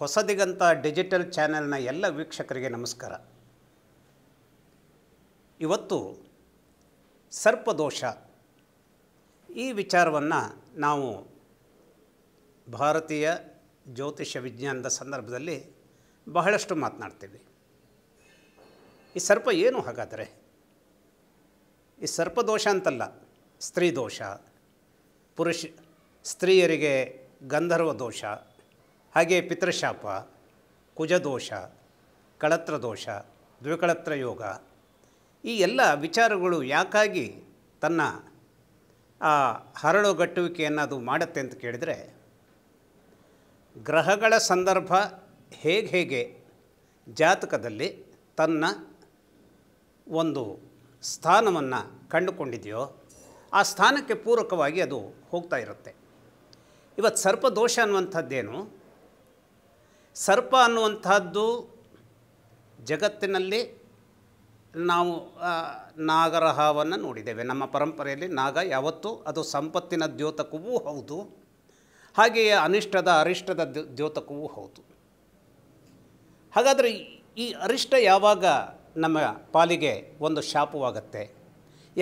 Hosadiganta digital ಚಾನೆಲ್ನ ಎಲ್ಲ ವೀಕ್ಷಕರಿಗೆ ನಮಸ್ಕಾರ ಇವತ್ತು ಸರ್ಪದೋಷ ಈ ವಿಚಾರವನ್ನು ನಾವು ಭಾರತೀಯ ಜ್ಯೋತಿಷ್ಯ ವಿಜ್ಞಾನದ ಸಂದರ್ಭದಲ್ಲಿ ಬಹಳಷ್ಟು ಮಾತನಾಡ್ತೀವಿ ಈ ಸರ್ಪ ಏನು ಹಾಗಾದರೆ ಈ ಸರ್ಪದೋಷ ಅಂತಲ್ಲ ಸ್ತ್ರೀ ದೋಷ ಪುರುಷ ಸ್ತ್ರೀಯರಿಗೆ ಗಂಧರ್ವ ದೋಷ ಹಾಗೆ ಪಿತೃಶಾಪ ಕುಜದೋಷ ಕಳತ್ರದೋಷ ದೋಷ ದ್ವಿಕಳತ್ರ ಯೋಗ ಈ ಎಲ್ಲ ವಿಚಾರಗಳು ಯಾಕಾಗಿ ತನ್ನ ಆ ಹರಳುಗಟ್ಟುವಿಕೆಯನ್ನು ಅದು ಮಾಡುತ್ತೆ ಅಂತ ಕೇಳಿದರೆ ಗ್ರಹಗಳ ಸಂದರ್ಭ ಹೇಗೆ ಹೇಗೆ ಜಾತಕದಲ್ಲಿ ತನ್ನ ಒಂದು ಸ್ಥಾನವನ್ನು ಕಂಡುಕೊಂಡಿದೆಯೋ ಆ ಸ್ಥಾನಕ್ಕೆ ಪೂರಕವಾಗಿ ಅದು ಹೋಗ್ತಾ ಇರುತ್ತೆ ಇವತ್ತು ಸರ್ಪದೋಷ ಅನ್ನುವಂಥದ್ದೇನು ಸರ್ಪ ಅನ್ನುವಂಥದ್ದು ಜಗತ್ತಿನಲ್ಲಿ ನಾವು ನಾಗರಹವನ್ನು ನೋಡಿದ್ದೇವೆ ನಮ್ಮ ಪರಂಪರೆಯಲ್ಲಿ ನಾಗ ಯಾವತ್ತೂ ಅದು ಸಂಪತ್ತಿನ ದ್ಯೋತಕವೂ ಹೌದು ಹಾಗೆಯೇ ಅನಿಷ್ಟದ ಅರಿಷ್ಟದ ದ್ಯೋತಕವೂ ಹೌದು ಹಾಗಾದರೆ ಈ ಅರಿಷ್ಟ ಯಾವಾಗ ನಮ್ಮ ಪಾಲಿಗೆ ಒಂದು ಶಾಪವಾಗತ್ತೆ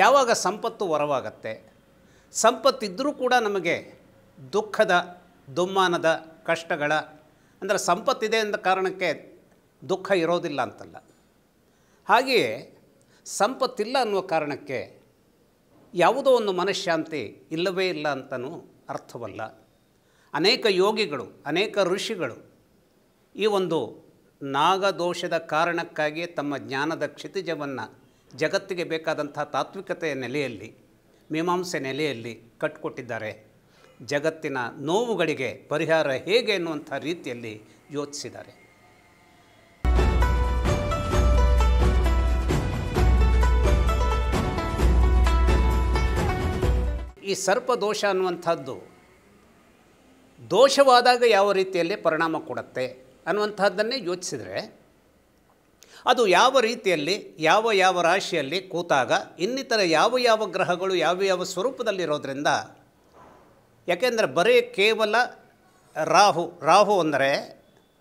ಯಾವಾಗ ಸಂಪತ್ತು ವರವಾಗತ್ತೆ ಸಂಪತ್ತಿದ್ದರೂ ಕೂಡ ನಮಗೆ ದುಃಖದ ದುಮ್ಮಾನದ ಕಷ್ಟಗಳ ಅಂದರೆ ಸಂಪತ್ತಿದೆ ಎಂದ ಕಾರಣಕ್ಕೆ ದುಃಖ ಇರೋದಿಲ್ಲ ಅಂತಲ್ಲ ಹಾಗೆಯೇ ಸಂಪತ್ತಿಲ್ಲ ಅನ್ನುವ ಕಾರಣಕ್ಕೆ ಯಾವುದೋ ಒಂದು ಮನಃಶಾಂತಿ ಇಲ್ಲವೇ ಇಲ್ಲ ಅಂತಲೂ ಅರ್ಥವಲ್ಲ ಅನೇಕ ಯೋಗಿಗಳು ಅನೇಕ ಋಷಿಗಳು ಈ ಒಂದು ನಾಗದೋಷದ ಕಾರಣಕ್ಕಾಗಿ ತಮ್ಮ ಜ್ಞಾನದ ಕ್ಷಿತಿಜವನ್ನು ಜಗತ್ತಿಗೆ ಬೇಕಾದಂಥ ತಾತ್ವಿಕತೆಯ ನೆಲೆಯಲ್ಲಿ ಮೀಮಾಂಸೆ ನೆಲೆಯಲ್ಲಿ ಕಟ್ಟಿಕೊಟ್ಟಿದ್ದಾರೆ ಜಗತ್ತಿನ ನೋವುಗಳಿಗೆ ಪರಿಹಾರ ಹೇಗೆ ಎನ್ನುವಂಥ ರೀತಿಯಲ್ಲಿ ಯೋಚಿಸಿದ್ದಾರೆ ಈ ಸರ್ಪದೋಷ ಅನ್ನುವಂಥದ್ದು ದೋಷವಾದಾಗ ಯಾವ ರೀತಿಯಲ್ಲಿ ಪರಿಣಾಮ ಕೊಡುತ್ತೆ ಅನ್ನುವಂಥದ್ದನ್ನೇ ಯೋಚಿಸಿದರೆ ಅದು ಯಾವ ರೀತಿಯಲ್ಲಿ ಯಾವ ಯಾವ ರಾಶಿಯಲ್ಲಿ ಕೂತಾಗ ಇನ್ನಿತರ ಯಾವ ಯಾವ ಗ್ರಹಗಳು ಯಾವ ಯಾವ ಸ್ವರೂಪದಲ್ಲಿರೋದರಿಂದ ಯಾಕೆಂದರೆ ಬರೀ ಕೇವಲ ರಾಹು ರಾಹು ಅಂದರೆ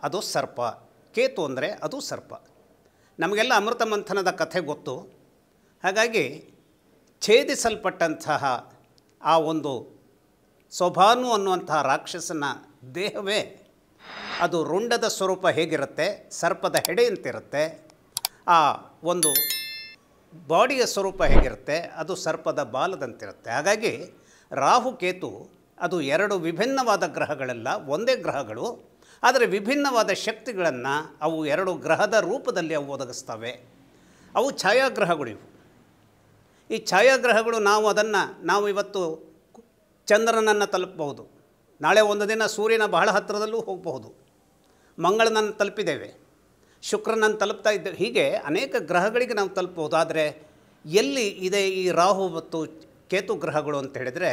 ಅದು ಸರ್ಪ ಕೇತು ಅಂದರೆ ಅದು ಸರ್ಪ ನಮಗೆಲ್ಲ ಅಮೃತ ಮಂಥನದ ಕಥೆ ಗೊತ್ತು ಹಾಗಾಗಿ ಛೇದಿಸಲ್ಪಟ್ಟಂತಹ ಆ ಒಂದು ಸೊಭಾನು ಅನ್ನುವಂತಹ ರಾಕ್ಷಸನ ದೇಹವೇ ಅದು ರುಂಡದ ಸ್ವರೂಪ ಹೇಗಿರುತ್ತೆ ಸರ್ಪದ ಹೆಡೆಯಂತಿರುತ್ತೆ ಆ ಒಂದು ಬಾಡಿಯ ಸ್ವರೂಪ ಹೇಗಿರುತ್ತೆ ಅದು ಸರ್ಪದ ಬಾಲದಂತಿರುತ್ತೆ ಹಾಗಾಗಿ ರಾಹುಕೇತು ಅದು ಎರಡು ವಿಭಿನ್ನವಾದ ಗ್ರಹಗಳೆಲ್ಲ ಒಂದೇ ಗ್ರಹಗಳು ಆದರೆ ವಿಭಿನ್ನವಾದ ಶಕ್ತಿಗಳನ್ನು ಅವು ಎರಡು ಗ್ರಹದ ರೂಪದಲ್ಲಿ ಅವು ಒದಗಿಸ್ತವೆ ಅವು ಛಾಯಾಗ್ರಹಗಳಿವು ಈ ಛಾಯಾಗ್ರಹಗಳು ನಾವು ಅದನ್ನು ನಾವು ಇವತ್ತು ಚಂದ್ರನನ್ನು ತಲುಪಬಹುದು ನಾಳೆ ಒಂದು ದಿನ ಸೂರ್ಯನ ಬಹಳ ಹತ್ತಿರದಲ್ಲೂ ಹೋಗಬಹುದು ಮಂಗಳನನ್ನು ತಲುಪಿದ್ದೇವೆ ಶುಕ್ರನನ್ನು ತಲುಪ್ತಾ ಇದ್ದೇವೆ ಹೀಗೆ ಅನೇಕ ಗ್ರಹಗಳಿಗೆ ನಾವು ತಲುಪಬಹುದು ಆದರೆ ಎಲ್ಲಿ ಇದೆ ಈ ರಾಹು ಮತ್ತು ಕೇತು ಗ್ರಹಗಳು ಅಂತ ಹೇಳಿದರೆ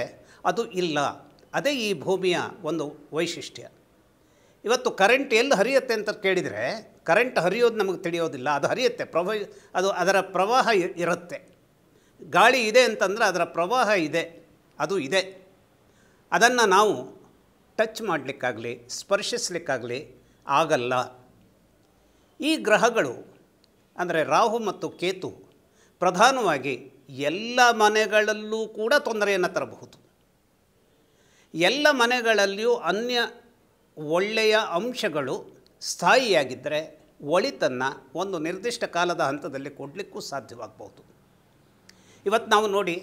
ಅದು ಇಲ್ಲ ಅದೇ ಈ ಭೂಮಿಯ ಒಂದು ವೈಶಿಷ್ಟ್ಯ ಇವತ್ತು ಕರೆಂಟ್ ಎಲ್ಲಿ ಹರಿಯುತ್ತೆ ಅಂತ ಕೇಳಿದರೆ ಕರೆಂಟ್ ಹರಿಯೋದು ನಮಗೆ ತಿಳಿಯೋದಿಲ್ಲ ಅದು ಹರಿಯುತ್ತೆ ಪ್ರವ ಅದು ಅದರ ಪ್ರವಾಹ ಇರುತ್ತೆ ಗಾಳಿ ಇದೆ ಅಂತಂದರೆ ಅದರ ಪ್ರವಾಹ ಇದೆ ಅದು ಇದೆ ಅದನ್ನು ನಾವು ಟಚ್ ಮಾಡಲಿಕ್ಕಾಗಲಿ ಸ್ಪರ್ಶಿಸಲಿಕ್ಕಾಗಲಿ ಆಗಲ್ಲ ಈ ಗ್ರಹಗಳು ಅಂದರೆ ರಾಹು ಮತ್ತು ಕೇತು ಪ್ರಧಾನವಾಗಿ ಎಲ್ಲ ಮನೆಗಳಲ್ಲೂ ಕೂಡ ತೊಂದರೆಯನ್ನು ತರಬಹುದು ಎಲ್ಲ ಮನೆಗಳಲ್ಲಿಯೂ ಅನ್ಯ ಒಳ್ಳೆಯ ಅಂಶಗಳು ಸ್ಥಾಯಿಯಾಗಿದ್ದರೆ ಒಳಿತನ್ನು ಒಂದು ನಿರ್ದಿಷ್ಟ ಕಾಲದ ಹಂತದಲ್ಲಿ ಕೊಡಲಿಕ್ಕೂ ಸಾಧ್ಯವಾಗಬಹುದು ಇವತ್ತು ನಾವು ನೋಡಿ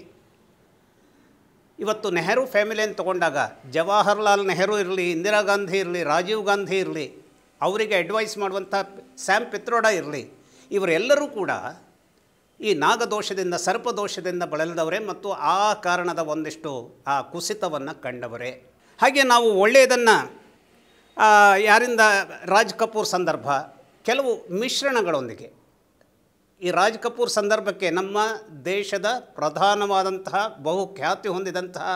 ಇವತ್ತು ನೆಹರು ಫ್ಯಾಮಿಲಿಯನ್ನು ತಗೊಂಡಾಗ ಜವಾಹರ್ಲಾಲ್ ನೆಹರು ಇರಲಿ ಇಂದಿರಾ ಗಾಂಧಿ ಇರಲಿ ರಾಜೀವ್ ಗಾಂಧಿ ಇರಲಿ ಅವರಿಗೆ ಅಡ್ವೈಸ್ ಮಾಡುವಂಥ ಸ್ಯಾಮ್ ಪಿತ್ರೋಡ ಇರಲಿ ಇವರೆಲ್ಲರೂ ಕೂಡ ಈ ನಾಗದೋಷದಿಂದ ಸರ್ಪದೋಷದಿಂದ ಬಳಲಿದವರೇ ಮತ್ತು ಆ ಕಾರಣದ ಒಂದಿಷ್ಟು ಆ ಕುಸಿತವನ್ನು ಕಂಡವರೇ ಹಾಗೆ ನಾವು ಒಳ್ಳೆಯದನ್ನು ಯಾರಿಂದ ರಾಜ್ ಕಪೂರ್ ಸಂದರ್ಭ ಕೆಲವು ಮಿಶ್ರಣಗಳೊಂದಿಗೆ ಈ ರಾಜ್ ಕಪೂರ್ ಸಂದರ್ಭಕ್ಕೆ ನಮ್ಮ ದೇಶದ ಪ್ರಧಾನವಾದಂತಹ ಬಹು ಖ್ಯಾತಿ ಹೊಂದಿದಂತಹ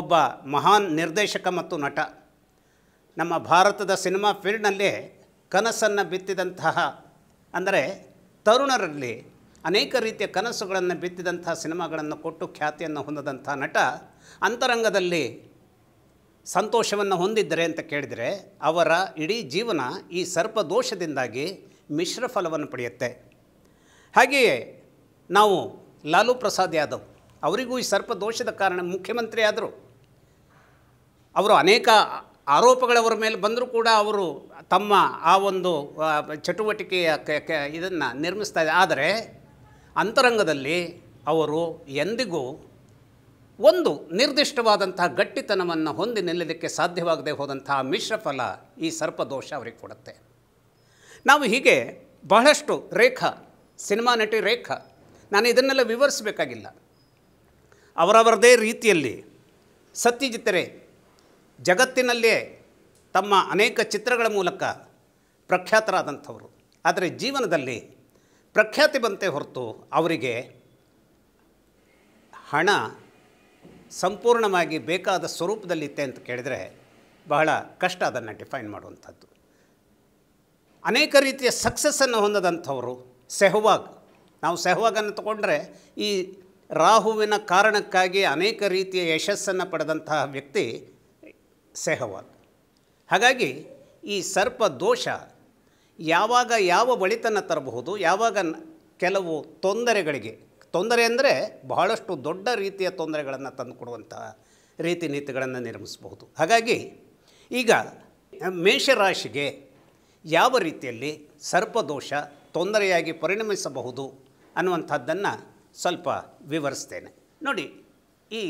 ಒಬ್ಬ ಮಹಾನ್ ನಿರ್ದೇಶಕ ಮತ್ತು ನಟ ನಮ್ಮ ಭಾರತದ ಸಿನಿಮಾ ಫೀಲ್ಡ್ನಲ್ಲೇ ಕನಸನ್ನು ಬಿತ್ತಿದಂತಹ ಅಂದರೆ ತರುಣರಲ್ಲಿ ಅನೇಕ ರೀತಿಯ ಕನಸುಗಳನ್ನು ಬಿತ್ತಿದಂಥ ಸಿನಿಮಾಗಳನ್ನು ಕೊಟ್ಟು ಖ್ಯಾತಿಯನ್ನು ಹೊಂದದಂಥ ನಟ ಅಂತರಂಗದಲ್ಲಿ ಸಂತೋಷವನ್ನು ಹೊಂದಿದ್ದರೆ ಅಂತ ಕೇಳಿದರೆ ಅವರ ಇಡೀ ಜೀವನ ಈ ಸರ್ಪದೋಷದಿಂದಾಗಿ ಮಿಶ್ರ ಫಲವನ್ನು ಪಡೆಯುತ್ತೆ ಹಾಗೆಯೇ ನಾವು ಲಾಲು ಪ್ರಸಾದ್ ಯಾದವ್ ಅವರಿಗೂ ಈ ಸರ್ಪದೋಷದ ಕಾರಣ ಮುಖ್ಯಮಂತ್ರಿ ಆದರು ಅವರು ಅನೇಕ ಆರೋಪಗಳವರ ಮೇಲೆ ಬಂದರೂ ಕೂಡ ಅವರು ತಮ್ಮ ಆ ಒಂದು ಚಟುವಟಿಕೆಯ ಇದನ್ನು ನಿರ್ಮಿಸ್ತಾ ಆದರೆ ಅಂತರಂಗದಲ್ಲಿ ಅವರು ಎಂದಿಗೂ ಒಂದು ನಿರ್ದಿಷ್ಟವಾದಂತಹ ಗಟ್ಟಿತನವನ್ನು ಹೊಂದಿ ನಿಲ್ಲಲಿಕ್ಕೆ ಸಾಧ್ಯವಾಗದೆ ಹೋದಂತಹ ಮಿಶ್ರಫಲ ಈ ಸರ್ಪದೋಷ ಅವರಿಗೆ ಕೊಡುತ್ತೆ ನಾವು ಹೀಗೆ ಬಹಳಷ್ಟು ರೇಖಾ ಸಿನಿಮಾ ನಟಿ ರೇಖಾ ನಾನು ಇದನ್ನೆಲ್ಲ ವಿವರಿಸಬೇಕಾಗಿಲ್ಲ ಅವರವರದೇ ರೀತಿಯಲ್ಲಿ ಸತ್ಯಜಿತರೆ ಜಗತ್ತಿನಲ್ಲೇ ತಮ್ಮ ಅನೇಕ ಚಿತ್ರಗಳ ಮೂಲಕ ಪ್ರಖ್ಯಾತರಾದಂಥವರು ಆದರೆ ಜೀವನದಲ್ಲಿ ಪ್ರಖ್ಯಾತಿ ಬಂತೆ ಹೊರತು ಅವರಿಗೆ ಹಣ ಸಂಪೂರ್ಣವಾಗಿ ಬೇಕಾದ ಸ್ವರೂಪದಲ್ಲಿತ್ತೆ ಅಂತ ಕೇಳಿದರೆ ಬಹಳ ಕಷ್ಟ ಅದನ್ನು ಡಿಫೈನ್ ಮಾಡುವಂಥದ್ದು ಅನೇಕ ರೀತಿಯ ಸಕ್ಸಸ್ಸನ್ನು ಹೊಂದದಂಥವರು ಸೆಹ್ವಾಗ್ ನಾವು ಸೆಹ್ವಾಗನ್ನು ತಗೊಂಡ್ರೆ ಈ ರಾಹುವಿನ ಕಾರಣಕ್ಕಾಗಿ ಅನೇಕ ರೀತಿಯ ಯಶಸ್ಸನ್ನು ಪಡೆದಂತಹ ವ್ಯಕ್ತಿ ಸೆಹ್ವಾಗ್ ಹಾಗಾಗಿ ಈ ಸರ್ಪ ದೋಷ ಯಾವಾಗ ಯಾವ ಬಳಿತನ ತರಬಹುದು ಯಾವಾಗ ಕೆಲವು ತೊಂದರೆಗಳಿಗೆ ತೊಂದರೆ ಅಂದರೆ ಬಹಳಷ್ಟು ದೊಡ್ಡ ರೀತಿಯ ತೊಂದರೆಗಳನ್ನು ತಂದುಕೊಡುವಂತಹ ರೀತಿ ನೀತಿಗಳನ್ನು ನಿರ್ಮಿಸಬಹುದು ಹಾಗಾಗಿ ಈಗ ಮೇಷರಾಶಿಗೆ ಯಾವ ರೀತಿಯಲ್ಲಿ ಸರ್ಪದೋಷ ತೊಂದರೆಯಾಗಿ ಪರಿಣಮಿಸಬಹುದು ಅನ್ನುವಂಥದ್ದನ್ನು ಸ್ವಲ್ಪ ವಿವರಿಸ್ತೇನೆ ನೋಡಿ ಈ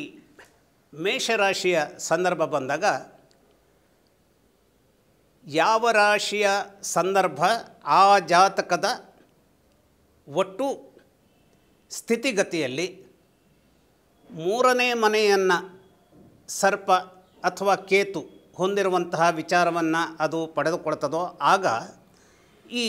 ಮೇಷರಾಶಿಯ ಸಂದರ್ಭ ಬಂದಾಗ ಯಾವ ರಾಶಿಯ ಸಂದರ್ಭ ಆ ಜಾತಕದ ಒಟ್ಟು ಸ್ಥಿತಿಗತಿಯಲ್ಲಿ ಮೂರನೇ ಮನೆಯನ್ನು ಸರ್ಪ ಅಥವಾ ಕೇತು ಹೊಂದಿರುವಂತಹ ವಿಚಾರವನ್ನು ಅದು ಪಡೆದುಕೊಳ್ತದೋ ಆಗ ಈ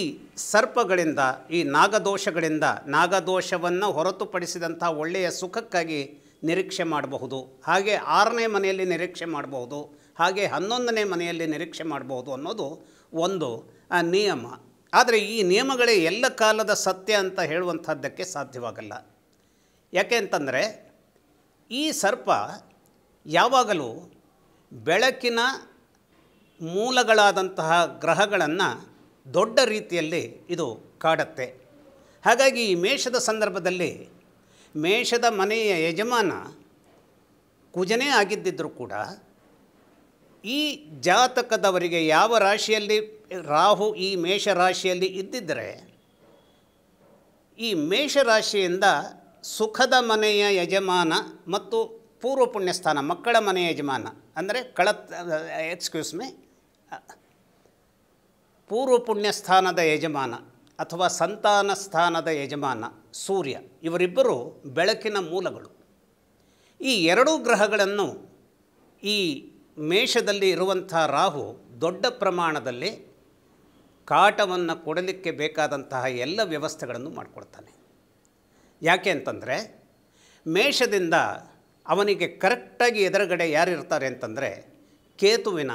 ಸರ್ಪಗಳಿಂದ ಈ ನಾಗದೋಷಗಳಿಂದ ನಾಗದೋಷವನ್ನು ಹೊರತುಪಡಿಸಿದಂಥ ಒಳ್ಳೆಯ ಸುಖಕ್ಕಾಗಿ ನಿರೀಕ್ಷೆ ಮಾಡಬಹುದು ಹಾಗೆ ಆರನೇ ಮನೆಯಲ್ಲಿ ನಿರೀಕ್ಷೆ ಮಾಡಬಹುದು ಹಾಗೆ ಹನ್ನೊಂದನೇ ಮನೆಯಲ್ಲಿ ನಿರೀಕ್ಷೆ ಮಾಡ್ಬೋದು ಅನ್ನೋದು ಒಂದು ನಿಯಮ ಆದರೆ ಈ ನಿಯಮಗಳೇ ಎಲ್ಲ ಕಾಲದ ಸತ್ಯ ಅಂತ ಹೇಳುವಂಥದ್ದಕ್ಕೆ ಸಾಧ್ಯವಾಗಲ್ಲ ಯಾಕೆ ಅಂತಂದರೆ ಈ ಸರ್ಪ ಯಾವಾಗಲೂ ಬೆಳಕಿನ ಮೂಲಗಳಾದಂತಹ ಗ್ರಹಗಳನ್ನು ದೊಡ್ಡ ರೀತಿಯಲ್ಲಿ ಇದು ಕಾಡತ್ತೆ ಹಾಗಾಗಿ ಈ ಮೇಷದ ಸಂದರ್ಭದಲ್ಲಿ ಮೇಷದ ಮನೆಯ ಯಜಮಾನ ಕುಜನೇ ಆಗಿದ್ದಿದ್ದರೂ ಕೂಡ ಈ ಜಾತಕದವರಿಗೆ ಯಾವ ರಾಶಿಯಲ್ಲಿ ರಾಹು ಈ ಮೇಷರಾಶಿಯಲ್ಲಿ ಇದ್ದಿದ್ದರೆ ಈ ಮೇಷರಾಶಿಯಿಂದ ಸುಖದ ಮನೆಯ ಯಜಮಾನ ಮತ್ತು ಪೂರ್ವ ಪುಣ್ಯಸ್ಥಾನ ಮಕ್ಕಳ ಮನೆಯ ಯಜಮಾನ ಅಂದರೆ ಕಳತ್ ಎಕ್ಸ್ಕ್ಯೂಸ್ ಮಿ ಪೂರ್ವ ಪುಣ್ಯಸ್ಥಾನದ ಯಜಮಾನ ಅಥವಾ ಸಂತಾನ ಸ್ಥಾನದ ಯಜಮಾನ ಸೂರ್ಯ ಇವರಿಬ್ಬರು ಬೆಳಕಿನ ಮೂಲಗಳು ಈ ಎರಡೂ ಗ್ರಹಗಳನ್ನು ಈ ಮೇಷದಲ್ಲಿ ಇರುವಂಥ ರಾಹು ದೊಡ್ಡ ಪ್ರಮಾಣದಲ್ಲಿ ಕಾಟವನ್ನು ಕೊಡಲಿಕ್ಕೆ ಬೇಕಾದಂತಹ ಎಲ್ಲ ವ್ಯವಸ್ಥೆಗಳನ್ನು ಮಾಡಿಕೊಡ್ತಾನೆ ಯಾಕೆ ಅಂತಂದರೆ ಮೇಷದಿಂದ ಅವನಿಗೆ ಕರೆಕ್ಟಾಗಿ ಎದುರುಗಡೆ ಯಾರಿರ್ತಾರೆ ಅಂತಂದರೆ ಕೇತುವಿನ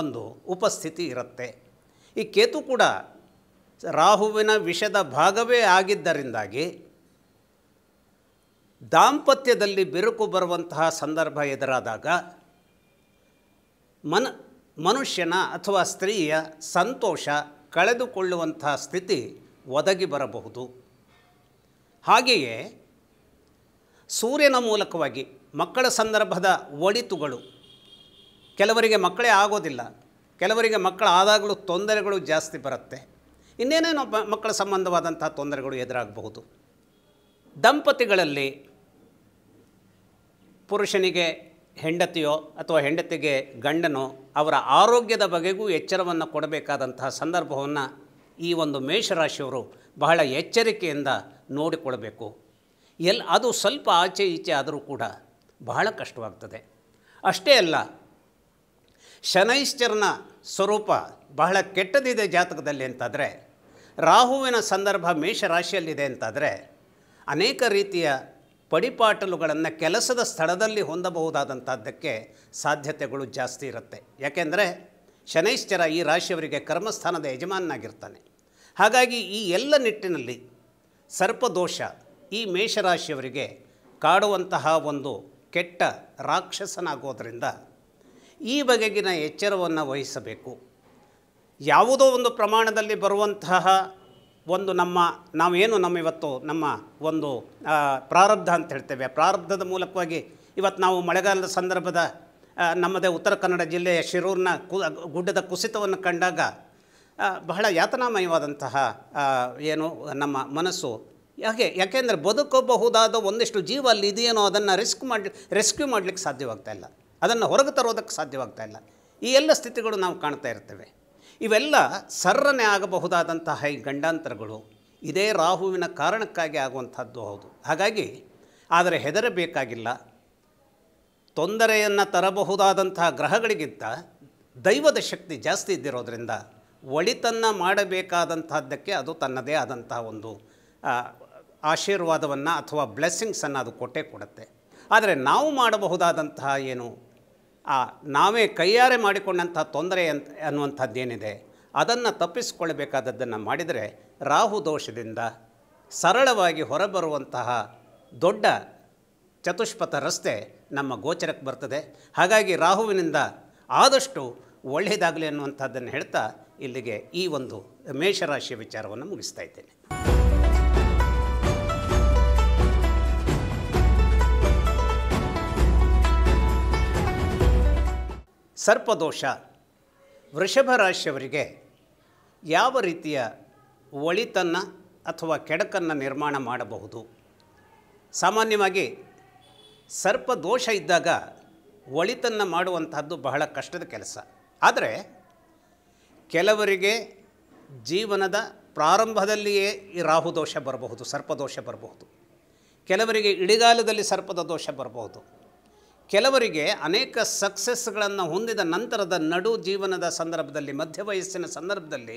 ಒಂದು ಉಪಸ್ಥಿತಿ ಇರುತ್ತೆ ಈ ಕೇತು ಕೂಡ ರಾಹುವಿನ ವಿಷದ ಭಾಗವೇ ಆಗಿದ್ದರಿಂದಾಗಿ ದಾಂಪತ್ಯದಲ್ಲಿ ಬಿರುಕು ಬರುವಂತಹ ಸಂದರ್ಭ ಎದುರಾದಾಗ ಮನ ಮನುಷ್ಯನ ಅಥವಾ ಸ್ತ್ರೀಯ ಸಂತೋಷ ಕಳೆದುಕೊಳ್ಳುವಂಥ ಸ್ಥಿತಿ ಒದಗಿ ಬರಬಹುದು ಹಾಗೆಯೇ ಸೂರ್ಯನ ಮೂಲಕವಾಗಿ ಮಕ್ಕಳ ಸಂದರ್ಭದ ಒಡಿತುಗಳು ಕೆಲವರಿಗೆ ಮಕ್ಕಳೇ ಆಗೋದಿಲ್ಲ ಕೆಲವರಿಗೆ ಮಕ್ಕಳ ಆದಾಗಲೂ ತೊಂದರೆಗಳು ಜಾಸ್ತಿ ಬರುತ್ತೆ ಇನ್ನೇನೇನೋ ಮಕ್ಕಳ ಸಂಬಂಧವಾದಂಥ ತೊಂದರೆಗಳು ಎದುರಾಗಬಹುದು ದಂಪತಿಗಳಲ್ಲಿ ಪುರುಷನಿಗೆ ಹೆಂಡತಿಯೋ ಅಥವಾ ಹೆಂಡತಿಗೆ ಗಂಡನೋ ಅವರ ಆರೋಗ್ಯದ ಬಗೆಗೂ ಎಚ್ಚರವನ್ನು ಕೊಡಬೇಕಾದಂತಹ ಸಂದರ್ಭವನ್ನು ಈ ಒಂದು ಮೇಷರಾಶಿಯವರು ಬಹಳ ಎಚ್ಚರಿಕೆಯಿಂದ ನೋಡಿಕೊಳ್ಬೇಕು ಎಲ್ ಅದು ಸ್ವಲ್ಪ ಆಚೆ ಈಚೆ ಆದರೂ ಕೂಡ ಬಹಳ ಕಷ್ಟವಾಗ್ತದೆ ಅಷ್ಟೇ ಅಲ್ಲ ಶನೈಶ್ಚರನ ಸ್ವರೂಪ ಬಹಳ ಕೆಟ್ಟದಿದೆ ಜಾತಕದಲ್ಲಿ ಅಂತಾದರೆ ರಾಹುವಿನ ಸಂದರ್ಭ ಮೇಷರಾಶಿಯಲ್ಲಿದೆ ಅಂತಾದರೆ ಅನೇಕ ರೀತಿಯ ಪಡಿಪಾಟಲುಗಳನ್ನು ಕೆಲಸದ ಸ್ಥಳದಲ್ಲಿ ಹೊಂದಬಹುದಾದಂಥದ್ದಕ್ಕೆ ಸಾಧ್ಯತೆಗಳು ಜಾಸ್ತಿ ಇರುತ್ತೆ ಯಾಕೆಂದರೆ ಶನೈಶ್ಚರ ಈ ರಾಶಿಯವರಿಗೆ ಕರ್ಮಸ್ಥಾನದ ಯಜಮಾನನಾಗಿರ್ತಾನೆ ಹಾಗಾಗಿ ಈ ಎಲ್ಲ ನಿಟ್ಟಿನಲ್ಲಿ ಸರ್ಪದೋಷ ಈ ಮೇಷರಾಶಿಯವರಿಗೆ ಕಾಡುವಂತಹ ಒಂದು ಕೆಟ್ಟ ರಾಕ್ಷಸನಾಗೋದರಿಂದ ಈ ಬಗೆಗಿನ ಎಚ್ಚರವನ್ನು ವಹಿಸಬೇಕು ಯಾವುದೋ ಒಂದು ಪ್ರಮಾಣದಲ್ಲಿ ಬರುವಂತಹ ಒಂದು ನಮ್ಮ ನಾವೇನು ನಮ್ಮ ಇವತ್ತು ನಮ್ಮ ಒಂದು ಪ್ರಾರಬ್ಧ ಅಂತ ಹೇಳ್ತೇವೆ ಪ್ರಾರಬ್ಧದ ಮೂಲಕವಾಗಿ ಇವತ್ತು ನಾವು ಮಳೆಗಾಲದ ಸಂದರ್ಭದ ನಮ್ಮದೇ ಉತ್ತರ ಕನ್ನಡ ಜಿಲ್ಲೆಯ ಶಿರೂರಿನ ಕು ಗುಡ್ಡದ ಕುಸಿತವನ್ನು ಕಂಡಾಗ ಬಹಳ ಯಾತನಾಮಯವಾದಂತಹ ಏನು ನಮ್ಮ ಮನಸ್ಸು ಯಾಕೆ ಯಾಕೆಂದರೆ ಬದುಕಬಹುದಾದ ಒಂದಿಷ್ಟು ಜೀವ ಅಲ್ಲಿ ಇದೆಯೇನೋ ಅದನ್ನು ರಿಸ್ಕ್ ಮಾಡಿ ರೆಸ್ಕ್ಯೂ ಮಾಡಲಿಕ್ಕೆ ಸಾಧ್ಯವಾಗ್ತಾ ಇಲ್ಲ ಅದನ್ನು ಹೊರಗೆ ತರೋದಕ್ಕೆ ಸಾಧ್ಯವಾಗ್ತಾ ಇಲ್ಲ ಈ ಎಲ್ಲ ಸ್ಥಿತಿಗಳು ನಾವು ಕಾಣ್ತಾ ಇರ್ತೇವೆ ಇವೆಲ್ಲ ಸರ್ರನೆ ಆಗಬಹುದಾದಂತಹ ಈ ಗಂಡಾಂತರಗಳು ಇದೇ ರಾಹುವಿನ ಕಾರಣಕ್ಕಾಗಿ ಆಗುವಂಥದ್ದು ಹೌದು ಹಾಗಾಗಿ ಆದರೆ ಹೆದರಬೇಕಾಗಿಲ್ಲ ತೊಂದರೆಯನ್ನು ತರಬಹುದಾದಂತಹ ಗ್ರಹಗಳಿಗಿಂತ ದೈವದ ಶಕ್ತಿ ಜಾಸ್ತಿ ಇದ್ದಿರೋದ್ರಿಂದ ಒಳಿತನ್ನು ಮಾಡಬೇಕಾದಂಥದ್ದಕ್ಕೆ ಅದು ತನ್ನದೇ ಆದಂತಹ ಒಂದು ಆಶೀರ್ವಾದವನ್ನು ಅಥವಾ ಬ್ಲೆಸ್ಸಿಂಗ್ಸನ್ನು ಅದು ಕೊಟ್ಟೇ ಕೊಡುತ್ತೆ ಆದರೆ ನಾವು ಮಾಡಬಹುದಾದಂತಹ ಏನು ಆ ನಾವೇ ಕೈಯಾರೆ ಮಾಡಿಕೊಂಡಂಥ ತೊಂದರೆ ಅಂತ ಅನ್ನುವಂಥದ್ದೇನಿದೆ ಅದನ್ನು ತಪ್ಪಿಸಿಕೊಳ್ಳಬೇಕಾದದ್ದನ್ನು ಮಾಡಿದರೆ ರಾಹು ದೋಷದಿಂದ ಸರಳವಾಗಿ ಹೊರಬರುವಂತಹ ದೊಡ್ಡ ಚತುಷ್ಪಥ ರಸ್ತೆ ನಮ್ಮ ಗೋಚರಕ್ಕೆ ಬರ್ತದೆ ಹಾಗಾಗಿ ರಾಹುವಿನಿಂದ ಆದಷ್ಟು ಒಳ್ಳೆಯದಾಗಲಿ ಅನ್ನುವಂಥದ್ದನ್ನು ಹೇಳ್ತಾ ಇಲ್ಲಿಗೆ ಈ ಒಂದು ಮೇಷರಾಶಿಯ ವಿಚಾರವನ್ನು ಮುಗಿಸ್ತಾ ಇದ್ದೇನೆ ಸರ್ಪದೋಷ ವೃಷಭ ರಾಶಿಯವರಿಗೆ ಯಾವ ರೀತಿಯ ಒಳಿತನ್ನು ಅಥವಾ ಕೆಡಕನ್ನು ನಿರ್ಮಾಣ ಮಾಡಬಹುದು ಸಾಮಾನ್ಯವಾಗಿ ಸರ್ಪದೋಷ ಇದ್ದಾಗ ಒಳಿತನ್ನು ಮಾಡುವಂತಹದ್ದು ಬಹಳ ಕಷ್ಟದ ಕೆಲಸ ಆದರೆ ಕೆಲವರಿಗೆ ಜೀವನದ ಪ್ರಾರಂಭದಲ್ಲಿಯೇ ಈ ರಾಹುದೋಷ ಬರಬಹುದು ಸರ್ಪದೋಷ ಬರಬಹುದು ಕೆಲವರಿಗೆ ಇಳಿಗಾಲದಲ್ಲಿ ಸರ್ಪದ ದೋಷ ಬರಬಹುದು ಕೆಲವರಿಗೆ ಅನೇಕ ಸಕ್ಸಸ್ಗಳನ್ನು ಹೊಂದಿದ ನಂತರದ ನಡು ಜೀವನದ ಸಂದರ್ಭದಲ್ಲಿ ಮಧ್ಯ ವಯಸ್ಸಿನ ಸಂದರ್ಭದಲ್ಲಿ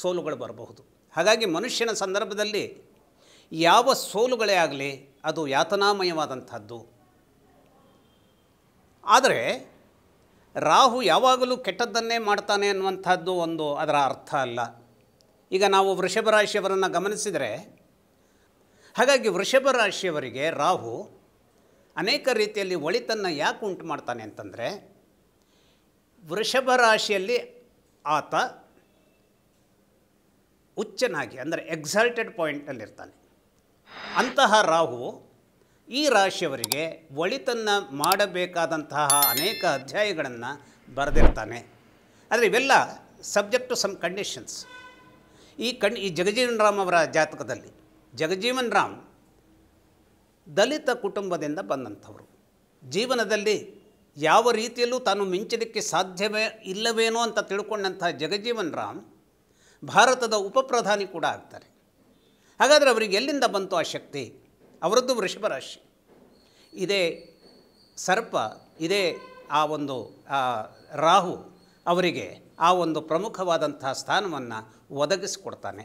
ಸೋಲುಗಳು ಬರಬಹುದು ಹಾಗಾಗಿ ಮನುಷ್ಯನ ಸಂದರ್ಭದಲ್ಲಿ ಯಾವ ಸೋಲುಗಳೇ ಆಗಲಿ ಅದು ಯಾತನಾಮಯವಾದಂಥದ್ದು ಆದರೆ ರಾಹು ಯಾವಾಗಲೂ ಕೆಟ್ಟದ್ದನ್ನೇ ಮಾಡ್ತಾನೆ ಅನ್ನುವಂಥದ್ದು ಒಂದು ಅದರ ಅರ್ಥ ಅಲ್ಲ ಈಗ ನಾವು ವೃಷಭ ರಾಶಿಯವರನ್ನು ಗಮನಿಸಿದರೆ ಹಾಗಾಗಿ ವೃಷಭ ರಾಶಿಯವರಿಗೆ ರಾಹು ಅನೇಕ ರೀತಿಯಲ್ಲಿ ಒಳಿತನ್ನು ಯಾಕೆ ಉಂಟು ಮಾಡ್ತಾನೆ ಅಂತಂದರೆ ವೃಷಭ ರಾಶಿಯಲ್ಲಿ ಆತ ಉಚ್ಚನಾಗಿ ಅಂದರೆ ಎಕ್ಸಾಲ್ಟೆಡ್ ಪಾಯಿಂಟಲ್ಲಿರ್ತಾನೆ ಅಂತಹ ರಾಹು ಈ ರಾಶಿಯವರಿಗೆ ಒಳಿತನ್ನು ಮಾಡಬೇಕಾದಂತಹ ಅನೇಕ ಅಧ್ಯಾಯಗಳನ್ನು ಬರೆದಿರ್ತಾನೆ ಆದರೆ ಇವೆಲ್ಲ ಸಬ್ಜೆಕ್ಟ್ ಟು ಸಮ್ ಕಂಡೀಷನ್ಸ್ ಈ ಕಣ್ ಈ ಜಗಜೀವನ್ ರಾಮ್ ಅವರ ಜಾತಕದಲ್ಲಿ ಜಗಜೀವನ್ ರಾಮ್ ದಲಿತ ಕುಟುಂಬದಿಂದ ಬಂದಂಥವರು ಜೀವನದಲ್ಲಿ ಯಾವ ರೀತಿಯಲ್ಲೂ ತಾನು ಮಿಂಚಲಿಕ್ಕೆ ಸಾಧ್ಯವೇ ಇಲ್ಲವೇನೋ ಅಂತ ತಿಳ್ಕೊಂಡಂಥ ಜಗಜೀವನ್ ರಾಮ್ ಭಾರತದ ಉಪಪ್ರಧಾನಿ ಕೂಡ ಆಗ್ತಾರೆ ಹಾಗಾದರೆ ಅವರಿಗೆ ಎಲ್ಲಿಂದ ಬಂತು ಆ ಶಕ್ತಿ ಅವರದ್ದು ವೃಷಭರಾಶಿ ಇದೇ ಸರ್ಪ ಇದೇ ಆ ಒಂದು ರಾಹು ಅವರಿಗೆ ಆ ಒಂದು ಪ್ರಮುಖವಾದಂಥ ಸ್ಥಾನವನ್ನು ಒದಗಿಸಿಕೊಡ್ತಾನೆ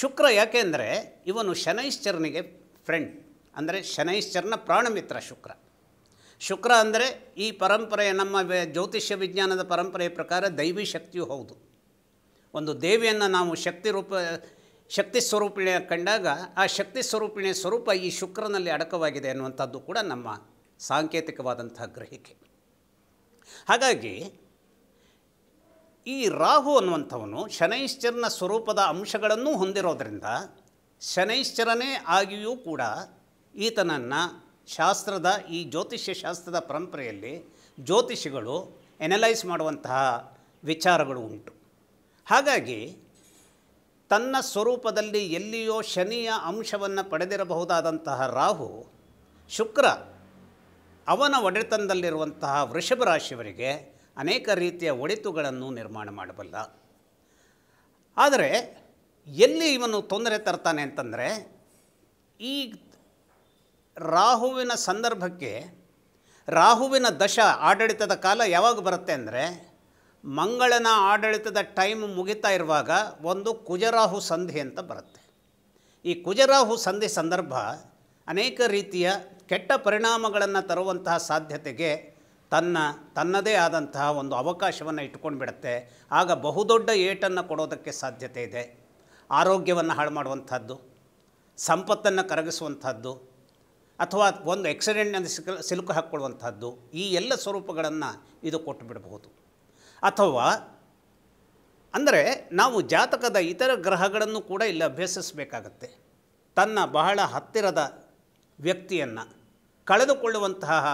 ಶುಕ್ರ ಯಾಕೆಂದರೆ ಇವನು ಶನೈಶ್ಚರನಿಗೆ ಫ್ರೆಂಡ್ ಅಂದರೆ ಶನೈಶ್ಚರನ ಪ್ರಾಣಮಿತ್ರ ಶುಕ್ರ ಶುಕ್ರ ಅಂದರೆ ಈ ಪರಂಪರೆ ನಮ್ಮ ಜ್ಯೋತಿಷ್ಯ ವಿಜ್ಞಾನದ ಪರಂಪರೆಯ ಪ್ರಕಾರ ದೈವಿ ಶಕ್ತಿಯೂ ಹೌದು ಒಂದು ದೇವಿಯನ್ನು ನಾವು ಶಕ್ತಿ ರೂಪ ಶಕ್ತಿ ಸ್ವರೂಪಿಣಿಯ ಕಂಡಾಗ ಆ ಶಕ್ತಿ ಸ್ವರೂಪಿಣಿಯ ಸ್ವರೂಪ ಈ ಶುಕ್ರನಲ್ಲಿ ಅಡಕವಾಗಿದೆ ಅನ್ನುವಂಥದ್ದು ಕೂಡ ನಮ್ಮ ಸಾಂಕೇತಿಕವಾದಂತಹ ಗ್ರಹಿಕೆ ಹಾಗಾಗಿ ಈ ರಾಹು ಅನ್ನುವಂಥವನು ಶನೈಶ್ಚರನ ಸ್ವರೂಪದ ಅಂಶಗಳನ್ನು ಹೊಂದಿರೋದರಿಂದ ಶನೈಶ್ಚರನೇ ಆಗಿಯೂ ಕೂಡ ಈತನನ್ನು ಶಾಸ್ತ್ರದ ಈ ಜ್ಯೋತಿಷ್ಯ ಶಾಸ್ತ್ರದ ಪರಂಪರೆಯಲ್ಲಿ ಜ್ಯೋತಿಷಿಗಳು ಎನಲೈಸ್ ಮಾಡುವಂತಹ ವಿಚಾರಗಳು ಉಂಟು ಹಾಗಾಗಿ ತನ್ನ ಸ್ವರೂಪದಲ್ಲಿ ಎಲ್ಲಿಯೋ ಶನಿಯ ಅಂಶವನ್ನು ಪಡೆದಿರಬಹುದಾದಂತಹ ರಾಹು ಶುಕ್ರ ಅವನ ಒಡೆತನದಲ್ಲಿರುವಂತಹ ವೃಷಭ ರಾಶಿಯವರಿಗೆ ಅನೇಕ ರೀತಿಯ ಒಡೆತುಗಳನ್ನು ನಿರ್ಮಾಣ ಮಾಡಬಲ್ಲ ಆದರೆ ಎಲ್ಲಿ ಇವನು ತೊಂದರೆ ತರ್ತಾನೆ ಅಂತಂದರೆ ಈ ರಾಹುವಿನ ಸಂದರ್ಭಕ್ಕೆ ರಾಹುವಿನ ದಶ ಆಡಳಿತದ ಕಾಲ ಯಾವಾಗ ಬರುತ್ತೆ ಅಂದರೆ ಮಂಗಳನ ಆಡಳಿತದ ಟೈಮ್ ಮುಗಿತಾ ಇರುವಾಗ ಒಂದು ಕುಜರಾಹು ಸಂಧಿ ಅಂತ ಬರುತ್ತೆ ಈ ಕುಜರಾಹು ಸಂಧಿ ಸಂದರ್ಭ ಅನೇಕ ರೀತಿಯ ಕೆಟ್ಟ ಪರಿಣಾಮಗಳನ್ನು ತರುವಂತಹ ಸಾಧ್ಯತೆಗೆ ತನ್ನ ತನ್ನದೇ ಆದಂತಹ ಒಂದು ಅವಕಾಶವನ್ನು ಇಟ್ಕೊಂಡು ಬಿಡುತ್ತೆ ಆಗ ಬಹುದೊಡ್ಡ ಏಟನ್ನು ಕೊಡೋದಕ್ಕೆ ಸಾಧ್ಯತೆ ಇದೆ ಆರೋಗ್ಯವನ್ನು ಹಾಳು ಮಾಡುವಂಥದ್ದು ಸಂಪತ್ತನ್ನು ಕರಗಿಸುವಂಥದ್ದು ಅಥವಾ ಒಂದು ಎಕ್ಸಿಡೆಂಟ್ನಲ್ಲಿ ಸಿಕ್ಕ ಸಿಲುಕು ಹಾಕ್ಕೊಳ್ಳುವಂಥದ್ದು ಈ ಎಲ್ಲ ಸ್ವರೂಪಗಳನ್ನು ಇದು ಕೊಟ್ಟು ಬಿಡಬಹುದು ಅಥವಾ ಅಂದರೆ ನಾವು ಜಾತಕದ ಇತರ ಗ್ರಹಗಳನ್ನು ಕೂಡ ಇಲ್ಲಿ ಅಭ್ಯಸಿಸಬೇಕಾಗತ್ತೆ ತನ್ನ ಬಹಳ ಹತ್ತಿರದ ವ್ಯಕ್ತಿಯನ್ನು ಕಳೆದುಕೊಳ್ಳುವಂತಹ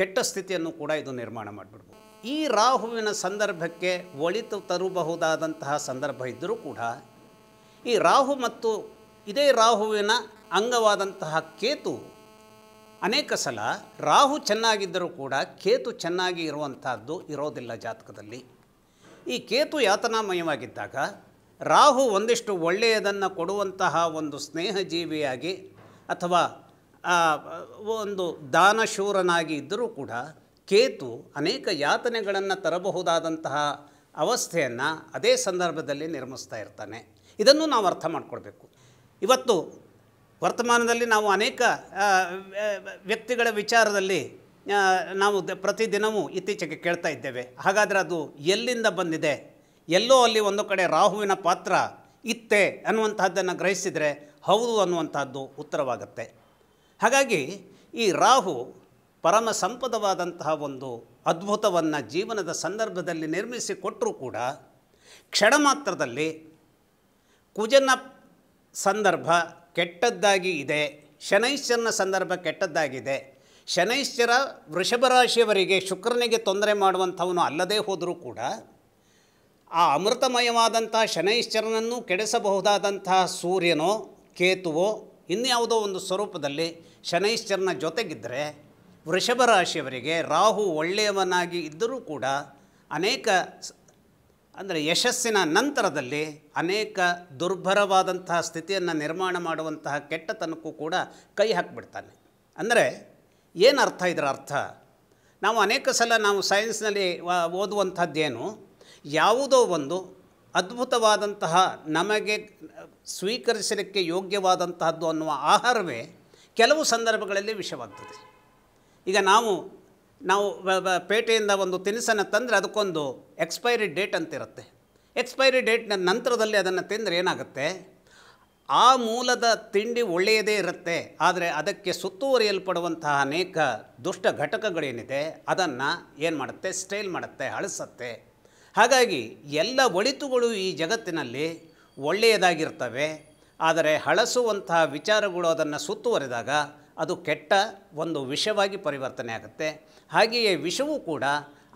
ಕೆಟ್ಟ ಸ್ಥಿತಿಯನ್ನು ಕೂಡ ಇದು ನಿರ್ಮಾಣ ಮಾಡಿಬಿಡ್ಬೋದು ಈ ರಾಹುವಿನ ಸಂದರ್ಭಕ್ಕೆ ಒಳಿತು ತರಬಹುದಾದಂತಹ ಸಂದರ್ಭ ಇದ್ದರೂ ಕೂಡ ಈ ರಾಹು ಮತ್ತು ಇದೇ ರಾಹುವಿನ ಅಂಗವಾದಂತಹ ಕೇತು ಅನೇಕ ಸಲ ರಾಹು ಚೆನ್ನಾಗಿದ್ದರೂ ಕೂಡ ಕೇತು ಚೆನ್ನಾಗಿ ಇರುವಂತಹದ್ದು ಇರೋದಿಲ್ಲ ಜಾತಕದಲ್ಲಿ ಈ ಕೇತು ಯಾತನಾಮಯವಾಗಿದ್ದಾಗ ರಾಹು ಒಂದಿಷ್ಟು ಒಳ್ಳೆಯದನ್ನು ಕೊಡುವಂತಹ ಒಂದು ಸ್ನೇಹಜೀವಿಯಾಗಿ ಅಥವಾ ಒಂದು ದಾನಶೂರನಾಗಿ ಇದ್ದರೂ ಕೂಡ ಕೇತು ಅನೇಕ ಯಾತನೆಗಳನ್ನು ತರಬಹುದಾದಂತಹ ಅವಸ್ಥೆಯನ್ನು ಅದೇ ಸಂದರ್ಭದಲ್ಲಿ ನಿರ್ಮಿಸ್ತಾ ಇರ್ತಾನೆ ಇದನ್ನು ನಾವು ಅರ್ಥ ಮಾಡಿಕೊಡ್ಬೇಕು ಇವತ್ತು ವರ್ತಮಾನದಲ್ಲಿ ನಾವು ಅನೇಕ ವ್ಯಕ್ತಿಗಳ ವಿಚಾರದಲ್ಲಿ ನಾವು ಪ್ರತಿದಿನವೂ ಇತ್ತೀಚೆಗೆ ಕೇಳ್ತಾ ಇದ್ದೇವೆ ಹಾಗಾದರೆ ಅದು ಎಲ್ಲಿಂದ ಬಂದಿದೆ ಎಲ್ಲೋ ಅಲ್ಲಿ ಒಂದು ಕಡೆ ರಾಹುವಿನ ಪಾತ್ರ ಇತ್ತೆ ಅನ್ನುವಂತಹದ್ದನ್ನು ಗ್ರಹಿಸಿದರೆ ಹೌದು ಅನ್ನುವಂಥದ್ದು ಉತ್ತರವಾಗತ್ತೆ ಹಾಗಾಗಿ ಈ ರಾಹು ಪರಮ ಸಂಪದವಾದಂತಹ ಒಂದು ಅದ್ಭುತವನ್ನು ಜೀವನದ ಸಂದರ್ಭದಲ್ಲಿ ನಿರ್ಮಿಸಿ ಕೊಟ್ಟರೂ ಕೂಡ ಕ್ಷಣ ಮಾತ್ರದಲ್ಲಿ ಕುಜನ ಸಂದರ್ಭ ಕೆಟ್ಟದ್ದಾಗಿ ಇದೆ ಶನೈಶ್ಚರನ ಸಂದರ್ಭ ಕೆಟ್ಟದ್ದಾಗಿದೆ ಶನೈಶ್ಚರ ವೃಷಭ ರಾಶಿಯವರಿಗೆ ಶುಕ್ರನಿಗೆ ತೊಂದರೆ ಮಾಡುವಂಥವನು ಅಲ್ಲದೇ ಹೋದರೂ ಕೂಡ ಆ ಅಮೃತಮಯವಾದಂಥ ಶನೈಶ್ಚರನನ್ನು ಕೆಡಿಸಬಹುದಾದಂತಹ ಸೂರ್ಯನೋ ಕೇತುವೋ ಇನ್ಯಾವುದೋ ಒಂದು ಸ್ವರೂಪದಲ್ಲಿ ಶನೈಶ್ಚರನ ಜೊತೆಗಿದ್ದರೆ ವೃಷಭ ರಾಶಿಯವರಿಗೆ ರಾಹು ಒಳ್ಳೆಯವನಾಗಿ ಇದ್ದರೂ ಕೂಡ ಅನೇಕ ಅಂದರೆ ಯಶಸ್ಸಿನ ನಂತರದಲ್ಲಿ ಅನೇಕ ದುರ್ಬರವಾದಂತಹ ಸ್ಥಿತಿಯನ್ನು ನಿರ್ಮಾಣ ಮಾಡುವಂತಹ ಕೆಟ್ಟತನಕ್ಕೂ ಕೂಡ ಕೈ ಹಾಕಿಬಿಡ್ತಾನೆ ಅಂದರೆ ಏನು ಅರ್ಥ ಇದರ ಅರ್ಥ ನಾವು ಅನೇಕ ಸಲ ನಾವು ಸೈನ್ಸ್ನಲ್ಲಿ ಓದುವಂಥದ್ದೇನು ಯಾವುದೋ ಒಂದು ಅದ್ಭುತವಾದಂತಹ ನಮಗೆ ಸ್ವೀಕರಿಸಲಿಕ್ಕೆ ಯೋಗ್ಯವಾದಂತಹದ್ದು ಅನ್ನುವ ಆಹಾರವೇ ಕೆಲವು ಸಂದರ್ಭಗಳಲ್ಲಿ ವಿಷವಾಗ್ತದೆ ಈಗ ನಾವು ನಾವು ಪೇಟೆಯಿಂದ ಒಂದು ತಿನಿಸನ್ನು ತಂದರೆ ಅದಕ್ಕೊಂದು ಎಕ್ಸ್ಪೈರಿ ಡೇಟ್ ಅಂತಿರುತ್ತೆ ಎಕ್ಸ್ಪೈರಿ ಡೇಟ್ನ ನಂತರದಲ್ಲಿ ಅದನ್ನು ತಿಂದರೆ ಏನಾಗುತ್ತೆ ಆ ಮೂಲದ ತಿಂಡಿ ಒಳ್ಳೆಯದೇ ಇರುತ್ತೆ ಆದರೆ ಅದಕ್ಕೆ ಸುತ್ತುವರಿಯಲ್ಪಡುವಂತಹ ಅನೇಕ ದುಷ್ಟ ಘಟಕಗಳೇನಿದೆ ಅದನ್ನು ಏನು ಮಾಡುತ್ತೆ ಸ್ಟೈಲ್ ಮಾಡುತ್ತೆ ಅಳಿಸತ್ತೆ ಹಾಗಾಗಿ ಎಲ್ಲ ಒಳಿತುಗಳು ಈ ಜಗತ್ತಿನಲ್ಲಿ ಒಳ್ಳೆಯದಾಗಿರ್ತವೆ ಆದರೆ ಹಳಸುವಂತಹ ವಿಚಾರಗಳು ಅದನ್ನು ಸುತ್ತುವರಿದಾಗ ಅದು ಕೆಟ್ಟ ಒಂದು ವಿಷಯವಾಗಿ ಪರಿವರ್ತನೆ ಆಗುತ್ತೆ ಹಾಗೆಯೇ ವಿಷವೂ ಕೂಡ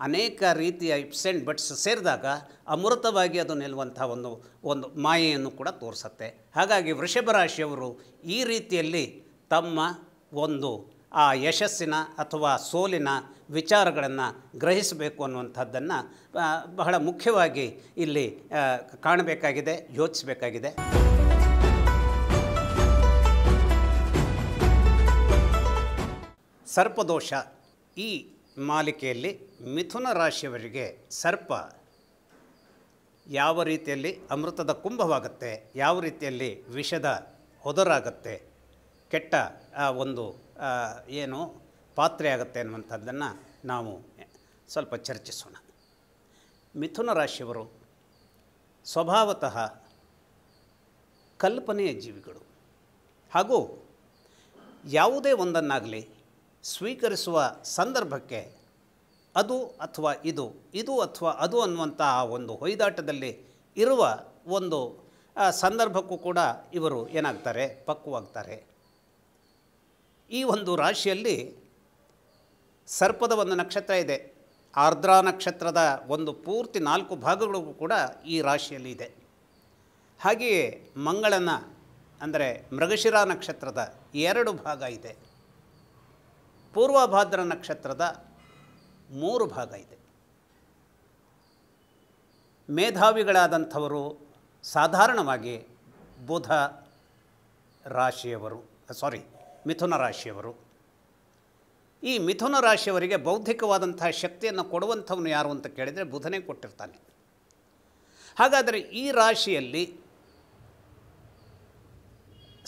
ಅನೇಕ ರೀತಿಯ ಇಪ್ಸ್ ಆ್ಯಂಡ್ ಬಟ್ಸ್ ಸೇರಿದಾಗ ಅಮೃತವಾಗಿ ಅದು ನಿಲ್ಲುವಂಥ ಒಂದು ಒಂದು ಮಾಯೆಯನ್ನು ಕೂಡ ತೋರಿಸುತ್ತೆ ಹಾಗಾಗಿ ವೃಷಭ ರಾಶಿಯವರು ಈ ರೀತಿಯಲ್ಲಿ ತಮ್ಮ ಒಂದು ಆ ಯಶಸ್ಸಿನ ಅಥವಾ ಸೋಲಿನ ವಿಚಾರಗಳನ್ನು ಗ್ರಹಿಸಬೇಕು ಅನ್ನುವಂಥದ್ದನ್ನು ಬಹಳ ಮುಖ್ಯವಾಗಿ ಇಲ್ಲಿ ಕಾಣಬೇಕಾಗಿದೆ ಯೋಚಿಸಬೇಕಾಗಿದೆ ಸರ್ಪದೋಷ ಈ ಮಾಲಿಕೆಯಲ್ಲಿ ಮಿಥುನ ರಾಶಿಯವರಿಗೆ ಸರ್ಪ ಯಾವ ರೀತಿಯಲ್ಲಿ ಅಮೃತದ ಕುಂಭವಾಗುತ್ತೆ ಯಾವ ರೀತಿಯಲ್ಲಿ ವಿಷದ ಹೊದರಾಗುತ್ತೆ ಕೆಟ್ಟ ಒಂದು ಏನು ಪಾತ್ರೆ ಆಗುತ್ತೆ ಅನ್ನುವಂಥದ್ದನ್ನು ನಾವು ಸ್ವಲ್ಪ ಚರ್ಚಿಸೋಣ ಮಿಥುನ ರಾಶಿಯವರು ಸ್ವಭಾವತಃ ಕಲ್ಪನೆಯ ಜೀವಿಗಳು ಹಾಗೂ ಯಾವುದೇ ಒಂದನ್ನಾಗಲಿ ಸ್ವೀಕರಿಸುವ ಸಂದರ್ಭಕ್ಕೆ ಅದು ಅಥವಾ ಇದು ಇದು ಅಥವಾ ಅದು ಆ ಒಂದು ಹೊಯ್ದಾಟದಲ್ಲಿ ಇರುವ ಒಂದು ಸಂದರ್ಭಕ್ಕೂ ಕೂಡ ಇವರು ಏನಾಗ್ತಾರೆ ಪಕ್ವಾಗ್ತಾರೆ ಈ ಒಂದು ರಾಶಿಯಲ್ಲಿ ಸರ್ಪದ ಒಂದು ನಕ್ಷತ್ರ ಇದೆ ಆರ್ದ್ರ ನಕ್ಷತ್ರದ ಒಂದು ಪೂರ್ತಿ ನಾಲ್ಕು ಭಾಗಗಳಿಗೂ ಕೂಡ ಈ ರಾಶಿಯಲ್ಲಿ ಇದೆ ಹಾಗೆಯೇ ಮಂಗಳನ ಅಂದರೆ ಮೃಗಶಿರ ನಕ್ಷತ್ರದ ಎರಡು ಭಾಗ ಇದೆ ಪೂರ್ವಭಾದ್ರ ನಕ್ಷತ್ರದ ಮೂರು ಭಾಗ ಇದೆ ಮೇಧಾವಿಗಳಾದಂಥವರು ಸಾಧಾರಣವಾಗಿ ಬುಧ ರಾಶಿಯವರು ಸಾರಿ ಮಿಥುನ ರಾಶಿಯವರು ಈ ಮಿಥುನ ರಾಶಿಯವರಿಗೆ ಬೌದ್ಧಿಕವಾದಂತಹ ಶಕ್ತಿಯನ್ನು ಕೊಡುವಂಥವನು ಯಾರು ಅಂತ ಕೇಳಿದರೆ ಬುಧನೇ ಕೊಟ್ಟಿರ್ತಾನೆ ಹಾಗಾದರೆ ಈ ರಾಶಿಯಲ್ಲಿ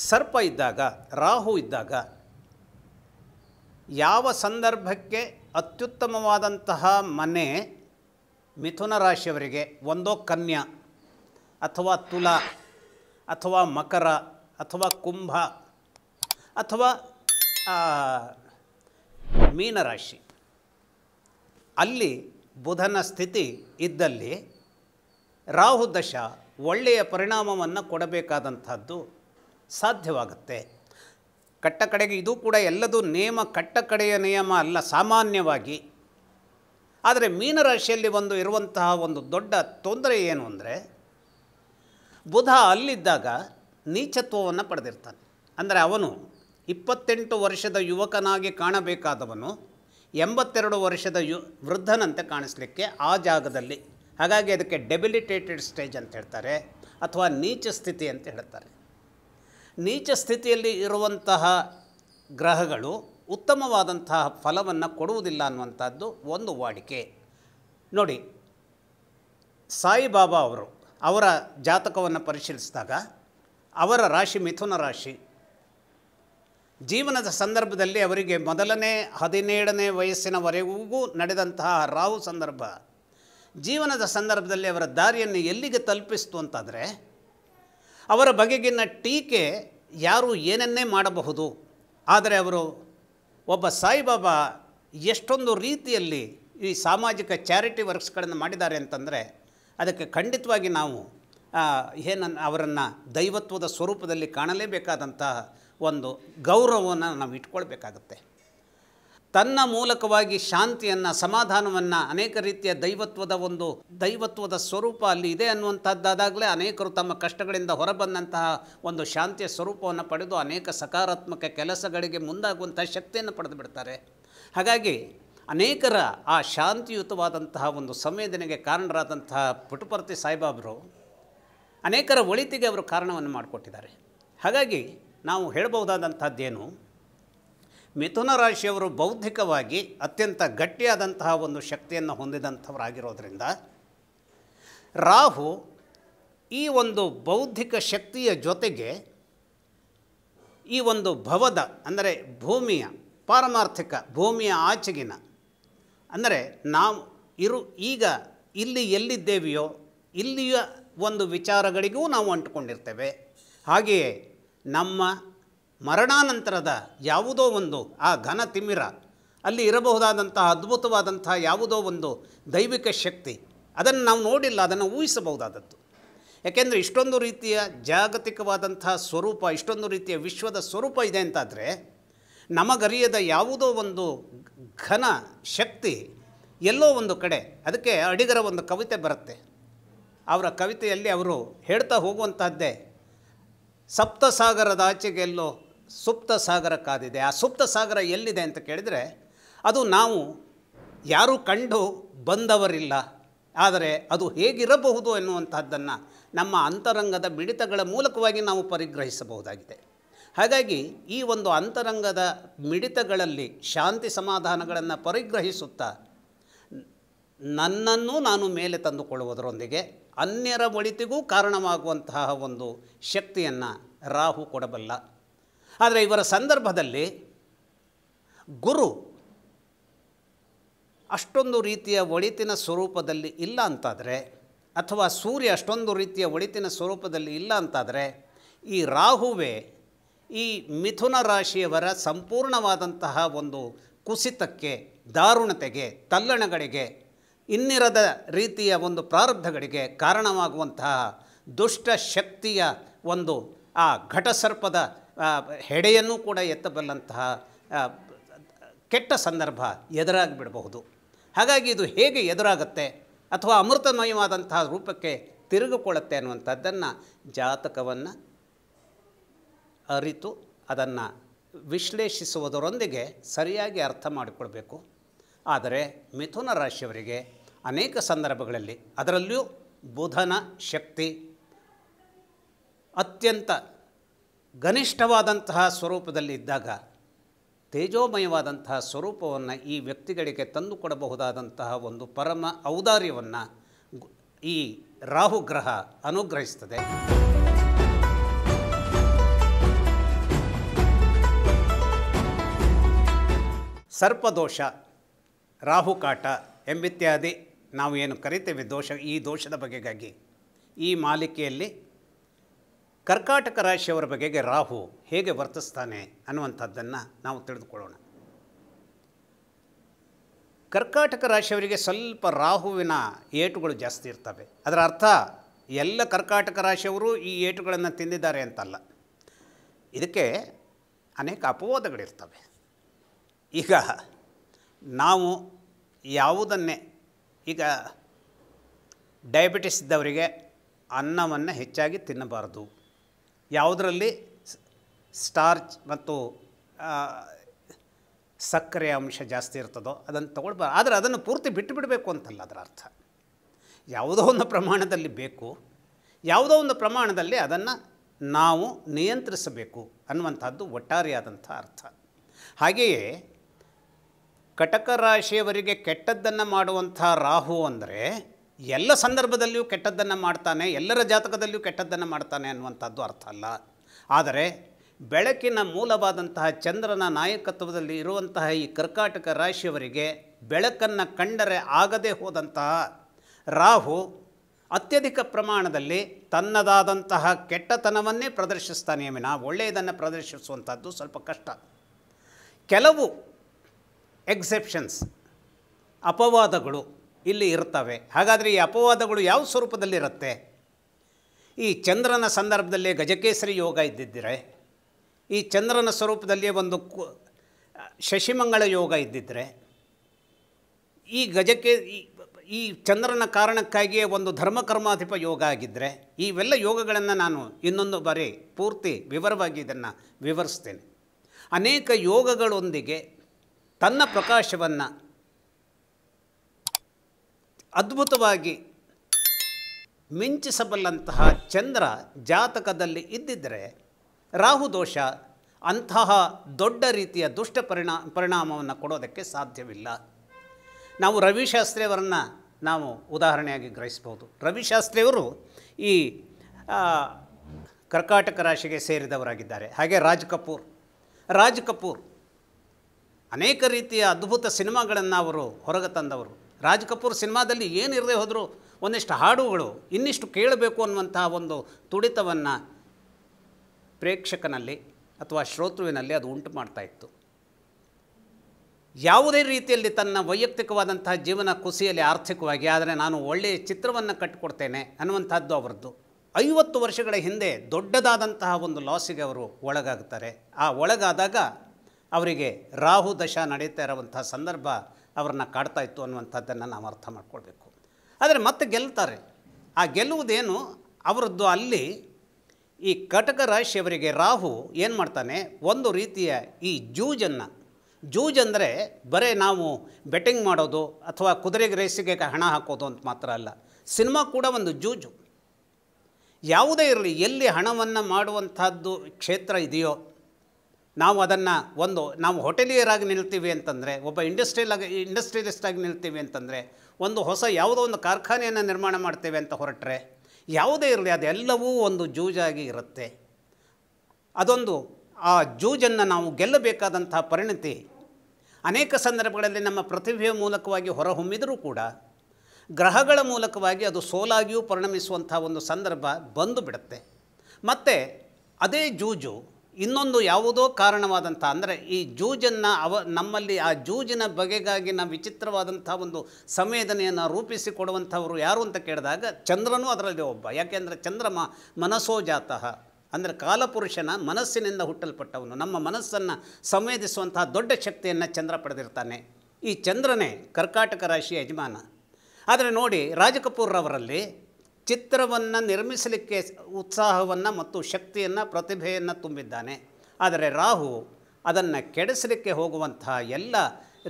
ಸರ್ಪ ಇದ್ದಾಗ ರಾಹು ಇದ್ದಾಗ ಯಾವ ಸಂದರ್ಭಕ್ಕೆ ಅತ್ಯುತ್ತಮವಾದಂತಹ ಮನೆ ಮಿಥುನ ರಾಶಿಯವರಿಗೆ ಒಂದೋ ಕನ್ಯಾ ಅಥವಾ ತುಲ ಅಥವಾ ಮಕರ ಅಥವಾ ಕುಂಭ ಅಥವಾ ಮೀನರಾಶಿ ಅಲ್ಲಿ ಬುಧನ ಸ್ಥಿತಿ ಇದ್ದಲ್ಲಿ ರಾಹು ದಶ ಒಳ್ಳೆಯ ಪರಿಣಾಮವನ್ನು ಕೊಡಬೇಕಾದಂಥದ್ದು ಸಾಧ್ಯವಾಗುತ್ತೆ ಕಟ್ಟಕಡೆಗೆ ಇದು ಕೂಡ ಎಲ್ಲದೂ ನಿಯಮ ಕಟ್ಟಕಡೆಯ ನಿಯಮ ಅಲ್ಲ ಸಾಮಾನ್ಯವಾಗಿ ಆದರೆ ಮೀನರಾಶಿಯಲ್ಲಿ ಒಂದು ಇರುವಂತಹ ಒಂದು ದೊಡ್ಡ ತೊಂದರೆ ಏನು ಅಂದರೆ ಬುಧ ಅಲ್ಲಿದ್ದಾಗ ನೀಚತ್ವವನ್ನು ಪಡೆದಿರ್ತಾನೆ ಅಂದರೆ ಅವನು ಇಪ್ಪತ್ತೆಂಟು ವರ್ಷದ ಯುವಕನಾಗಿ ಕಾಣಬೇಕಾದವನು ಎಂಬತ್ತೆರಡು ವರ್ಷದ ಯು ವೃದ್ಧನಂತೆ ಕಾಣಿಸ್ಲಿಕ್ಕೆ ಆ ಜಾಗದಲ್ಲಿ ಹಾಗಾಗಿ ಅದಕ್ಕೆ ಡೆಬಿಲಿಟೇಟೆಡ್ ಸ್ಟೇಜ್ ಅಂತ ಹೇಳ್ತಾರೆ ಅಥವಾ ನೀಚ ಸ್ಥಿತಿ ಅಂತ ಹೇಳ್ತಾರೆ ನೀಚ ಸ್ಥಿತಿಯಲ್ಲಿ ಇರುವಂತಹ ಗ್ರಹಗಳು ಉತ್ತಮವಾದಂತಹ ಫಲವನ್ನು ಕೊಡುವುದಿಲ್ಲ ಅನ್ನುವಂಥದ್ದು ಒಂದು ವಾಡಿಕೆ ನೋಡಿ ಸಾಯಿಬಾಬಾ ಅವರು ಅವರ ಜಾತಕವನ್ನು ಪರಿಶೀಲಿಸಿದಾಗ ಅವರ ರಾಶಿ ಮಿಥುನ ರಾಶಿ ಜೀವನದ ಸಂದರ್ಭದಲ್ಲಿ ಅವರಿಗೆ ಮೊದಲನೇ ಹದಿನೇಳನೇ ವಯಸ್ಸಿನವರೆಗೂ ನಡೆದಂತಹ ರಾಹು ಸಂದರ್ಭ ಜೀವನದ ಸಂದರ್ಭದಲ್ಲಿ ಅವರ ದಾರಿಯನ್ನು ಎಲ್ಲಿಗೆ ತಲುಪಿಸ್ತು ಅಂತಂದರೆ ಅವರ ಬಗೆಗಿನ ಟೀಕೆ ಯಾರು ಏನನ್ನೇ ಮಾಡಬಹುದು ಆದರೆ ಅವರು ಒಬ್ಬ ಸಾಯಿಬಾಬಾ ಎಷ್ಟೊಂದು ರೀತಿಯಲ್ಲಿ ಈ ಸಾಮಾಜಿಕ ಚಾರಿಟಿ ವರ್ಕ್ಸ್ಗಳನ್ನು ಮಾಡಿದ್ದಾರೆ ಅಂತಂದರೆ ಅದಕ್ಕೆ ಖಂಡಿತವಾಗಿ ನಾವು ಏನನ್ನು ಅವರನ್ನು ದೈವತ್ವದ ಸ್ವರೂಪದಲ್ಲಿ ಕಾಣಲೇಬೇಕಾದಂತಹ ಒಂದು ಗೌರವವನ್ನು ನಾವು ಇಟ್ಕೊಳ್ಬೇಕಾಗತ್ತೆ ತನ್ನ ಮೂಲಕವಾಗಿ ಶಾಂತಿಯನ್ನು ಸಮಾಧಾನವನ್ನು ಅನೇಕ ರೀತಿಯ ದೈವತ್ವದ ಒಂದು ದೈವತ್ವದ ಸ್ವರೂಪ ಅಲ್ಲಿ ಇದೆ ಅನ್ನುವಂಥದ್ದಾದಾಗಲೇ ಅನೇಕರು ತಮ್ಮ ಕಷ್ಟಗಳಿಂದ ಹೊರಬಂದಂತಹ ಒಂದು ಶಾಂತಿಯ ಸ್ವರೂಪವನ್ನು ಪಡೆದು ಅನೇಕ ಸಕಾರಾತ್ಮಕ ಕೆಲಸಗಳಿಗೆ ಮುಂದಾಗುವಂತಹ ಶಕ್ತಿಯನ್ನು ಪಡೆದು ಬಿಡ್ತಾರೆ ಹಾಗಾಗಿ ಅನೇಕರ ಆ ಶಾಂತಿಯುತವಾದಂತಹ ಒಂದು ಸಂವೇದನೆಗೆ ಕಾರಣರಾದಂತಹ ಪುಟುಪರ್ತಿ ಸಾಯಿಬಾಬರು ಅನೇಕರ ಒಳಿತಿಗೆ ಅವರು ಕಾರಣವನ್ನು ಮಾಡಿಕೊಟ್ಟಿದ್ದಾರೆ ಹಾಗಾಗಿ ನಾವು ಹೇಳಬಹುದಾದಂಥದ್ದೇನು ಮಿಥುನ ರಾಶಿಯವರು ಬೌದ್ಧಿಕವಾಗಿ ಅತ್ಯಂತ ಗಟ್ಟಿಯಾದಂತಹ ಒಂದು ಶಕ್ತಿಯನ್ನು ಹೊಂದಿದಂಥವರಾಗಿರೋದ್ರಿಂದ ರಾಹು ಈ ಒಂದು ಬೌದ್ಧಿಕ ಶಕ್ತಿಯ ಜೊತೆಗೆ ಈ ಒಂದು ಭವದ ಅಂದರೆ ಭೂಮಿಯ ಪಾರಮಾರ್ಥಿಕ ಭೂಮಿಯ ಆಚೆಗಿನ ಅಂದರೆ ನಾವು ಇರು ಈಗ ಇಲ್ಲಿ ಎಲ್ಲಿದ್ದೇವೆಯೋ ಇಲ್ಲಿಯ ಒಂದು ವಿಚಾರಗಳಿಗೂ ನಾವು ಅಂಟುಕೊಂಡಿರ್ತೇವೆ ಹಾಗೆಯೇ ನಮ್ಮ ಮರಣಾನಂತರದ ಯಾವುದೋ ಒಂದು ಆ ಘನ ತಿಮ್ಮಿರ ಅಲ್ಲಿ ಇರಬಹುದಾದಂತಹ ಅದ್ಭುತವಾದಂಥ ಯಾವುದೋ ಒಂದು ದೈವಿಕ ಶಕ್ತಿ ಅದನ್ನು ನಾವು ನೋಡಿಲ್ಲ ಅದನ್ನು ಊಹಿಸಬಹುದಾದದ್ದು ಯಾಕೆಂದರೆ ಇಷ್ಟೊಂದು ರೀತಿಯ ಜಾಗತಿಕವಾದಂತಹ ಸ್ವರೂಪ ಇಷ್ಟೊಂದು ರೀತಿಯ ವಿಶ್ವದ ಸ್ವರೂಪ ಇದೆ ಅಂತಾದರೆ ನಮಗರಿಯದ ಯಾವುದೋ ಒಂದು ಘನ ಶಕ್ತಿ ಎಲ್ಲೋ ಒಂದು ಕಡೆ ಅದಕ್ಕೆ ಅಡಿಗರ ಒಂದು ಕವಿತೆ ಬರುತ್ತೆ ಅವರ ಕವಿತೆಯಲ್ಲಿ ಅವರು ಹೇಳ್ತಾ ಹೋಗುವಂಥದ್ದೇ ಸಪ್ತಸಾಗರದ ಆಚೆಗೆಲ್ಲೋ ಸುಪ್ತ ಸಾಗರ ಕಾದಿದೆ ಆ ಸುಪ್ತ ಸಾಗರ ಎಲ್ಲಿದೆ ಅಂತ ಕೇಳಿದರೆ ಅದು ನಾವು ಯಾರೂ ಕಂಡು ಬಂದವರಿಲ್ಲ ಆದರೆ ಅದು ಹೇಗಿರಬಹುದು ಎನ್ನುವಂತಹದ್ದನ್ನು ನಮ್ಮ ಅಂತರಂಗದ ಮಿಡಿತಗಳ ಮೂಲಕವಾಗಿ ನಾವು ಪರಿಗ್ರಹಿಸಬಹುದಾಗಿದೆ ಹಾಗಾಗಿ ಈ ಒಂದು ಅಂತರಂಗದ ಮಿಡಿತಗಳಲ್ಲಿ ಶಾಂತಿ ಸಮಾಧಾನಗಳನ್ನು ಪರಿಗ್ರಹಿಸುತ್ತಾ ನನ್ನನ್ನು ನಾನು ಮೇಲೆ ತಂದುಕೊಳ್ಳುವುದರೊಂದಿಗೆ ಅನ್ಯರ ಒಳಿತಿಗೂ ಕಾರಣವಾಗುವಂತಹ ಒಂದು ಶಕ್ತಿಯನ್ನು ರಾಹು ಕೊಡಬಲ್ಲ ಆದರೆ ಇವರ ಸಂದರ್ಭದಲ್ಲಿ ಗುರು ಅಷ್ಟೊಂದು ರೀತಿಯ ಒಳಿತಿನ ಸ್ವರೂಪದಲ್ಲಿ ಇಲ್ಲ ಅಂತಾದರೆ ಅಥವಾ ಸೂರ್ಯ ಅಷ್ಟೊಂದು ರೀತಿಯ ಒಳಿತಿನ ಸ್ವರೂಪದಲ್ಲಿ ಇಲ್ಲ ಅಂತಾದರೆ ಈ ರಾಹುವೆ ಈ ಮಿಥುನ ರಾಶಿಯವರ ಸಂಪೂರ್ಣವಾದಂತಹ ಒಂದು ಕುಸಿತಕ್ಕೆ ದಾರುಣತೆಗೆ ತಲ್ಲಣಗಳಿಗೆ ಇನ್ನಿರದ ರೀತಿಯ ಒಂದು ಪ್ರಾರಬ್ಧಗಳಿಗೆ ಕಾರಣವಾಗುವಂತಹ ದುಷ್ಟ ಶಕ್ತಿಯ ಒಂದು ಆ ಘಟಸರ್ಪದ ಹೆಡೆಯನ್ನು ಕೂಡ ಎತ್ತಬಲ್ಲಂತಹ ಕೆಟ್ಟ ಸಂದರ್ಭ ಎದುರಾಗಿಬಿಡಬಹುದು ಹಾಗಾಗಿ ಇದು ಹೇಗೆ ಎದುರಾಗುತ್ತೆ ಅಥವಾ ಅಮೃತಮಯವಾದಂತಹ ರೂಪಕ್ಕೆ ತಿರುಗಿಕೊಳ್ಳುತ್ತೆ ಅನ್ನುವಂಥದ್ದನ್ನು ಜಾತಕವನ್ನು ಅರಿತು ಅದನ್ನು ವಿಶ್ಲೇಷಿಸುವುದರೊಂದಿಗೆ ಸರಿಯಾಗಿ ಅರ್ಥ ಮಾಡಿಕೊಳ್ಬೇಕು ಆದರೆ ಮಿಥುನ ರಾಶಿಯವರಿಗೆ ಅನೇಕ ಸಂದರ್ಭಗಳಲ್ಲಿ ಅದರಲ್ಲಿಯೂ ಬುಧನ ಶಕ್ತಿ ಅತ್ಯಂತ ಗನಿಷ್ಠವಾದಂತಹ ಇದ್ದಾಗ ತೇಜೋಮಯವಾದಂತಹ ಸ್ವರೂಪವನ್ನು ಈ ವ್ಯಕ್ತಿಗಳಿಗೆ ತಂದುಕೊಡಬಹುದಾದಂತಹ ಒಂದು ಪರಮ ಔದಾರ್ಯವನ್ನು ಈ ರಾಹುಗ್ರಹ ಅನುಗ್ರಹಿಸ್ತದೆ ಸರ್ಪದೋಷ ರಾಹುಕಾಟ ಎಂಬಿತ್ಯಾದಿ ನಾವು ಏನು ಕರಿತೇವೆ ದೋಷ ಈ ದೋಷದ ಬಗೆಗಾಗಿ ಈ ಮಾಲಿಕೆಯಲ್ಲಿ ಕರ್ಕಾಟಕ ರಾಶಿಯವರ ಬಗೆಗೆ ರಾಹು ಹೇಗೆ ವರ್ತಿಸ್ತಾನೆ ಅನ್ನುವಂಥದ್ದನ್ನು ನಾವು ತಿಳಿದುಕೊಳ್ಳೋಣ ಕರ್ಕಾಟಕ ರಾಶಿಯವರಿಗೆ ಸ್ವಲ್ಪ ರಾಹುವಿನ ಏಟುಗಳು ಜಾಸ್ತಿ ಇರ್ತವೆ ಅದರ ಅರ್ಥ ಎಲ್ಲ ಕರ್ಕಾಟಕ ರಾಶಿಯವರು ಈ ಏಟುಗಳನ್ನು ತಿಂದಿದ್ದಾರೆ ಅಂತಲ್ಲ ಇದಕ್ಕೆ ಅನೇಕ ಅಪವಾದಗಳಿರ್ತವೆ ಈಗ ನಾವು ಯಾವುದನ್ನೇ ಈಗ ಡಯಾಬಿಟಿಸ್ ಇದ್ದವರಿಗೆ ಅನ್ನವನ್ನು ಹೆಚ್ಚಾಗಿ ತಿನ್ನಬಾರದು ಯಾವುದರಲ್ಲಿ ಸ್ಟಾರ್ಚ್ ಮತ್ತು ಸಕ್ಕರೆ ಅಂಶ ಜಾಸ್ತಿ ಇರ್ತದೋ ಅದನ್ನು ತೊಗೊಳ್ಬಾರ ಆದರೆ ಅದನ್ನು ಪೂರ್ತಿ ಬಿಟ್ಟು ಬಿಡಬೇಕು ಅಂತಲ್ಲ ಅದರ ಅರ್ಥ ಯಾವುದೋ ಒಂದು ಪ್ರಮಾಣದಲ್ಲಿ ಬೇಕು ಯಾವುದೋ ಒಂದು ಪ್ರಮಾಣದಲ್ಲಿ ಅದನ್ನು ನಾವು ನಿಯಂತ್ರಿಸಬೇಕು ಅನ್ನುವಂಥದ್ದು ಒಟ್ಟಾರೆಯಾದಂಥ ಅರ್ಥ ಹಾಗೆಯೇ ಕಟಕ ರಾಶಿಯವರಿಗೆ ಕೆಟ್ಟದ್ದನ್ನು ಮಾಡುವಂಥ ರಾಹು ಅಂದರೆ ಎಲ್ಲ ಸಂದರ್ಭದಲ್ಲಿಯೂ ಕೆಟ್ಟದ್ದನ್ನು ಮಾಡ್ತಾನೆ ಎಲ್ಲರ ಜಾತಕದಲ್ಲಿಯೂ ಕೆಟ್ಟದ್ದನ್ನು ಮಾಡ್ತಾನೆ ಅನ್ನುವಂಥದ್ದು ಅರ್ಥ ಅಲ್ಲ ಆದರೆ ಬೆಳಕಿನ ಮೂಲವಾದಂತಹ ಚಂದ್ರನ ನಾಯಕತ್ವದಲ್ಲಿ ಇರುವಂತಹ ಈ ಕರ್ಕಾಟಕ ರಾಶಿಯವರಿಗೆ ಬೆಳಕನ್ನು ಕಂಡರೆ ಆಗದೆ ಹೋದಂತಹ ರಾಹು ಅತ್ಯಧಿಕ ಪ್ರಮಾಣದಲ್ಲಿ ತನ್ನದಾದಂತಹ ಕೆಟ್ಟತನವನ್ನೇ ಪ್ರದರ್ಶಿಸ್ತಾನೆ ಮಿನ ಒಳ್ಳೆಯದನ್ನು ಪ್ರದರ್ಶಿಸುವಂಥದ್ದು ಸ್ವಲ್ಪ ಕಷ್ಟ ಕೆಲವು ಎಕ್ಸೆಪ್ಷನ್ಸ್ ಅಪವಾದಗಳು ಇಲ್ಲಿ ಇರ್ತವೆ ಹಾಗಾದರೆ ಈ ಅಪವಾದಗಳು ಯಾವ ಸ್ವರೂಪದಲ್ಲಿರುತ್ತೆ ಈ ಚಂದ್ರನ ಸಂದರ್ಭದಲ್ಲಿ ಗಜಕೇಸರಿ ಯೋಗ ಇದ್ದಿದ್ದರೆ ಈ ಚಂದ್ರನ ಸ್ವರೂಪದಲ್ಲಿ ಒಂದು ಶಶಿಮಂಗಳ ಯೋಗ ಇದ್ದಿದ್ದರೆ ಈ ಗಜಕ್ಕೆ ಈ ಚಂದ್ರನ ಕಾರಣಕ್ಕಾಗಿಯೇ ಒಂದು ಧರ್ಮಕರ್ಮಾಧಿಪ ಯೋಗ ಆಗಿದ್ದರೆ ಇವೆಲ್ಲ ಯೋಗಗಳನ್ನು ನಾನು ಇನ್ನೊಂದು ಬಾರಿ ಪೂರ್ತಿ ವಿವರವಾಗಿ ಇದನ್ನು ವಿವರಿಸ್ತೇನೆ ಅನೇಕ ಯೋಗಗಳೊಂದಿಗೆ ತನ್ನ ಪ್ರಕಾಶವನ್ನು ಅದ್ಭುತವಾಗಿ ಮಿಂಚಿಸಬಲ್ಲಂತಹ ಚಂದ್ರ ಜಾತಕದಲ್ಲಿ ಇದ್ದಿದ್ದರೆ ರಾಹು ದೋಷ ಅಂತಹ ದೊಡ್ಡ ರೀತಿಯ ದುಷ್ಟ ಪರಿಣಾ ಪರಿಣಾಮವನ್ನು ಕೊಡೋದಕ್ಕೆ ಸಾಧ್ಯವಿಲ್ಲ ನಾವು ರವಿಶಾಸ್ತ್ರಿಯವರನ್ನು ನಾವು ಉದಾಹರಣೆಯಾಗಿ ಗ್ರಹಿಸ್ಬೋದು ರವಿಶಾಸ್ತ್ರಿಯವರು ಈ ಕರ್ಕಾಟಕ ರಾಶಿಗೆ ಸೇರಿದವರಾಗಿದ್ದಾರೆ ಹಾಗೆ ರಾಜ್ ಕಪೂರ್ ರಾಜ್ ಕಪೂರ್ ಅನೇಕ ರೀತಿಯ ಅದ್ಭುತ ಸಿನಿಮಾಗಳನ್ನು ಅವರು ಹೊರಗೆ ತಂದವರು ರಾಜ್ ಕಪೂರ್ ಸಿನಿಮಾದಲ್ಲಿ ಏನಿರದೆ ಹೋದರೂ ಒಂದಿಷ್ಟು ಹಾಡುಗಳು ಇನ್ನಿಷ್ಟು ಕೇಳಬೇಕು ಅನ್ನುವಂತಹ ಒಂದು ತುಡಿತವನ್ನು ಪ್ರೇಕ್ಷಕನಲ್ಲಿ ಅಥವಾ ಶ್ರೋತೃವಿನಲ್ಲಿ ಅದು ಉಂಟು ಮಾಡ್ತಾ ಇತ್ತು ಯಾವುದೇ ರೀತಿಯಲ್ಲಿ ತನ್ನ ವೈಯಕ್ತಿಕವಾದಂತಹ ಜೀವನ ಕುಸಿಯಲ್ಲಿ ಆರ್ಥಿಕವಾಗಿ ಆದರೆ ನಾನು ಒಳ್ಳೆಯ ಚಿತ್ರವನ್ನು ಕಟ್ಟಿಕೊಡ್ತೇನೆ ಅನ್ನುವಂಥದ್ದು ಅವರದ್ದು ಐವತ್ತು ವರ್ಷಗಳ ಹಿಂದೆ ದೊಡ್ಡದಾದಂತಹ ಒಂದು ಲಾಸಿಗೆ ಅವರು ಒಳಗಾಗ್ತಾರೆ ಆ ಒಳಗಾದಾಗ ಅವರಿಗೆ ರಾಹು ದಶ ನಡೀತಾ ಇರುವಂತಹ ಸಂದರ್ಭ ಅವರನ್ನ ಕಾಡ್ತಾ ಇತ್ತು ಅನ್ನುವಂಥದ್ದನ್ನು ನಾವು ಅರ್ಥ ಮಾಡ್ಕೊಳ್ಬೇಕು ಆದರೆ ಮತ್ತೆ ಗೆಲ್ತಾರೆ ಆ ಗೆಲ್ಲುವುದೇನು ಅವರದ್ದು ಅಲ್ಲಿ ಈ ಕಟಕ ರಾಶಿಯವರಿಗೆ ರಾಹು ಏನು ಮಾಡ್ತಾನೆ ಒಂದು ರೀತಿಯ ಈ ಜೂಜನ್ನು ಜೂಜ್ ಅಂದರೆ ಬರೇ ನಾವು ಬೆಟ್ಟಿಂಗ್ ಮಾಡೋದು ಅಥವಾ ಕುದುರೆಗೆ ರೇಸಿಗೆ ಹಣ ಹಾಕೋದು ಅಂತ ಮಾತ್ರ ಅಲ್ಲ ಸಿನಿಮಾ ಕೂಡ ಒಂದು ಜೂಜು ಯಾವುದೇ ಇರಲಿ ಎಲ್ಲಿ ಹಣವನ್ನು ಮಾಡುವಂಥದ್ದು ಕ್ಷೇತ್ರ ಇದೆಯೋ ನಾವು ಅದನ್ನು ಒಂದು ನಾವು ಹೋಟೆಲಿಯರಾಗಿ ನಿಲ್ತೀವಿ ಅಂತಂದರೆ ಒಬ್ಬ ಇಂಡಸ್ಟ್ರಿಯಲ್ ಆಗಿ ಇಂಡಸ್ಟ್ರಿಯಲಿಸ್ಟ್ ನಿಲ್ತೀವಿ ಅಂತಂದರೆ ಒಂದು ಹೊಸ ಯಾವುದೋ ಒಂದು ಕಾರ್ಖಾನೆಯನ್ನು ನಿರ್ಮಾಣ ಮಾಡ್ತೇವೆ ಅಂತ ಹೊರಟ್ರೆ ಯಾವುದೇ ಇರಲಿ ಅದೆಲ್ಲವೂ ಒಂದು ಜೂಜಾಗಿ ಇರುತ್ತೆ ಅದೊಂದು ಆ ಜೂಜನ್ನು ನಾವು ಗೆಲ್ಲಬೇಕಾದಂತಹ ಪರಿಣತಿ ಅನೇಕ ಸಂದರ್ಭಗಳಲ್ಲಿ ನಮ್ಮ ಪ್ರತಿಭೆಯ ಮೂಲಕವಾಗಿ ಹೊರಹೊಮ್ಮಿದರೂ ಕೂಡ ಗ್ರಹಗಳ ಮೂಲಕವಾಗಿ ಅದು ಸೋಲಾಗಿಯೂ ಪರಿಣಮಿಸುವಂಥ ಒಂದು ಸಂದರ್ಭ ಬಂದು ಬಿಡುತ್ತೆ ಮತ್ತು ಅದೇ ಜೂಜು ಇನ್ನೊಂದು ಯಾವುದೋ ಕಾರಣವಾದಂಥ ಅಂದರೆ ಈ ಜೂಜನ್ನು ಅವ ನಮ್ಮಲ್ಲಿ ಆ ಜೂಜಿನ ಬಗೆಗಾಗಿ ನಾವು ವಿಚಿತ್ರವಾದಂಥ ಒಂದು ಸಂವೇದನೆಯನ್ನು ರೂಪಿಸಿಕೊಡುವಂಥವರು ಯಾರು ಅಂತ ಕೇಳಿದಾಗ ಚಂದ್ರನೂ ಅದರಲ್ಲಿ ಒಬ್ಬ ಯಾಕೆಂದರೆ ಚಂದ್ರಮ ಮನಸ್ಸೋಜಾತ ಅಂದರೆ ಕಾಲಪುರುಷನ ಮನಸ್ಸಿನಿಂದ ಹುಟ್ಟಲ್ಪಟ್ಟವನು ನಮ್ಮ ಮನಸ್ಸನ್ನು ಸಂವೇದಿಸುವಂತಹ ದೊಡ್ಡ ಶಕ್ತಿಯನ್ನು ಚಂದ್ರ ಪಡೆದಿರ್ತಾನೆ ಈ ಚಂದ್ರನೇ ಕರ್ಕಾಟಕ ರಾಶಿಯ ಯಜಮಾನ ಆದರೆ ನೋಡಿ ರಾಜಕಪೂರ್ರವರಲ್ಲಿ ಚಿತ್ರವನ್ನು ನಿರ್ಮಿಸಲಿಕ್ಕೆ ಉತ್ಸಾಹವನ್ನು ಮತ್ತು ಶಕ್ತಿಯನ್ನು ಪ್ರತಿಭೆಯನ್ನು ತುಂಬಿದ್ದಾನೆ ಆದರೆ ರಾಹು ಅದನ್ನು ಕೆಡಿಸಲಿಕ್ಕೆ ಹೋಗುವಂತಹ ಎಲ್ಲ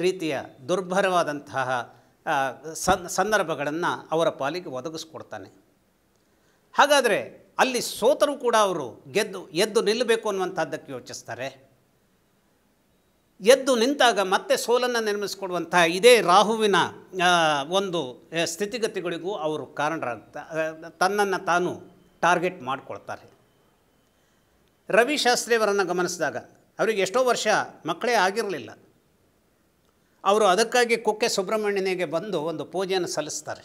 ರೀತಿಯ ದುರ್ಭರವಾದಂತಹ ಸಂದರ್ಭಗಳನ್ನು ಅವರ ಪಾಲಿಗೆ ಒದಗಿಸ್ಕೊಡ್ತಾನೆ ಹಾಗಾದರೆ ಅಲ್ಲಿ ಸೋತರೂ ಕೂಡ ಅವರು ಗೆದ್ದು ಎದ್ದು ನಿಲ್ಲಬೇಕು ಅನ್ನುವಂಥದ್ದಕ್ಕೆ ಯೋಚಿಸ್ತಾರೆ ಎದ್ದು ನಿಂತಾಗ ಮತ್ತೆ ಸೋಲನ್ನು ನಿರ್ಮಿಸಿಕೊಡುವಂತಹ ಇದೇ ರಾಹುವಿನ ಒಂದು ಸ್ಥಿತಿಗತಿಗಳಿಗೂ ಅವರು ಕಾರಣರಾಗ್ತ ತನ್ನನ್ನು ತಾನು ಟಾರ್ಗೆಟ್ ಮಾಡಿಕೊಳ್ತಾರೆ ರವಿಶಾಸ್ತ್ರಿಯವರನ್ನು ಗಮನಿಸಿದಾಗ ಅವರಿಗೆ ಎಷ್ಟೋ ವರ್ಷ ಮಕ್ಕಳೇ ಆಗಿರಲಿಲ್ಲ ಅವರು ಅದಕ್ಕಾಗಿ ಕುಕ್ಕೆ ಸುಬ್ರಹ್ಮಣ್ಯನಿಗೆ ಬಂದು ಒಂದು ಪೂಜೆಯನ್ನು ಸಲ್ಲಿಸ್ತಾರೆ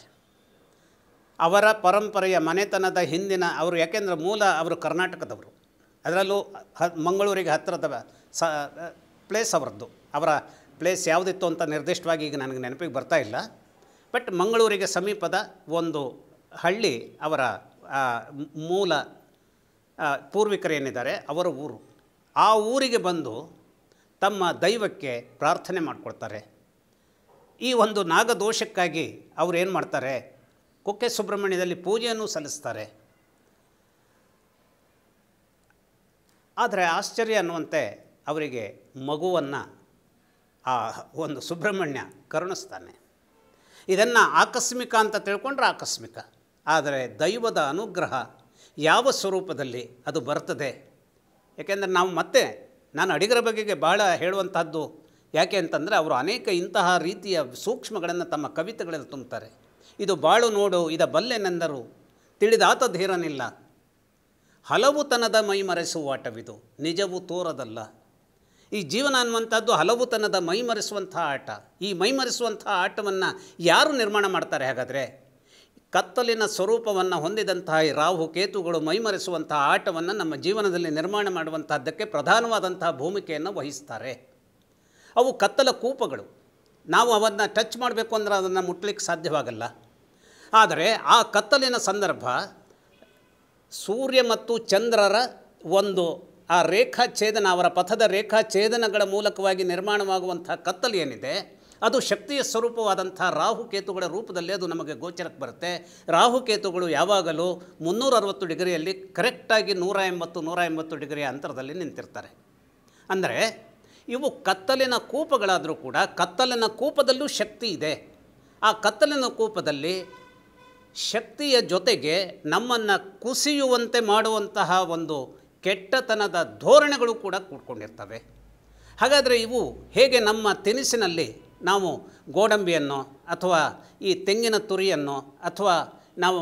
ಅವರ ಪರಂಪರೆಯ ಮನೆತನದ ಹಿಂದಿನ ಅವರು ಯಾಕೆಂದರೆ ಮೂಲ ಅವರು ಕರ್ನಾಟಕದವರು ಅದರಲ್ಲೂ ಮಂಗಳೂರಿಗೆ ಹತ್ತಿರದ ಸ ಪ್ಲೇಸ್ ಅವರದ್ದು ಅವರ ಪ್ಲೇಸ್ ಯಾವುದಿತ್ತು ಅಂತ ನಿರ್ದಿಷ್ಟವಾಗಿ ಈಗ ನನಗೆ ನೆನಪಿಗೆ ಬರ್ತಾ ಇಲ್ಲ ಬಟ್ ಮಂಗಳೂರಿಗೆ ಸಮೀಪದ ಒಂದು ಹಳ್ಳಿ ಅವರ ಮೂಲ ಏನಿದ್ದಾರೆ ಅವರ ಊರು ಆ ಊರಿಗೆ ಬಂದು ತಮ್ಮ ದೈವಕ್ಕೆ ಪ್ರಾರ್ಥನೆ ಮಾಡಿಕೊಳ್ತಾರೆ ಈ ಒಂದು ನಾಗದೋಷಕ್ಕಾಗಿ ಅವರು ಏನು ಮಾಡ್ತಾರೆ ಕುಕ್ಕೆ ಸುಬ್ರಹ್ಮಣ್ಯದಲ್ಲಿ ಪೂಜೆಯನ್ನು ಸಲ್ಲಿಸ್ತಾರೆ ಆದರೆ ಆಶ್ಚರ್ಯ ಅನ್ನುವಂತೆ ಅವರಿಗೆ ಮಗುವನ್ನು ಆ ಒಂದು ಸುಬ್ರಹ್ಮಣ್ಯ ಕರುಣಿಸ್ತಾನೆ ಇದನ್ನು ಆಕಸ್ಮಿಕ ಅಂತ ತಿಳ್ಕೊಂಡ್ರೆ ಆಕಸ್ಮಿಕ ಆದರೆ ದೈವದ ಅನುಗ್ರಹ ಯಾವ ಸ್ವರೂಪದಲ್ಲಿ ಅದು ಬರ್ತದೆ ಏಕೆಂದರೆ ನಾವು ಮತ್ತೆ ನಾನು ಅಡಿಗರ ಬಗೆಗೆ ಭಾಳ ಹೇಳುವಂತಹದ್ದು ಯಾಕೆ ಅಂತಂದರೆ ಅವರು ಅನೇಕ ಇಂತಹ ರೀತಿಯ ಸೂಕ್ಷ್ಮಗಳನ್ನು ತಮ್ಮ ಕವಿತೆಗಳಲ್ಲಿ ತುಂಬುತ್ತಾರೆ ಇದು ಬಾಳು ನೋಡು ಇದ ಬಲ್ಲೆನೆಂದರು ತಿಳಿದಾತ ಧೀರನಿಲ್ಲ ಹಲವುತನದ ಮೈಮರೆಸುವಾಟವಿದು ನಿಜವು ತೋರದಲ್ಲ ಈ ಜೀವನ ಅನ್ನುವಂಥದ್ದು ಹಲವುತನದ ಮೈಮರೆಸುವಂಥ ಆಟ ಈ ಮೈಮರೆಸುವಂಥ ಆಟವನ್ನು ಯಾರು ನಿರ್ಮಾಣ ಮಾಡ್ತಾರೆ ಹಾಗಾದರೆ ಕತ್ತಲಿನ ಸ್ವರೂಪವನ್ನು ಹೊಂದಿದಂತಹ ಈ ರಾಹು ಕೇತುಗಳು ಮೈಮರೆಸುವಂಥ ಆಟವನ್ನು ನಮ್ಮ ಜೀವನದಲ್ಲಿ ನಿರ್ಮಾಣ ಮಾಡುವಂಥದ್ದಕ್ಕೆ ಪ್ರಧಾನವಾದಂತಹ ಭೂಮಿಕೆಯನ್ನು ವಹಿಸ್ತಾರೆ ಅವು ಕತ್ತಲ ಕೂಪಗಳು ನಾವು ಅವನ್ನು ಟಚ್ ಮಾಡಬೇಕು ಅಂದರೆ ಅದನ್ನು ಮುಟ್ಟಲಿಕ್ಕೆ ಸಾಧ್ಯವಾಗಲ್ಲ ಆದರೆ ಆ ಕತ್ತಲಿನ ಸಂದರ್ಭ ಸೂರ್ಯ ಮತ್ತು ಚಂದ್ರರ ಒಂದು ಆ ರೇಖಾಛೇದನ ಅವರ ಪಥದ ರೇಖಾಛೇದನಗಳ ಮೂಲಕವಾಗಿ ನಿರ್ಮಾಣವಾಗುವಂಥ ಕತ್ತಲು ಏನಿದೆ ಅದು ಶಕ್ತಿಯ ಸ್ವರೂಪವಾದಂಥ ರಾಹುಕೇತುಗಳ ರೂಪದಲ್ಲಿ ಅದು ನಮಗೆ ಗೋಚರಕ್ಕೆ ಬರುತ್ತೆ ರಾಹುಕೇತುಗಳು ಯಾವಾಗಲೂ ಮುನ್ನೂರ ಅರವತ್ತು ಡಿಗ್ರಿಯಲ್ಲಿ ಕರೆಕ್ಟಾಗಿ ನೂರ ಎಂಬತ್ತು ನೂರ ಎಂಬತ್ತು ಡಿಗ್ರಿಯ ಅಂತರದಲ್ಲಿ ನಿಂತಿರ್ತಾರೆ ಅಂದರೆ ಇವು ಕತ್ತಲಿನ ಕೂಪಗಳಾದರೂ ಕೂಡ ಕತ್ತಲಿನ ಕೂಪದಲ್ಲೂ ಶಕ್ತಿ ಇದೆ ಆ ಕತ್ತಲಿನ ಕೂಪದಲ್ಲಿ ಶಕ್ತಿಯ ಜೊತೆಗೆ ನಮ್ಮನ್ನು ಕುಸಿಯುವಂತೆ ಮಾಡುವಂತಹ ಒಂದು ಕೆಟ್ಟತನದ ಧೋರಣೆಗಳು ಕೂಡ ಕೂಡ್ಕೊಂಡಿರ್ತವೆ ಹಾಗಾದರೆ ಇವು ಹೇಗೆ ನಮ್ಮ ತಿನಿಸಿನಲ್ಲಿ ನಾವು ಗೋಡಂಬಿಯನ್ನು ಅಥವಾ ಈ ತೆಂಗಿನ ತುರಿಯನ್ನು ಅಥವಾ ನಾವು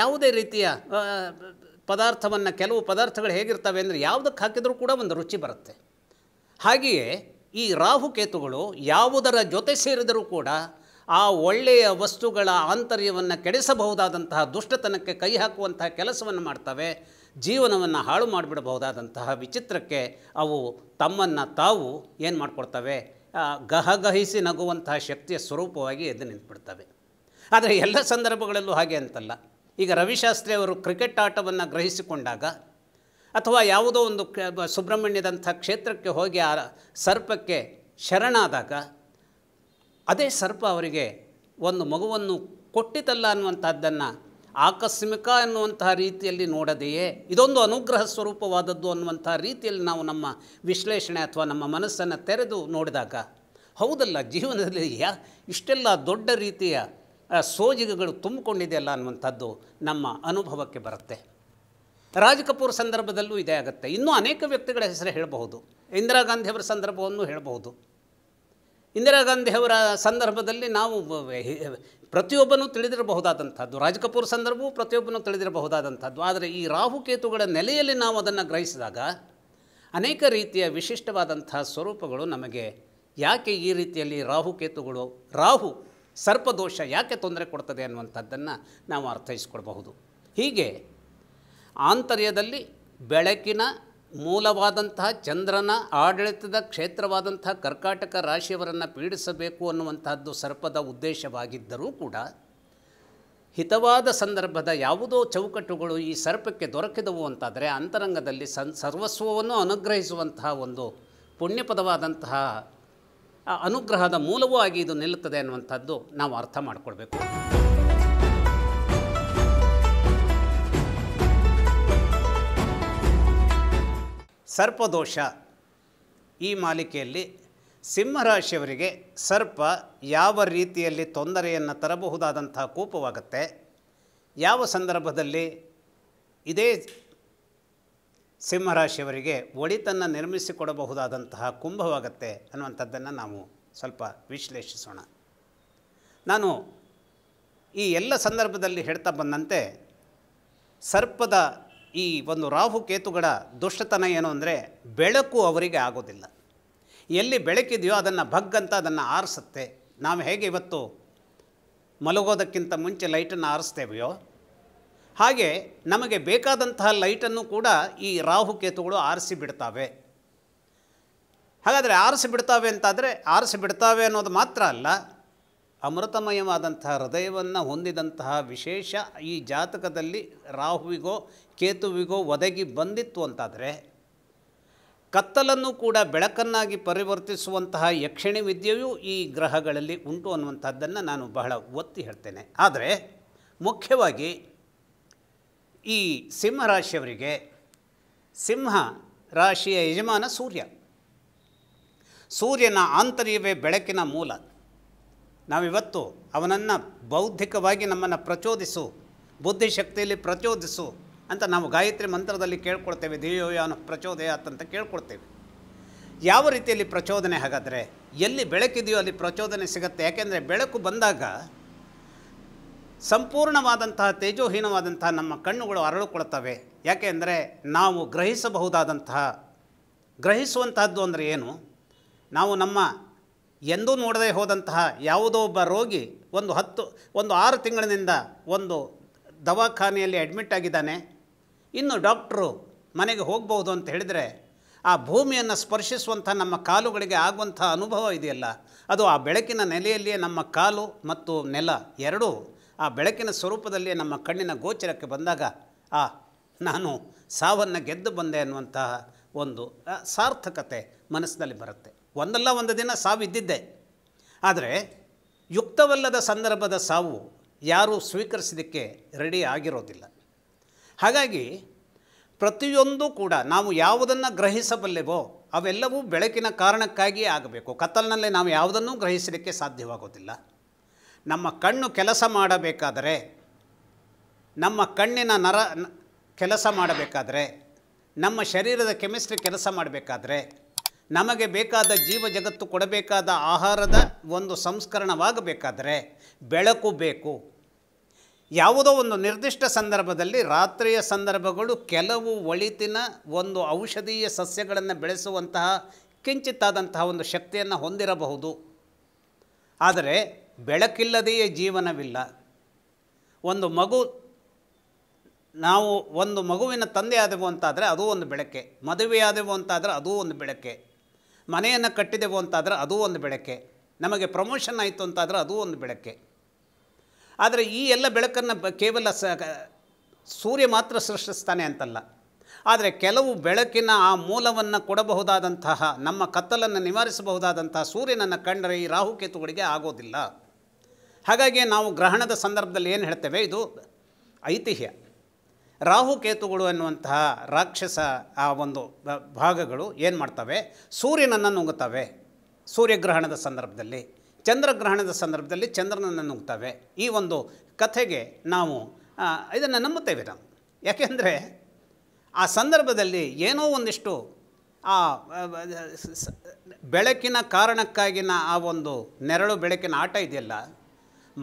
ಯಾವುದೇ ರೀತಿಯ ಪದಾರ್ಥವನ್ನು ಕೆಲವು ಪದಾರ್ಥಗಳು ಹೇಗಿರ್ತವೆ ಅಂದರೆ ಯಾವುದಕ್ಕೆ ಹಾಕಿದರೂ ಕೂಡ ಒಂದು ರುಚಿ ಬರುತ್ತೆ ಹಾಗೆಯೇ ಈ ರಾಹುಕೇತುಗಳು ಯಾವುದರ ಜೊತೆ ಸೇರಿದರೂ ಕೂಡ ಆ ಒಳ್ಳೆಯ ವಸ್ತುಗಳ ಆಂತರ್ಯವನ್ನು ಕೆಡಿಸಬಹುದಾದಂತಹ ದುಷ್ಟತನಕ್ಕೆ ಕೈ ಹಾಕುವಂತಹ ಕೆಲಸವನ್ನು ಮಾಡ್ತವೆ ಜೀವನವನ್ನು ಹಾಳು ಮಾಡಿಬಿಡಬಹುದಾದಂತಹ ವಿಚಿತ್ರಕ್ಕೆ ಅವು ತಮ್ಮನ್ನು ತಾವು ಏನು ಮಾಡಿಕೊಡ್ತವೆ ಗಹಗಹಿಸಿ ನಗುವಂತಹ ಶಕ್ತಿಯ ಸ್ವರೂಪವಾಗಿ ಎದ್ದು ನಿಂತುಬಿಡ್ತವೆ ಆದರೆ ಎಲ್ಲ ಸಂದರ್ಭಗಳಲ್ಲೂ ಹಾಗೆ ಅಂತಲ್ಲ ಈಗ ರವಿಶಾಸ್ತ್ರಿ ಅವರು ಕ್ರಿಕೆಟ್ ಆಟವನ್ನು ಗ್ರಹಿಸಿಕೊಂಡಾಗ ಅಥವಾ ಯಾವುದೋ ಒಂದು ಸುಬ್ರಹ್ಮಣ್ಯದಂಥ ಕ್ಷೇತ್ರಕ್ಕೆ ಹೋಗಿ ಆ ಸರ್ಪಕ್ಕೆ ಶರಣಾದಾಗ ಅದೇ ಸರ್ಪ ಅವರಿಗೆ ಒಂದು ಮಗುವನ್ನು ಕೊಟ್ಟಿತಲ್ಲ ಅನ್ನುವಂಥದ್ದನ್ನು ಆಕಸ್ಮಿಕ ಎನ್ನುವಂತಹ ರೀತಿಯಲ್ಲಿ ನೋಡದೆಯೇ ಇದೊಂದು ಅನುಗ್ರಹ ಸ್ವರೂಪವಾದದ್ದು ಅನ್ನುವಂಥ ರೀತಿಯಲ್ಲಿ ನಾವು ನಮ್ಮ ವಿಶ್ಲೇಷಣೆ ಅಥವಾ ನಮ್ಮ ಮನಸ್ಸನ್ನು ತೆರೆದು ನೋಡಿದಾಗ ಹೌದಲ್ಲ ಜೀವನದಲ್ಲಿ ಯಾ ಇಷ್ಟೆಲ್ಲ ದೊಡ್ಡ ರೀತಿಯ ಸೋಜಿಗಗಳು ತುಂಬಿಕೊಂಡಿದೆಯಲ್ಲ ಅನ್ನುವಂಥದ್ದು ನಮ್ಮ ಅನುಭವಕ್ಕೆ ಬರುತ್ತೆ ರಾಜ್ ಕಪೂರ್ ಸಂದರ್ಭದಲ್ಲೂ ಇದೇ ಆಗುತ್ತೆ ಇನ್ನೂ ಅನೇಕ ವ್ಯಕ್ತಿಗಳ ಹೆಸರು ಹೇಳಬಹುದು ಇಂದಿರಾ ಗಾಂಧಿಯವರ ಸಂದರ್ಭವನ್ನು ಹೇಳಬಹುದು ಇಂದಿರಾ ಗಾಂಧಿಯವರ ಸಂದರ್ಭದಲ್ಲಿ ನಾವು ಪ್ರತಿಯೊಬ್ಬನೂ ತಿಳಿದಿರಬಹುದಾದಂಥದ್ದು ರಾಜ್ ಕಪೂರ್ ಸಂದರ್ಭವೂ ಪ್ರತಿಯೊಬ್ಬನೂ ತಿಳಿದಿರಬಹುದಾದಂಥದ್ದು ಆದರೆ ಈ ರಾಹುಕೇತುಗಳ ನೆಲೆಯಲ್ಲಿ ನಾವು ಅದನ್ನು ಗ್ರಹಿಸಿದಾಗ ಅನೇಕ ರೀತಿಯ ವಿಶಿಷ್ಟವಾದಂಥ ಸ್ವರೂಪಗಳು ನಮಗೆ ಯಾಕೆ ಈ ರೀತಿಯಲ್ಲಿ ರಾಹುಕೇತುಗಳು ರಾಹು ಸರ್ಪದೋಷ ಯಾಕೆ ತೊಂದರೆ ಕೊಡ್ತದೆ ಅನ್ನುವಂಥದ್ದನ್ನು ನಾವು ಅರ್ಥೈಸ್ಕೊಳ್ಬಹುದು ಹೀಗೆ ಆಂತರ್ಯದಲ್ಲಿ ಬೆಳಕಿನ ಮೂಲವಾದಂತಹ ಚಂದ್ರನ ಆಡಳಿತದ ಕ್ಷೇತ್ರವಾದಂತಹ ಕರ್ಕಾಟಕ ರಾಶಿಯವರನ್ನು ಪೀಡಿಸಬೇಕು ಅನ್ನುವಂಥದ್ದು ಸರ್ಪದ ಉದ್ದೇಶವಾಗಿದ್ದರೂ ಕೂಡ ಹಿತವಾದ ಸಂದರ್ಭದ ಯಾವುದೋ ಚೌಕಟ್ಟುಗಳು ಈ ಸರ್ಪಕ್ಕೆ ದೊರಕಿದವು ಅಂತಾದರೆ ಅಂತರಂಗದಲ್ಲಿ ಸನ್ ಸರ್ವಸ್ವವನ್ನು ಅನುಗ್ರಹಿಸುವಂತಹ ಒಂದು ಪುಣ್ಯಪದವಾದಂತಹ ಅನುಗ್ರಹದ ಮೂಲವೂ ಆಗಿ ಇದು ನಿಲ್ಲುತ್ತದೆ ಅನ್ನುವಂಥದ್ದು ನಾವು ಅರ್ಥ ಮಾಡಿಕೊಡ್ಬೇಕು ಸರ್ಪದೋಷ ಈ ಮಾಲಿಕೆಯಲ್ಲಿ ಸಿಂಹರಾಶಿಯವರಿಗೆ ಸರ್ಪ ಯಾವ ರೀತಿಯಲ್ಲಿ ತೊಂದರೆಯನ್ನು ತರಬಹುದಾದಂತಹ ಕೂಪವಾಗುತ್ತೆ ಯಾವ ಸಂದರ್ಭದಲ್ಲಿ ಇದೇ ಸಿಂಹರಾಶಿಯವರಿಗೆ ಒಳಿತನ್ನು ನಿರ್ಮಿಸಿಕೊಡಬಹುದಾದಂತಹ ಕುಂಭವಾಗತ್ತೆ ಅನ್ನುವಂಥದ್ದನ್ನು ನಾವು ಸ್ವಲ್ಪ ವಿಶ್ಲೇಷಿಸೋಣ ನಾನು ಈ ಎಲ್ಲ ಸಂದರ್ಭದಲ್ಲಿ ಹೇಳ್ತಾ ಬಂದಂತೆ ಸರ್ಪದ ಈ ಒಂದು ರಾಹು ಕೇತುಗಳ ದುಷ್ಟತನ ಏನು ಅಂದರೆ ಬೆಳಕು ಅವರಿಗೆ ಆಗೋದಿಲ್ಲ ಎಲ್ಲಿ ಬೆಳಕಿದೆಯೋ ಅದನ್ನು ಭಗ್ಗಂತ ಅದನ್ನು ಆರಿಸುತ್ತೆ ನಾವು ಹೇಗೆ ಇವತ್ತು ಮಲಗೋದಕ್ಕಿಂತ ಮುಂಚೆ ಲೈಟನ್ನು ಆರಿಸ್ತೇವೆಯೋ ಹಾಗೆ ನಮಗೆ ಬೇಕಾದಂತಹ ಲೈಟನ್ನು ಕೂಡ ಈ ರಾಹುಕೇತುಗಳು ಆರಿಸಿ ಬಿಡ್ತಾವೆ ಹಾಗಾದರೆ ಆರಿಸಿ ಅಂತಾದರೆ ಆರಿಸಿ ಅನ್ನೋದು ಮಾತ್ರ ಅಲ್ಲ ಅಮೃತಮಯವಾದಂತಹ ಹೃದಯವನ್ನು ಹೊಂದಿದಂತಹ ವಿಶೇಷ ಈ ಜಾತಕದಲ್ಲಿ ರಾಹುವಿಗೋ ಕೇತುವಿಗೋ ಒದಗಿ ಬಂದಿತ್ತು ಅಂತಾದರೆ ಕತ್ತಲನ್ನು ಕೂಡ ಬೆಳಕನ್ನಾಗಿ ಪರಿವರ್ತಿಸುವಂತಹ ಯಕ್ಷಿಣಿ ವಿದ್ಯೆಯೂ ಈ ಗ್ರಹಗಳಲ್ಲಿ ಉಂಟು ಅನ್ನುವಂಥದ್ದನ್ನು ನಾನು ಬಹಳ ಒತ್ತಿ ಹೇಳ್ತೇನೆ ಆದರೆ ಮುಖ್ಯವಾಗಿ ಈ ಸಿಂಹರಾಶಿಯವರಿಗೆ ಸಿಂಹ ರಾಶಿಯ ಯಜಮಾನ ಸೂರ್ಯ ಸೂರ್ಯನ ಆಂತರ್ಯವೇ ಬೆಳಕಿನ ಮೂಲ ನಾವಿವತ್ತು ಅವನನ್ನು ಬೌದ್ಧಿಕವಾಗಿ ನಮ್ಮನ್ನು ಪ್ರಚೋದಿಸು ಬುದ್ಧಿಶಕ್ತಿಯಲ್ಲಿ ಪ್ರಚೋದಿಸು ಅಂತ ನಾವು ಗಾಯತ್ರಿ ಮಂತ್ರದಲ್ಲಿ ಕೇಳ್ಕೊಳ್ತೇವೆ ದೇವಯಾನು ಪ್ರಚೋದಯ ಅಂತ ಕೇಳ್ಕೊಳ್ತೇವೆ ಯಾವ ರೀತಿಯಲ್ಲಿ ಪ್ರಚೋದನೆ ಹಾಗಾದರೆ ಎಲ್ಲಿ ಬೆಳಕಿದೆಯೋ ಅಲ್ಲಿ ಪ್ರಚೋದನೆ ಸಿಗುತ್ತೆ ಯಾಕೆಂದರೆ ಬೆಳಕು ಬಂದಾಗ ಸಂಪೂರ್ಣವಾದಂತಹ ತೇಜೋಹೀನವಾದಂತಹ ನಮ್ಮ ಕಣ್ಣುಗಳು ಅರಳುಕೊಳ್ತವೆ ಯಾಕೆ ಅಂದರೆ ನಾವು ಗ್ರಹಿಸಬಹುದಾದಂತಹ ಗ್ರಹಿಸುವಂತಹದ್ದು ಅಂದರೆ ಏನು ನಾವು ನಮ್ಮ ಎಂದೂ ನೋಡದೆ ಹೋದಂತಹ ಯಾವುದೋ ಒಬ್ಬ ರೋಗಿ ಒಂದು ಹತ್ತು ಒಂದು ಆರು ತಿಂಗಳಿನಿಂದ ಒಂದು ದವಾಖಾನೆಯಲ್ಲಿ ಅಡ್ಮಿಟ್ ಆಗಿದ್ದಾನೆ ಇನ್ನು ಡಾಕ್ಟ್ರು ಮನೆಗೆ ಹೋಗಬಹುದು ಅಂತ ಹೇಳಿದರೆ ಆ ಭೂಮಿಯನ್ನು ಸ್ಪರ್ಶಿಸುವಂಥ ನಮ್ಮ ಕಾಲುಗಳಿಗೆ ಆಗುವಂಥ ಅನುಭವ ಇದೆಯಲ್ಲ ಅದು ಆ ಬೆಳಕಿನ ನೆಲೆಯಲ್ಲಿಯೇ ನಮ್ಮ ಕಾಲು ಮತ್ತು ನೆಲ ಎರಡೂ ಆ ಬೆಳಕಿನ ಸ್ವರೂಪದಲ್ಲಿ ನಮ್ಮ ಕಣ್ಣಿನ ಗೋಚರಕ್ಕೆ ಬಂದಾಗ ಆ ನಾನು ಸಾವನ್ನು ಗೆದ್ದು ಬಂದೆ ಅನ್ನುವಂತಹ ಒಂದು ಸಾರ್ಥಕತೆ ಮನಸ್ಸಿನಲ್ಲಿ ಬರುತ್ತೆ ಒಂದಲ್ಲ ಒಂದು ದಿನ ಸಾವಿದ್ದಿದ್ದೆ ಆದರೆ ಯುಕ್ತವಲ್ಲದ ಸಂದರ್ಭದ ಸಾವು ಯಾರೂ ಸ್ವೀಕರಿಸೋದಕ್ಕೆ ರೆಡಿ ಆಗಿರೋದಿಲ್ಲ ಹಾಗಾಗಿ ಪ್ರತಿಯೊಂದು ಕೂಡ ನಾವು ಯಾವುದನ್ನು ಗ್ರಹಿಸಬಲ್ಲೆವೋ ಅವೆಲ್ಲವೂ ಬೆಳಕಿನ ಕಾರಣಕ್ಕಾಗಿಯೇ ಆಗಬೇಕು ಕತ್ತಲಿನಲ್ಲೇ ನಾವು ಯಾವುದನ್ನೂ ಗ್ರಹಿಸಲಿಕ್ಕೆ ಸಾಧ್ಯವಾಗೋದಿಲ್ಲ ನಮ್ಮ ಕಣ್ಣು ಕೆಲಸ ಮಾಡಬೇಕಾದರೆ ನಮ್ಮ ಕಣ್ಣಿನ ನರ ಕೆಲಸ ಮಾಡಬೇಕಾದರೆ ನಮ್ಮ ಶರೀರದ ಕೆಮಿಸ್ಟ್ರಿ ಕೆಲಸ ಮಾಡಬೇಕಾದ್ರೆ ನಮಗೆ ಬೇಕಾದ ಜೀವ ಜಗತ್ತು ಕೊಡಬೇಕಾದ ಆಹಾರದ ಒಂದು ಸಂಸ್ಕರಣವಾಗಬೇಕಾದರೆ ಬೆಳಕು ಬೇಕು ಯಾವುದೋ ಒಂದು ನಿರ್ದಿಷ್ಟ ಸಂದರ್ಭದಲ್ಲಿ ರಾತ್ರಿಯ ಸಂದರ್ಭಗಳು ಕೆಲವು ಒಳಿತಿನ ಒಂದು ಔಷಧೀಯ ಸಸ್ಯಗಳನ್ನು ಬೆಳೆಸುವಂತಹ ಕಿಂಚಿತ್ತಾದಂತಹ ಒಂದು ಶಕ್ತಿಯನ್ನು ಹೊಂದಿರಬಹುದು ಆದರೆ ಬೆಳಕಿಲ್ಲದೆಯೇ ಜೀವನವಿಲ್ಲ ಒಂದು ಮಗು ನಾವು ಒಂದು ಮಗುವಿನ ತಂದೆ ಅಂತಾದರೆ ಅದೂ ಒಂದು ಬೆಳಕೆ ಮದುವೆಯಾದೆವು ಅಂತಾದರೆ ಅದೂ ಒಂದು ಬೆಳಕೆ ಮನೆಯನ್ನು ಕಟ್ಟಿದೆವು ಅಂತಾದರೆ ಅದೂ ಒಂದು ಬೆಳಕೆ ನಮಗೆ ಪ್ರಮೋಷನ್ ಆಯಿತು ಅಂತಾದರೆ ಅದೂ ಒಂದು ಬೆಳಕೆ ಆದರೆ ಈ ಎಲ್ಲ ಬೆಳಕನ್ನು ಕೇವಲ ಸ ಸೂರ್ಯ ಮಾತ್ರ ಸೃಷ್ಟಿಸ್ತಾನೆ ಅಂತಲ್ಲ ಆದರೆ ಕೆಲವು ಬೆಳಕಿನ ಆ ಮೂಲವನ್ನು ಕೊಡಬಹುದಾದಂತಹ ನಮ್ಮ ಕತ್ತಲನ್ನು ನಿವಾರಿಸಬಹುದಾದಂತಹ ಸೂರ್ಯನನ್ನು ಕಂಡರೆ ಈ ರಾಹುಕೇತುಗಳಿಗೆ ಆಗೋದಿಲ್ಲ ಹಾಗಾಗಿ ನಾವು ಗ್ರಹಣದ ಸಂದರ್ಭದಲ್ಲಿ ಏನು ಹೇಳ್ತೇವೆ ಇದು ಐತಿಹ್ಯ ರಾಹುಕೇತುಗಳು ಎನ್ನುವಂತಹ ರಾಕ್ಷಸ ಆ ಒಂದು ಭಾಗಗಳು ಏನು ಮಾಡ್ತವೆ ಸೂರ್ಯನನ್ನು ನುಂಗುತ್ತವೆ ಸೂರ್ಯಗ್ರಹಣದ ಸಂದರ್ಭದಲ್ಲಿ ಚಂದ್ರಗ್ರಹಣದ ಸಂದರ್ಭದಲ್ಲಿ ಚಂದ್ರನನ್ನು ನುಂಗ್ತವೆ ಈ ಒಂದು ಕಥೆಗೆ ನಾವು ಇದನ್ನು ನಂಬುತ್ತೇವೆ ನಾವು ಯಾಕೆಂದರೆ ಆ ಸಂದರ್ಭದಲ್ಲಿ ಏನೋ ಒಂದಿಷ್ಟು ಆ ಬೆಳಕಿನ ಕಾರಣಕ್ಕಾಗಿನ ಆ ಒಂದು ನೆರಳು ಬೆಳಕಿನ ಆಟ ಇದೆಯಲ್ಲ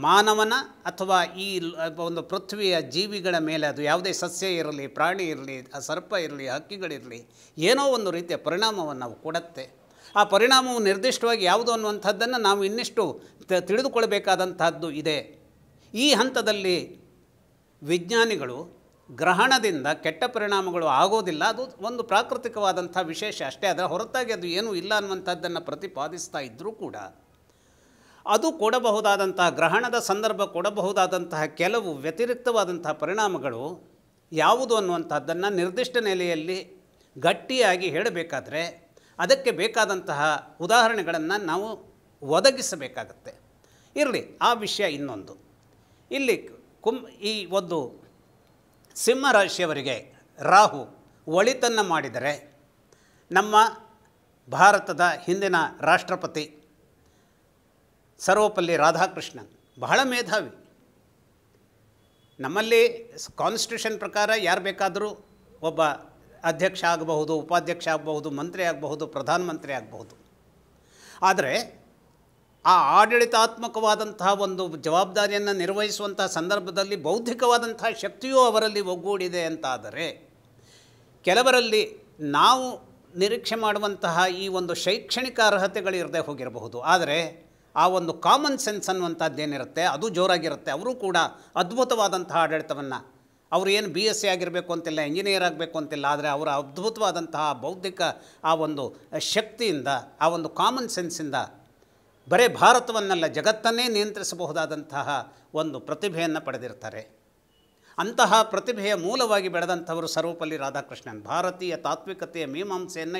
ಮಾನವನ ಅಥವಾ ಈ ಒಂದು ಪೃಥ್ವಿಯ ಜೀವಿಗಳ ಮೇಲೆ ಅದು ಯಾವುದೇ ಸಸ್ಯ ಇರಲಿ ಪ್ರಾಣಿ ಇರಲಿ ಸರ್ಪ ಇರಲಿ ಹಕ್ಕಿಗಳಿರಲಿ ಏನೋ ಒಂದು ರೀತಿಯ ಪರಿಣಾಮವನ್ನು ನಾವು ಕೊಡುತ್ತೆ ಆ ಪರಿಣಾಮವು ನಿರ್ದಿಷ್ಟವಾಗಿ ಯಾವುದು ಅನ್ನುವಂಥದ್ದನ್ನು ನಾವು ಇನ್ನಿಷ್ಟು ತಿಳಿದುಕೊಳ್ಬೇಕಾದಂಥದ್ದು ಇದೆ ಈ ಹಂತದಲ್ಲಿ ವಿಜ್ಞಾನಿಗಳು ಗ್ರಹಣದಿಂದ ಕೆಟ್ಟ ಪರಿಣಾಮಗಳು ಆಗೋದಿಲ್ಲ ಅದು ಒಂದು ಪ್ರಾಕೃತಿಕವಾದಂಥ ವಿಶೇಷ ಅಷ್ಟೇ ಅದರ ಹೊರತಾಗಿ ಅದು ಏನೂ ಇಲ್ಲ ಅನ್ನುವಂಥದ್ದನ್ನು ಪ್ರತಿಪಾದಿಸ್ತಾ ಇದ್ದರೂ ಕೂಡ ಅದು ಕೊಡಬಹುದಾದಂತಹ ಗ್ರಹಣದ ಸಂದರ್ಭ ಕೊಡಬಹುದಾದಂತಹ ಕೆಲವು ವ್ಯತಿರಿಕ್ತವಾದಂತಹ ಪರಿಣಾಮಗಳು ಯಾವುದು ಅನ್ನುವಂಥದ್ದನ್ನು ನಿರ್ದಿಷ್ಟ ನೆಲೆಯಲ್ಲಿ ಗಟ್ಟಿಯಾಗಿ ಹೇಳಬೇಕಾದರೆ ಅದಕ್ಕೆ ಬೇಕಾದಂತಹ ಉದಾಹರಣೆಗಳನ್ನು ನಾವು ಒದಗಿಸಬೇಕಾಗತ್ತೆ ಇರಲಿ ಆ ವಿಷಯ ಇನ್ನೊಂದು ಇಲ್ಲಿ ಕುಂ ಈ ಒಂದು ಸಿಂಹರಾಶಿಯವರಿಗೆ ರಾಹು ಒಳಿತನ್ನು ಮಾಡಿದರೆ ನಮ್ಮ ಭಾರತದ ಹಿಂದಿನ ರಾಷ್ಟ್ರಪತಿ ಸರ್ವಪಲ್ಲಿ ರಾಧಾಕೃಷ್ಣನ್ ಬಹಳ ಮೇಧಾವಿ ನಮ್ಮಲ್ಲಿ ಕಾನ್ಸ್ಟಿಟ್ಯೂಷನ್ ಪ್ರಕಾರ ಯಾರು ಬೇಕಾದರೂ ಒಬ್ಬ ಅಧ್ಯಕ್ಷ ಆಗಬಹುದು ಉಪಾಧ್ಯಕ್ಷ ಆಗಬಹುದು ಮಂತ್ರಿ ಆಗಬಹುದು ಪ್ರಧಾನಮಂತ್ರಿ ಆಗಬಹುದು ಆದರೆ ಆ ಆಡಳಿತಾತ್ಮಕವಾದಂತಹ ಒಂದು ಜವಾಬ್ದಾರಿಯನ್ನು ನಿರ್ವಹಿಸುವಂತಹ ಸಂದರ್ಭದಲ್ಲಿ ಬೌದ್ಧಿಕವಾದಂತಹ ಶಕ್ತಿಯೂ ಅವರಲ್ಲಿ ಒಗ್ಗೂಡಿದೆ ಅಂತಾದರೆ ಕೆಲವರಲ್ಲಿ ನಾವು ನಿರೀಕ್ಷೆ ಮಾಡುವಂತಹ ಈ ಒಂದು ಶೈಕ್ಷಣಿಕ ಅರ್ಹತೆಗಳಿರದೆ ಹೋಗಿರಬಹುದು ಆದರೆ ಆ ಒಂದು ಕಾಮನ್ ಸೆನ್ಸ್ ಅನ್ನುವಂಥದ್ದೇನಿರುತ್ತೆ ಅದು ಜೋರಾಗಿರುತ್ತೆ ಅವರು ಕೂಡ ಅದ್ಭುತವಾದಂತಹ ಆಡಳಿತವನ್ನು ಅವರು ಏನು ಬಿ ಎಸ್ ಸಿ ಆಗಿರಬೇಕು ಅಂತಿಲ್ಲ ಇಂಜಿನಿಯರ್ ಆಗಬೇಕು ಅಂತಿಲ್ಲ ಆದರೆ ಅವರ ಅದ್ಭುತವಾದಂತಹ ಬೌದ್ಧಿಕ ಆ ಒಂದು ಶಕ್ತಿಯಿಂದ ಆ ಒಂದು ಕಾಮನ್ ಸೆನ್ಸಿಂದ ಬರೇ ಭಾರತವನ್ನೆಲ್ಲ ಜಗತ್ತನ್ನೇ ನಿಯಂತ್ರಿಸಬಹುದಾದಂತಹ ಒಂದು ಪ್ರತಿಭೆಯನ್ನು ಪಡೆದಿರ್ತಾರೆ ಅಂತಹ ಪ್ರತಿಭೆಯ ಮೂಲವಾಗಿ ಬೆಳೆದಂಥವರು ಸರ್ವಪಲ್ಲಿ ರಾಧಾಕೃಷ್ಣನ್ ಭಾರತೀಯ ತಾತ್ವಿಕತೆಯ ಮೀಮಾಂಸೆಯನ್ನು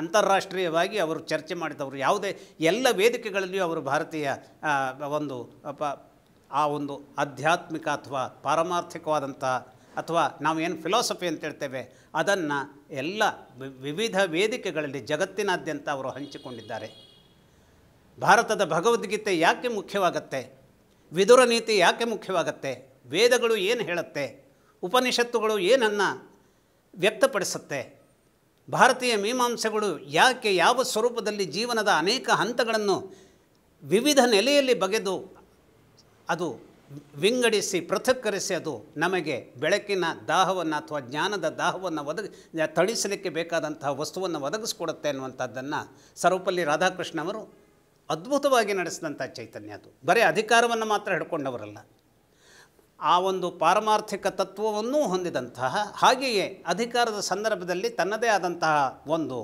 ಅಂತಾರಾಷ್ಟ್ರೀಯವಾಗಿ ಅವರು ಚರ್ಚೆ ಮಾಡಿದವರು ಯಾವುದೇ ಎಲ್ಲ ವೇದಿಕೆಗಳಲ್ಲಿಯೂ ಅವರು ಭಾರತೀಯ ಒಂದು ಪ ಆ ಒಂದು ಆಧ್ಯಾತ್ಮಿಕ ಅಥವಾ ಪಾರಮಾರ್ಥಿಕವಾದಂಥ ಅಥವಾ ನಾವು ಏನು ಫಿಲಾಸಫಿ ಅಂತ ಹೇಳ್ತೇವೆ ಅದನ್ನು ಎಲ್ಲ ವಿವಿಧ ವೇದಿಕೆಗಳಲ್ಲಿ ಜಗತ್ತಿನಾದ್ಯಂತ ಅವರು ಹಂಚಿಕೊಂಡಿದ್ದಾರೆ ಭಾರತದ ಭಗವದ್ಗೀತೆ ಯಾಕೆ ಮುಖ್ಯವಾಗತ್ತೆ ವಿದುರ ನೀತಿ ಯಾಕೆ ಮುಖ್ಯವಾಗತ್ತೆ ವೇದಗಳು ಏನು ಹೇಳುತ್ತೆ ಉಪನಿಷತ್ತುಗಳು ಏನನ್ನು ವ್ಯಕ್ತಪಡಿಸುತ್ತೆ ಭಾರತೀಯ ಮೀಮಾಂಸೆಗಳು ಯಾಕೆ ಯಾವ ಸ್ವರೂಪದಲ್ಲಿ ಜೀವನದ ಅನೇಕ ಹಂತಗಳನ್ನು ವಿವಿಧ ನೆಲೆಯಲ್ಲಿ ಬಗೆದು ಅದು ವಿಂಗಡಿಸಿ ಪೃಥಕ್ಕರಿಸಿ ಅದು ನಮಗೆ ಬೆಳಕಿನ ದಾಹವನ್ನು ಅಥವಾ ಜ್ಞಾನದ ದಾಹವನ್ನು ಒದಗಿ ತಳಿಸಲಿಕ್ಕೆ ಬೇಕಾದಂತಹ ವಸ್ತುವನ್ನು ಒದಗಿಸ್ಕೊಡುತ್ತೆ ಅನ್ನುವಂಥದ್ದನ್ನು ಸರ್ವಪಲ್ಲಿ ರಾಧಾಕೃಷ್ಣ ಅವರು ಅದ್ಭುತವಾಗಿ ನಡೆಸಿದಂಥ ಚೈತನ್ಯ ಅದು ಬರೀ ಅಧಿಕಾರವನ್ನು ಮಾತ್ರ ಹಿಡ್ಕೊಂಡವರಲ್ಲ ಆ ಒಂದು ಪಾರಮಾರ್ಥಿಕ ತತ್ವವನ್ನು ಹೊಂದಿದಂತಹ ಹಾಗೆಯೇ ಅಧಿಕಾರದ ಸಂದರ್ಭದಲ್ಲಿ ತನ್ನದೇ ಆದಂತಹ ಒಂದು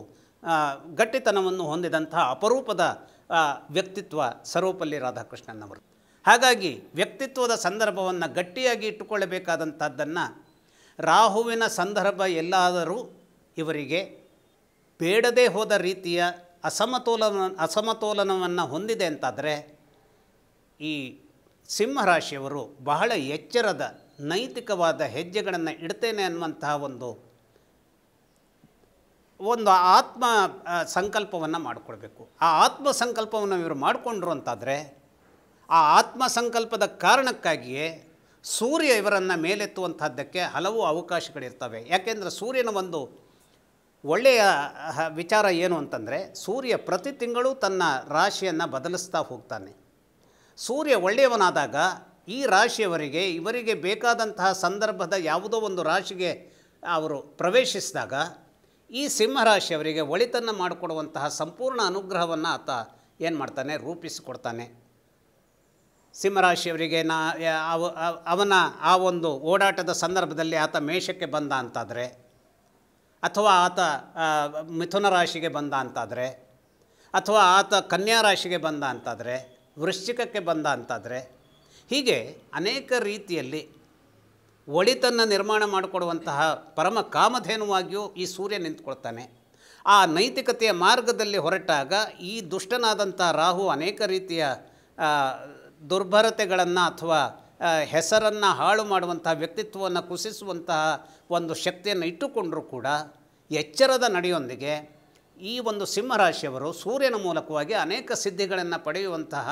ಗಟ್ಟಿತನವನ್ನು ಹೊಂದಿದಂತಹ ಅಪರೂಪದ ವ್ಯಕ್ತಿತ್ವ ಸರ್ವಪಲ್ಲಿ ರಾಧಾಕೃಷ್ಣನ್ನವರು ಹಾಗಾಗಿ ವ್ಯಕ್ತಿತ್ವದ ಸಂದರ್ಭವನ್ನು ಗಟ್ಟಿಯಾಗಿ ಇಟ್ಟುಕೊಳ್ಳಬೇಕಾದಂಥದ್ದನ್ನು ರಾಹುವಿನ ಸಂದರ್ಭ ಎಲ್ಲಾದರೂ ಇವರಿಗೆ ಬೇಡದೇ ಹೋದ ರೀತಿಯ ಅಸಮತೋಲನ ಅಸಮತೋಲನವನ್ನು ಹೊಂದಿದೆ ಅಂತಾದರೆ ಈ ಸಿಂಹರಾಶಿಯವರು ಬಹಳ ಎಚ್ಚರದ ನೈತಿಕವಾದ ಹೆಜ್ಜೆಗಳನ್ನು ಇಡ್ತೇನೆ ಅನ್ನುವಂತಹ ಒಂದು ಒಂದು ಆತ್ಮ ಸಂಕಲ್ಪವನ್ನು ಮಾಡಿಕೊಳ್ಬೇಕು ಆ ಆತ್ಮ ಸಂಕಲ್ಪವನ್ನು ಇವರು ಮಾಡಿಕೊಂಡ್ರು ಅಂತಾದರೆ ಆ ಆತ್ಮ ಸಂಕಲ್ಪದ ಕಾರಣಕ್ಕಾಗಿಯೇ ಸೂರ್ಯ ಇವರನ್ನು ಮೇಲೆತ್ತುವಂಥದ್ದಕ್ಕೆ ಹಲವು ಅವಕಾಶಗಳಿರ್ತವೆ ಯಾಕೆಂದರೆ ಸೂರ್ಯನ ಒಂದು ಒಳ್ಳೆಯ ವಿಚಾರ ಏನು ಅಂತಂದರೆ ಸೂರ್ಯ ಪ್ರತಿ ತಿಂಗಳು ತನ್ನ ರಾಶಿಯನ್ನು ಬದಲಿಸ್ತಾ ಹೋಗ್ತಾನೆ ಸೂರ್ಯ ಒಳ್ಳೆಯವನಾದಾಗ ಈ ರಾಶಿಯವರಿಗೆ ಇವರಿಗೆ ಬೇಕಾದಂತಹ ಸಂದರ್ಭದ ಯಾವುದೋ ಒಂದು ರಾಶಿಗೆ ಅವರು ಪ್ರವೇಶಿಸಿದಾಗ ಈ ಸಿಂಹರಾಶಿಯವರಿಗೆ ಒಳಿತನ್ನು ಮಾಡಿಕೊಡುವಂತಹ ಸಂಪೂರ್ಣ ಅನುಗ್ರಹವನ್ನು ಆತ ಏನು ಮಾಡ್ತಾನೆ ರೂಪಿಸಿಕೊಡ್ತಾನೆ ಸಿಂಹರಾಶಿಯವರಿಗೆ ನಾ ಅವನ ಆ ಒಂದು ಓಡಾಟದ ಸಂದರ್ಭದಲ್ಲಿ ಆತ ಮೇಷಕ್ಕೆ ಬಂದ ಅಂತಾದರೆ ಅಥವಾ ಆತ ಮಿಥುನ ರಾಶಿಗೆ ಬಂದ ಅಂತಾದರೆ ಅಥವಾ ಆತ ಕನ್ಯಾ ರಾಶಿಗೆ ಬಂದ ಅಂತಾದರೆ ವೃಶ್ಚಿಕಕ್ಕೆ ಬಂದ ಅಂತಾದರೆ ಹೀಗೆ ಅನೇಕ ರೀತಿಯಲ್ಲಿ ಒಳಿತನ್ನು ನಿರ್ಮಾಣ ಮಾಡಿಕೊಡುವಂತಹ ಪರಮ ಕಾಮಧೇನುವಾಗಿಯೂ ಈ ಸೂರ್ಯ ನಿಂತ್ಕೊಳ್ತಾನೆ ಆ ನೈತಿಕತೆಯ ಮಾರ್ಗದಲ್ಲಿ ಹೊರಟಾಗ ಈ ದುಷ್ಟನಾದಂಥ ರಾಹು ಅನೇಕ ರೀತಿಯ ದುರ್ಭರತೆಗಳನ್ನು ಅಥವಾ ಹೆಸರನ್ನು ಹಾಳು ಮಾಡುವಂತಹ ವ್ಯಕ್ತಿತ್ವವನ್ನು ಕುಸಿಸುವಂತಹ ಒಂದು ಶಕ್ತಿಯನ್ನು ಇಟ್ಟುಕೊಂಡರೂ ಕೂಡ ಎಚ್ಚರದ ನಡೆಯೊಂದಿಗೆ ಈ ಒಂದು ಸಿಂಹರಾಶಿಯವರು ಸೂರ್ಯನ ಮೂಲಕವಾಗಿ ಅನೇಕ ಸಿದ್ಧಿಗಳನ್ನು ಪಡೆಯುವಂತಹ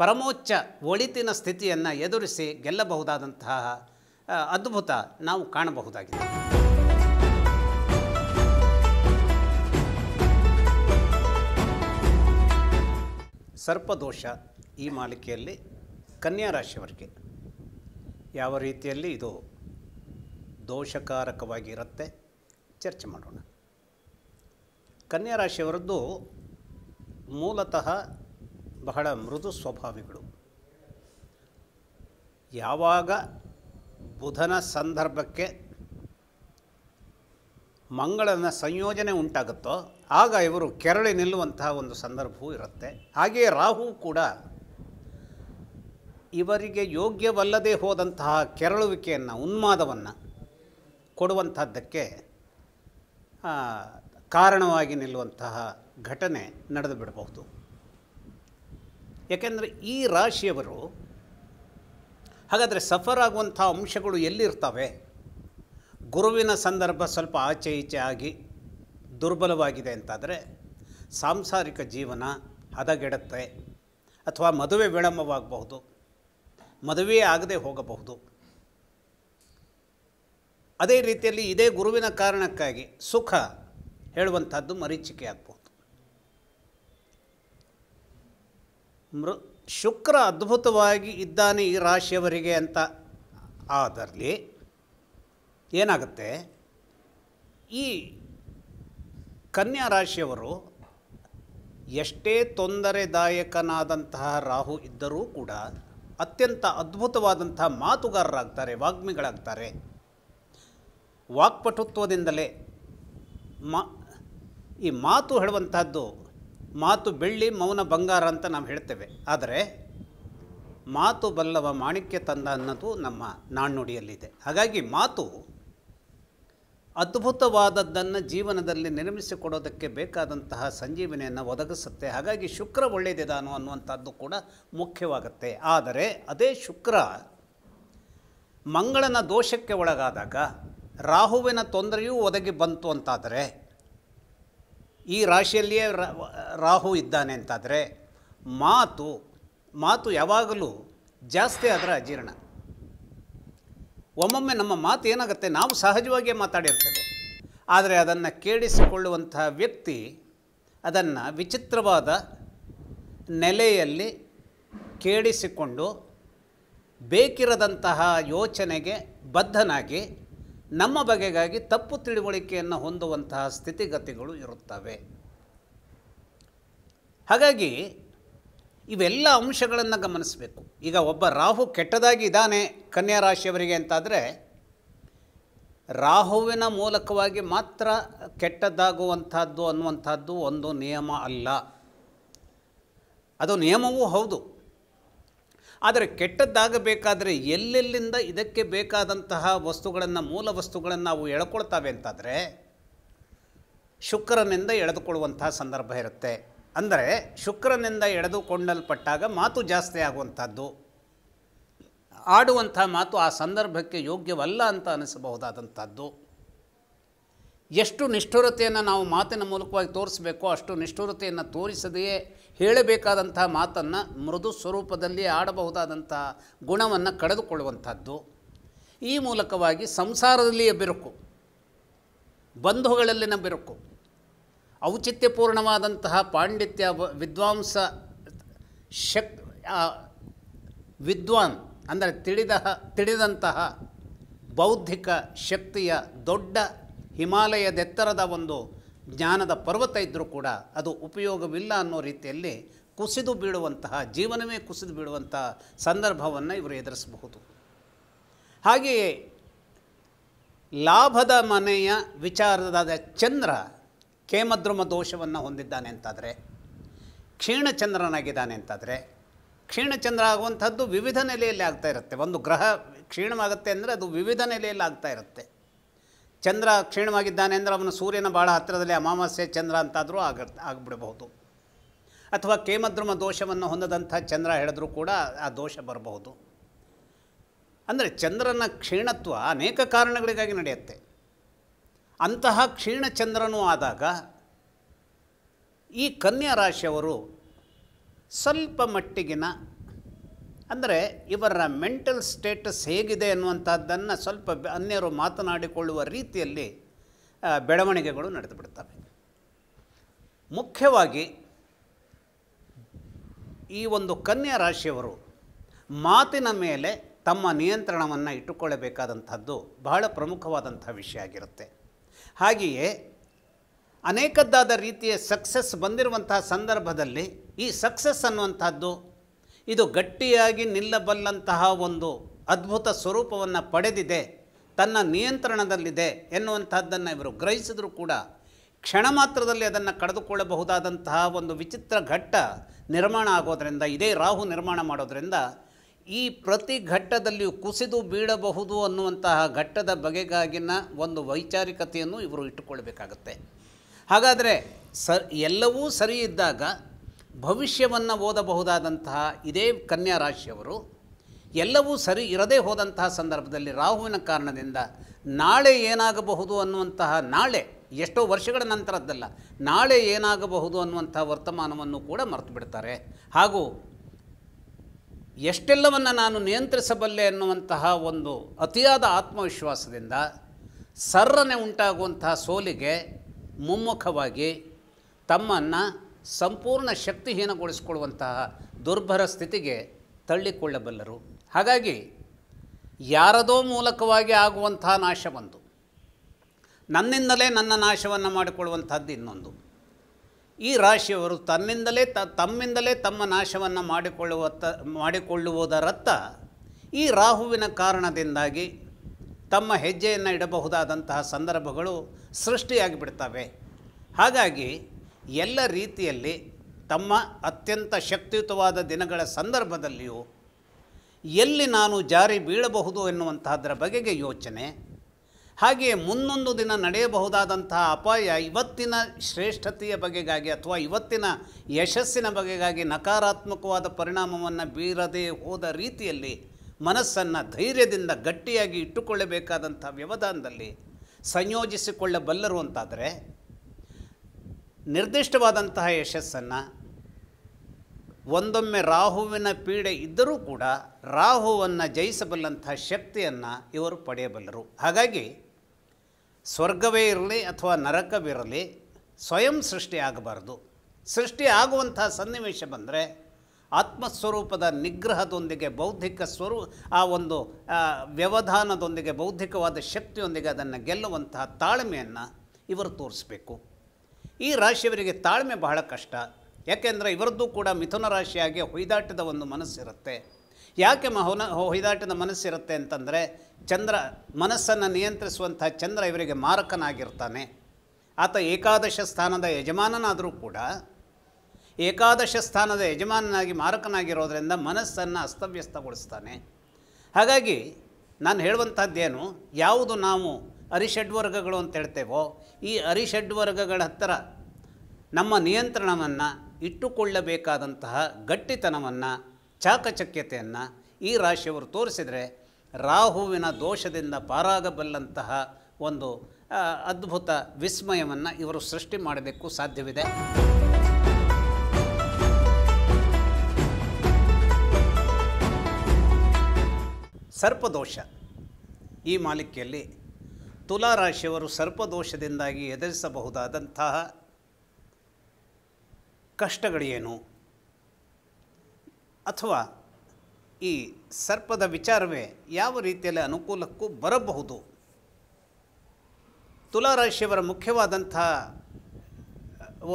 ಪರಮೋಚ್ಚ ಒಳಿತಿನ ಸ್ಥಿತಿಯನ್ನು ಎದುರಿಸಿ ಗೆಲ್ಲಬಹುದಾದಂತಹ ಅದ್ಭುತ ನಾವು ಕಾಣಬಹುದಾಗಿದೆ ಸರ್ಪದೋಷ ಈ ಮಾಲಿಕೆಯಲ್ಲಿ ಕನ್ಯಾ ರಾಶಿಯವರಿಗೆ ಯಾವ ರೀತಿಯಲ್ಲಿ ಇದು ದೋಷಕಾರಕವಾಗಿರುತ್ತೆ ಚರ್ಚೆ ಮಾಡೋಣ ಕನ್ಯಾ ರಾಶಿಯವರದ್ದು ಮೂಲತಃ ಬಹಳ ಮೃದು ಸ್ವಭಾವಿಗಳು ಯಾವಾಗ ಬುಧನ ಸಂದರ್ಭಕ್ಕೆ ಮಂಗಳನ ಸಂಯೋಜನೆ ಉಂಟಾಗುತ್ತೋ ಆಗ ಇವರು ಕೆರಳಿ ನಿಲ್ಲುವಂತಹ ಒಂದು ಸಂದರ್ಭವೂ ಇರುತ್ತೆ ಹಾಗೆಯೇ ರಾಹು ಕೂಡ ಇವರಿಗೆ ಯೋಗ್ಯವಲ್ಲದೆ ಹೋದಂತಹ ಕೆರಳುವಿಕೆಯನ್ನು ಉನ್ಮಾದವನ್ನು ಕೊಡುವಂಥದ್ದಕ್ಕೆ ಕಾರಣವಾಗಿ ನಿಲ್ಲುವಂತಹ ಘಟನೆ ನಡೆದು ಬಿಡಬಹುದು ಏಕೆಂದರೆ ಈ ರಾಶಿಯವರು ಹಾಗಾದರೆ ಸಫರ್ ಆಗುವಂಥ ಅಂಶಗಳು ಎಲ್ಲಿರ್ತವೆ ಗುರುವಿನ ಸಂದರ್ಭ ಸ್ವಲ್ಪ ಆಚೆ ಈಚೆ ಆಗಿ ದುರ್ಬಲವಾಗಿದೆ ಅಂತಾದರೆ ಸಾಂಸಾರಿಕ ಜೀವನ ಹದಗೆಡುತ್ತೆ ಅಥವಾ ಮದುವೆ ವಿಳಂಬವಾಗಬಹುದು ಮದುವೆ ಆಗದೆ ಹೋಗಬಹುದು ಅದೇ ರೀತಿಯಲ್ಲಿ ಇದೇ ಗುರುವಿನ ಕಾರಣಕ್ಕಾಗಿ ಸುಖ ಹೇಳುವಂಥದ್ದು ಮರೀಚಿಕೆ ಆಗ್ಬೋದು ಮೃ ಶುಕ್ರ ಅದ್ಭುತವಾಗಿ ಇದ್ದಾನೆ ಈ ರಾಶಿಯವರಿಗೆ ಅಂತ ಅದರಲ್ಲಿ ಏನಾಗುತ್ತೆ ಈ ಕನ್ಯಾ ರಾಶಿಯವರು ಎಷ್ಟೇ ತೊಂದರೆದಾಯಕನಾದಂತಹ ರಾಹು ಇದ್ದರೂ ಕೂಡ ಅತ್ಯಂತ ಅದ್ಭುತವಾದಂತಹ ಮಾತುಗಾರರಾಗ್ತಾರೆ ವಾಗ್ಮಿಗಳಾಗ್ತಾರೆ ವಾಕ್ಪಟುತ್ವದಿಂದಲೇ ಮ ಈ ಮಾತು ಹೇಳುವಂಥದ್ದು ಮಾತು ಬೆಳ್ಳಿ ಮೌನ ಬಂಗಾರ ಅಂತ ನಾವು ಹೇಳ್ತೇವೆ ಆದರೆ ಮಾತು ಬಲ್ಲವ ಮಾಣಿಕ್ಯ ತಂದ ಅನ್ನೋದು ನಮ್ಮ ನಾಣ್ಣುಡಿಯಲ್ಲಿದೆ ಹಾಗಾಗಿ ಮಾತು ಅದ್ಭುತವಾದದ್ದನ್ನು ಜೀವನದಲ್ಲಿ ನಿರ್ಮಿಸಿಕೊಡೋದಕ್ಕೆ ಬೇಕಾದಂತಹ ಸಂಜೀವನೆಯನ್ನು ಒದಗಿಸುತ್ತೆ ಹಾಗಾಗಿ ಶುಕ್ರ ಒಳ್ಳೆಯದಿದಾನೋ ಅನ್ನುವಂಥದ್ದು ಕೂಡ ಮುಖ್ಯವಾಗುತ್ತೆ ಆದರೆ ಅದೇ ಶುಕ್ರ ಮಂಗಳನ ದೋಷಕ್ಕೆ ಒಳಗಾದಾಗ ರಾಹುವಿನ ತೊಂದರೆಯೂ ಒದಗಿ ಬಂತು ಅಂತಾದರೆ ಈ ರಾಶಿಯಲ್ಲಿಯೇ ರಾಹು ಇದ್ದಾನೆ ಅಂತಾದರೆ ಮಾತು ಮಾತು ಯಾವಾಗಲೂ ಜಾಸ್ತಿ ಆದರೆ ಅಜೀರ್ಣ ಒಮ್ಮೊಮ್ಮೆ ನಮ್ಮ ಮಾತು ಏನಾಗುತ್ತೆ ನಾವು ಸಹಜವಾಗಿಯೇ ಮಾತಾಡಿರ್ತೇವೆ ಆದರೆ ಅದನ್ನು ಕೇಳಿಸಿಕೊಳ್ಳುವಂತಹ ವ್ಯಕ್ತಿ ಅದನ್ನು ವಿಚಿತ್ರವಾದ ನೆಲೆಯಲ್ಲಿ ಕೇಳಿಸಿಕೊಂಡು ಬೇಕಿರದಂತಹ ಯೋಚನೆಗೆ ಬದ್ಧನಾಗಿ ನಮ್ಮ ಬಗೆಗಾಗಿ ತಪ್ಪು ತಿಳುವಳಿಕೆಯನ್ನು ಹೊಂದುವಂತಹ ಸ್ಥಿತಿಗತಿಗಳು ಇರುತ್ತವೆ ಹಾಗಾಗಿ ಇವೆಲ್ಲ ಅಂಶಗಳನ್ನು ಗಮನಿಸಬೇಕು ಈಗ ಒಬ್ಬ ರಾಹು ಕೆಟ್ಟದಾಗಿ ಇದ್ದಾನೆ ಕನ್ಯಾ ರಾಶಿಯವರಿಗೆ ಅಂತಾದರೆ ರಾಹುವಿನ ಮೂಲಕವಾಗಿ ಮಾತ್ರ ಕೆಟ್ಟದ್ದಾಗುವಂಥದ್ದು ಅನ್ನುವಂಥದ್ದು ಒಂದು ನಿಯಮ ಅಲ್ಲ ಅದು ನಿಯಮವೂ ಹೌದು ಆದರೆ ಕೆಟ್ಟದ್ದಾಗಬೇಕಾದರೆ ಎಲ್ಲೆಲ್ಲಿಂದ ಇದಕ್ಕೆ ಬೇಕಾದಂತಹ ವಸ್ತುಗಳನ್ನು ಮೂಲ ವಸ್ತುಗಳನ್ನು ನಾವು ಎಳ್ಕೊಳ್ತಾವೆ ಅಂತಾದರೆ ಶುಕ್ರನಿಂದ ಎಳೆದುಕೊಳ್ಳುವಂತಹ ಸಂದರ್ಭ ಇರುತ್ತೆ ಅಂದರೆ ಶುಕ್ರನಿಂದ ಎಳೆದುಕೊಂಡಲ್ಪಟ್ಟಾಗ ಮಾತು ಜಾಸ್ತಿ ಆಗುವಂಥದ್ದು ಆಡುವಂಥ ಮಾತು ಆ ಸಂದರ್ಭಕ್ಕೆ ಯೋಗ್ಯವಲ್ಲ ಅಂತ ಅನಿಸಬಹುದಾದಂಥದ್ದು ಎಷ್ಟು ನಿಷ್ಠುರತೆಯನ್ನು ನಾವು ಮಾತಿನ ಮೂಲಕವಾಗಿ ತೋರಿಸಬೇಕೋ ಅಷ್ಟು ನಿಷ್ಠುರತೆಯನ್ನು ತೋರಿಸದೆಯೇ ಹೇಳಬೇಕಾದಂಥ ಮಾತನ್ನು ಮೃದು ಸ್ವರೂಪದಲ್ಲಿ ಆಡಬಹುದಾದಂತಹ ಗುಣವನ್ನು ಕಳೆದುಕೊಳ್ಳುವಂಥದ್ದು ಈ ಮೂಲಕವಾಗಿ ಸಂಸಾರದಲ್ಲಿಯೇ ಬಿರುಕು ಬಂಧುಗಳಲ್ಲಿನ ಬಿರುಕು ಔಚಿತ್ಯಪೂರ್ಣವಾದಂತಹ ಪಾಂಡಿತ್ಯ ವಿದ್ವಾಂಸ ಶಕ್ ವಿದ್ವಾನ್ ಅಂದರೆ ತಿಳಿದ ತಿಳಿದಂತಹ ಬೌದ್ಧಿಕ ಶಕ್ತಿಯ ದೊಡ್ಡ ಹಿಮಾಲಯದೆತ್ತರದ ಒಂದು ಜ್ಞಾನದ ಪರ್ವತ ಇದ್ದರೂ ಕೂಡ ಅದು ಉಪಯೋಗವಿಲ್ಲ ಅನ್ನೋ ರೀತಿಯಲ್ಲಿ ಕುಸಿದು ಬೀಳುವಂತಹ ಜೀವನವೇ ಕುಸಿದು ಬೀಳುವಂತಹ ಸಂದರ್ಭವನ್ನು ಇವರು ಎದುರಿಸಬಹುದು ಹಾಗೆಯೇ ಲಾಭದ ಮನೆಯ ವಿಚಾರದಾದ ಚಂದ್ರ ಕೇಮದ್ರಮ ದೋಷವನ್ನು ಹೊಂದಿದ್ದಾನೆ ಅಂತಾದರೆ ಕ್ಷೀಣಚಂದ್ರನಾಗಿದ್ದಾನೆ ಅಂತಾದರೆ ಕ್ಷೀಣಚಂದ್ರ ಆಗುವಂಥದ್ದು ವಿವಿಧ ನೆಲೆಯಲ್ಲಿ ಆಗ್ತಾ ಇರುತ್ತೆ ಒಂದು ಗ್ರಹ ಕ್ಷೀಣವಾಗುತ್ತೆ ಅಂದರೆ ಅದು ವಿವಿಧ ನೆಲೆಯಲ್ಲಿ ಆಗ್ತಾ ಇರುತ್ತೆ ಚಂದ್ರ ಕ್ಷೀಣವಾಗಿದ್ದಾನೆ ಅಂದರೆ ಅವನು ಸೂರ್ಯನ ಭಾಳ ಹತ್ತಿರದಲ್ಲಿ ಅಮಾವಾಸ್ಯೆ ಚಂದ್ರ ಅಂತಾದರೂ ಆಗ ಆಗಿಬಿಡಬಹುದು ಅಥವಾ ಕೇಮದ್ರಮ ದೋಷವನ್ನು ಹೊಂದದಂಥ ಚಂದ್ರ ಹೇಳಿದ್ರೂ ಕೂಡ ಆ ದೋಷ ಬರಬಹುದು ಅಂದರೆ ಚಂದ್ರನ ಕ್ಷೀಣತ್ವ ಅನೇಕ ಕಾರಣಗಳಿಗಾಗಿ ನಡೆಯುತ್ತೆ ಅಂತಹ ಕ್ಷೀಣ ಚಂದ್ರನೂ ಆದಾಗ ಈ ಕನ್ಯಾ ರಾಶಿಯವರು ಸ್ವಲ್ಪ ಮಟ್ಟಿಗಿನ ಅಂದರೆ ಇವರ ಮೆಂಟಲ್ ಸ್ಟೇಟಸ್ ಹೇಗಿದೆ ಅನ್ನುವಂಥದ್ದನ್ನು ಸ್ವಲ್ಪ ಅನ್ಯರು ಮಾತನಾಡಿಕೊಳ್ಳುವ ರೀತಿಯಲ್ಲಿ ಬೆಳವಣಿಗೆಗಳು ನಡೆದು ಬಿಡ್ತವೆ ಮುಖ್ಯವಾಗಿ ಈ ಒಂದು ಕನ್ಯಾ ರಾಶಿಯವರು ಮಾತಿನ ಮೇಲೆ ತಮ್ಮ ನಿಯಂತ್ರಣವನ್ನು ಇಟ್ಟುಕೊಳ್ಳಬೇಕಾದಂಥದ್ದು ಬಹಳ ಪ್ರಮುಖವಾದಂಥ ವಿಷಯ ಆಗಿರುತ್ತೆ ಹಾಗೆಯೇ ಅನೇಕದ್ದಾದ ರೀತಿಯ ಸಕ್ಸಸ್ ಬಂದಿರುವಂತಹ ಸಂದರ್ಭದಲ್ಲಿ ಈ ಸಕ್ಸಸ್ ಅನ್ನುವಂಥದ್ದು ಇದು ಗಟ್ಟಿಯಾಗಿ ನಿಲ್ಲಬಲ್ಲಂತಹ ಒಂದು ಅದ್ಭುತ ಸ್ವರೂಪವನ್ನು ಪಡೆದಿದೆ ತನ್ನ ನಿಯಂತ್ರಣದಲ್ಲಿದೆ ಎನ್ನುವಂಥದ್ದನ್ನು ಇವರು ಗ್ರಹಿಸಿದರೂ ಕೂಡ ಕ್ಷಣ ಮಾತ್ರದಲ್ಲಿ ಅದನ್ನು ಕಳೆದುಕೊಳ್ಳಬಹುದಾದಂತಹ ಒಂದು ವಿಚಿತ್ರ ಘಟ್ಟ ನಿರ್ಮಾಣ ಆಗೋದರಿಂದ ಇದೇ ರಾಹು ನಿರ್ಮಾಣ ಮಾಡೋದರಿಂದ ಈ ಪ್ರತಿ ಘಟ್ಟದಲ್ಲಿಯೂ ಕುಸಿದು ಬೀಳಬಹುದು ಅನ್ನುವಂತಹ ಘಟ್ಟದ ಬಗೆಗಾಗಿನ ಒಂದು ವೈಚಾರಿಕತೆಯನ್ನು ಇವರು ಇಟ್ಟುಕೊಳ್ಬೇಕಾಗತ್ತೆ ಹಾಗಾದರೆ ಸ ಎಲ್ಲವೂ ಸರಿ ಇದ್ದಾಗ ಭವಿಷ್ಯವನ್ನು ಓದಬಹುದಾದಂತಹ ಇದೇ ಕನ್ಯಾ ರಾಶಿಯವರು ಎಲ್ಲವೂ ಸರಿ ಇರದೇ ಹೋದಂತಹ ಸಂದರ್ಭದಲ್ಲಿ ರಾಹುವಿನ ಕಾರಣದಿಂದ ನಾಳೆ ಏನಾಗಬಹುದು ಅನ್ನುವಂತಹ ನಾಳೆ ಎಷ್ಟೋ ವರ್ಷಗಳ ನಂತರದ್ದಲ್ಲ ನಾಳೆ ಏನಾಗಬಹುದು ಅನ್ನುವಂಥ ವರ್ತಮಾನವನ್ನು ಕೂಡ ಮರೆತು ಬಿಡ್ತಾರೆ ಹಾಗೂ ಎಷ್ಟೆಲ್ಲವನ್ನು ನಾನು ನಿಯಂತ್ರಿಸಬಲ್ಲೆ ಅನ್ನುವಂತಹ ಒಂದು ಅತಿಯಾದ ಆತ್ಮವಿಶ್ವಾಸದಿಂದ ಸರ್ರನೆ ಉಂಟಾಗುವಂತಹ ಸೋಲಿಗೆ ಮುಮ್ಮುಖವಾಗಿ ತಮ್ಮನ್ನು ಸಂಪೂರ್ಣ ಶಕ್ತಿಹೀನಗೊಳಿಸಿಕೊಳ್ಳುವಂತಹ ದುರ್ಭರ ಸ್ಥಿತಿಗೆ ತಳ್ಳಿಕೊಳ್ಳಬಲ್ಲರು ಹಾಗಾಗಿ ಯಾರದೋ ಮೂಲಕವಾಗಿ ಆಗುವಂತಹ ನಾಶ ಒಂದು ನನ್ನಿಂದಲೇ ನನ್ನ ನಾಶವನ್ನು ಮಾಡಿಕೊಳ್ಳುವಂಥದ್ದು ಇನ್ನೊಂದು ಈ ರಾಶಿಯವರು ತನ್ನಿಂದಲೇ ತ ತಮ್ಮಿಂದಲೇ ತಮ್ಮ ನಾಶವನ್ನು ಮಾಡಿಕೊಳ್ಳುವತ್ತ ಮಾಡಿಕೊಳ್ಳುವುದರತ್ತ ಈ ರಾಹುವಿನ ಕಾರಣದಿಂದಾಗಿ ತಮ್ಮ ಹೆಜ್ಜೆಯನ್ನು ಇಡಬಹುದಾದಂತಹ ಸಂದರ್ಭಗಳು ಸೃಷ್ಟಿಯಾಗಿಬಿಡ್ತವೆ ಹಾಗಾಗಿ ಎಲ್ಲ ರೀತಿಯಲ್ಲಿ ತಮ್ಮ ಅತ್ಯಂತ ಶಕ್ತಿಯುತವಾದ ದಿನಗಳ ಸಂದರ್ಭದಲ್ಲಿಯೂ ಎಲ್ಲಿ ನಾನು ಜಾರಿ ಬೀಳಬಹುದು ಎನ್ನುವಂತಹದರ ಬಗೆಗೆ ಯೋಚನೆ ಹಾಗೆಯೇ ಮುಂದೊಂದು ದಿನ ನಡೆಯಬಹುದಾದಂತಹ ಅಪಾಯ ಇವತ್ತಿನ ಶ್ರೇಷ್ಠತೆಯ ಬಗೆಗಾಗಿ ಅಥವಾ ಇವತ್ತಿನ ಯಶಸ್ಸಿನ ಬಗೆಗಾಗಿ ನಕಾರಾತ್ಮಕವಾದ ಪರಿಣಾಮವನ್ನು ಬೀರದೇ ಹೋದ ರೀತಿಯಲ್ಲಿ ಮನಸ್ಸನ್ನು ಧೈರ್ಯದಿಂದ ಗಟ್ಟಿಯಾಗಿ ಇಟ್ಟುಕೊಳ್ಳಬೇಕಾದಂಥ ವ್ಯವಧಾನದಲ್ಲಿ ಸಂಯೋಜಿಸಿಕೊಳ್ಳಬಲ್ಲರು ಅಂತಾದರೆ ನಿರ್ದಿಷ್ಟವಾದಂತಹ ಯಶಸ್ಸನ್ನು ಒಂದೊಮ್ಮೆ ರಾಹುವಿನ ಪೀಡೆ ಇದ್ದರೂ ಕೂಡ ರಾಹುವನ್ನು ಜಯಿಸಬಲ್ಲಂತಹ ಶಕ್ತಿಯನ್ನು ಇವರು ಪಡೆಯಬಲ್ಲರು ಹಾಗಾಗಿ ಸ್ವರ್ಗವೇ ಇರಲಿ ಅಥವಾ ನರಕವಿರಲಿ ಸ್ವಯಂ ಸೃಷ್ಟಿ ಆಗಬಾರ್ದು ಸೃಷ್ಟಿ ಆಗುವಂಥ ಸನ್ನಿವೇಶ ಬಂದರೆ ಆತ್ಮಸ್ವರೂಪದ ನಿಗ್ರಹದೊಂದಿಗೆ ಬೌದ್ಧಿಕ ಸ್ವರೂ ಆ ಒಂದು ವ್ಯವಧಾನದೊಂದಿಗೆ ಬೌದ್ಧಿಕವಾದ ಶಕ್ತಿಯೊಂದಿಗೆ ಅದನ್ನು ಗೆಲ್ಲುವಂತಹ ತಾಳ್ಮೆಯನ್ನು ಇವರು ತೋರಿಸ್ಬೇಕು ಈ ರಾಶಿಯವರಿಗೆ ತಾಳ್ಮೆ ಬಹಳ ಕಷ್ಟ ಯಾಕೆಂದರೆ ಇವರದ್ದು ಕೂಡ ಮಿಥುನ ರಾಶಿಯಾಗಿ ಹೊಯ್ದಾಟದ ಒಂದು ಮನಸ್ಸಿರುತ್ತೆ ಯಾಕೆ ಮಹನ ಹೊಯ್ದಾಟದ ಮನಸ್ಸಿರುತ್ತೆ ಅಂತಂದರೆ ಚಂದ್ರ ಮನಸ್ಸನ್ನು ನಿಯಂತ್ರಿಸುವಂಥ ಚಂದ್ರ ಇವರಿಗೆ ಮಾರಕನಾಗಿರ್ತಾನೆ ಆತ ಏಕಾದಶ ಸ್ಥಾನದ ಯಜಮಾನನಾದರೂ ಕೂಡ ಏಕಾದಶ ಸ್ಥಾನದ ಯಜಮಾನನಾಗಿ ಮಾರಕನಾಗಿರೋದರಿಂದ ಮನಸ್ಸನ್ನು ಅಸ್ತವ್ಯಸ್ತಗೊಳಿಸ್ತಾನೆ ಹಾಗಾಗಿ ನಾನು ಹೇಳುವಂಥದ್ದೇನು ಯಾವುದು ನಾವು ಅರಿಷಡ್ವರ್ಗಗಳು ಅಂತ ಹೇಳ್ತೇವೋ ಈ ಅರಿಷಡ್ವರ್ಗಗಳ ಹತ್ತಿರ ನಮ್ಮ ನಿಯಂತ್ರಣವನ್ನು ಇಟ್ಟುಕೊಳ್ಳಬೇಕಾದಂತಹ ಗಟ್ಟಿತನವನ್ನು ಚಾಕಚಕ್ಯತೆಯನ್ನು ಈ ರಾಶಿಯವರು ತೋರಿಸಿದರೆ ರಾಹುವಿನ ದೋಷದಿಂದ ಪಾರಾಗಬಲ್ಲಂತಹ ಒಂದು ಅದ್ಭುತ ವಿಸ್ಮಯವನ್ನು ಇವರು ಸೃಷ್ಟಿ ಮಾಡಲಿಕ್ಕೂ ಸಾಧ್ಯವಿದೆ ಸರ್ಪದೋಷ ಈ ಮಾಲಿಕೆಯಲ್ಲಿ ತುಲಾರಾಶಿಯವರು ಸರ್ಪದೋಷದಿಂದಾಗಿ ಎದುರಿಸಬಹುದಾದಂತಹ ಕಷ್ಟಗಳೇನು ಅಥವಾ ಈ ಸರ್ಪದ ವಿಚಾರವೇ ಯಾವ ರೀತಿಯಲ್ಲಿ ಅನುಕೂಲಕ್ಕೂ ಬರಬಹುದು ತುಲಾರಾಶಿಯವರ ಮುಖ್ಯವಾದಂತಹ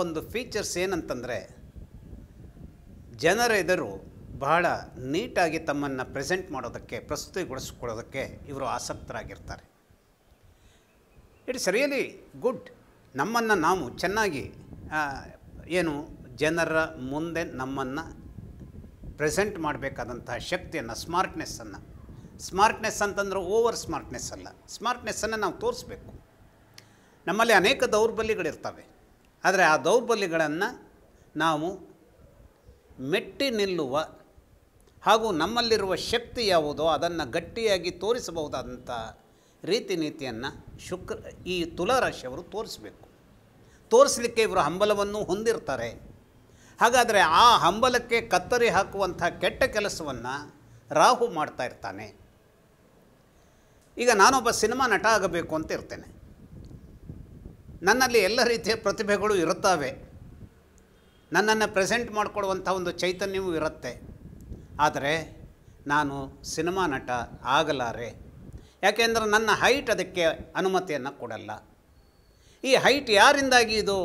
ಒಂದು ಫೀಚರ್ಸ್ ಏನಂತಂದರೆ ಎದುರು ಬಹಳ ನೀಟಾಗಿ ತಮ್ಮನ್ನು ಪ್ರೆಸೆಂಟ್ ಮಾಡೋದಕ್ಕೆ ಪ್ರಸ್ತುತಿಗೊಳಿಸಿಕೊಳ್ಳೋದಕ್ಕೆ ಇವರು ಆಸಕ್ತರಾಗಿರ್ತಾರೆ ಇಟ್ಸ್ ರಿಯಲಿ ಗುಡ್ ನಮ್ಮನ್ನು ನಾವು ಚೆನ್ನಾಗಿ ಏನು ಜನರ ಮುಂದೆ ನಮ್ಮನ್ನು ಪ್ರೆಸೆಂಟ್ ಮಾಡಬೇಕಾದಂತಹ ಶಕ್ತಿಯನ್ನು ಸ್ಮಾರ್ಟ್ನೆಸ್ಸನ್ನು ಸ್ಮಾರ್ಟ್ನೆಸ್ ಅಂತಂದ್ರೆ ಓವರ್ ಸ್ಮಾರ್ಟ್ನೆಸ್ ಅಲ್ಲ ಸ್ಮಾರ್ಟ್ನೆಸ್ಸನ್ನು ನಾವು ತೋರಿಸ್ಬೇಕು ನಮ್ಮಲ್ಲಿ ಅನೇಕ ದೌರ್ಬಲ್ಯಗಳಿರ್ತವೆ ಆದರೆ ಆ ದೌರ್ಬಲ್ಯಗಳನ್ನು ನಾವು ಮೆಟ್ಟಿ ನಿಲ್ಲುವ ಹಾಗೂ ನಮ್ಮಲ್ಲಿರುವ ಶಕ್ತಿ ಯಾವುದೋ ಅದನ್ನು ಗಟ್ಟಿಯಾಗಿ ತೋರಿಸಬಹುದಾದಂಥ ರೀತಿ ನೀತಿಯನ್ನು ಶುಕ್ರ ಈ ತುಲಾರಾಶಿಯವರು ತೋರಿಸಬೇಕು ತೋರಿಸಲಿಕ್ಕೆ ಇವರು ಹಂಬಲವನ್ನು ಹೊಂದಿರ್ತಾರೆ ಹಾಗಾದರೆ ಆ ಹಂಬಲಕ್ಕೆ ಕತ್ತರಿ ಹಾಕುವಂಥ ಕೆಟ್ಟ ಕೆಲಸವನ್ನು ರಾಹು ಮಾಡ್ತಾ ಇರ್ತಾನೆ ಈಗ ನಾನೊಬ್ಬ ಸಿನಿಮಾ ನಟ ಆಗಬೇಕು ಅಂತ ಇರ್ತೇನೆ ನನ್ನಲ್ಲಿ ಎಲ್ಲ ರೀತಿಯ ಪ್ರತಿಭೆಗಳು ಇರುತ್ತವೆ ನನ್ನನ್ನು ಪ್ರೆಸೆಂಟ್ ಮಾಡಿಕೊಡುವಂಥ ಒಂದು ಚೈತನ್ಯವೂ ಇರುತ್ತೆ ಆದರೆ ನಾನು ಸಿನಿಮಾ ನಟ ಆಗಲಾರೆ ಯಾಕೆಂದರೆ ನನ್ನ ಹೈಟ್ ಅದಕ್ಕೆ ಅನುಮತಿಯನ್ನು ಕೊಡಲ್ಲ ಈ ಹೈಟ್ ಯಾರಿಂದಾಗಿ ಇದು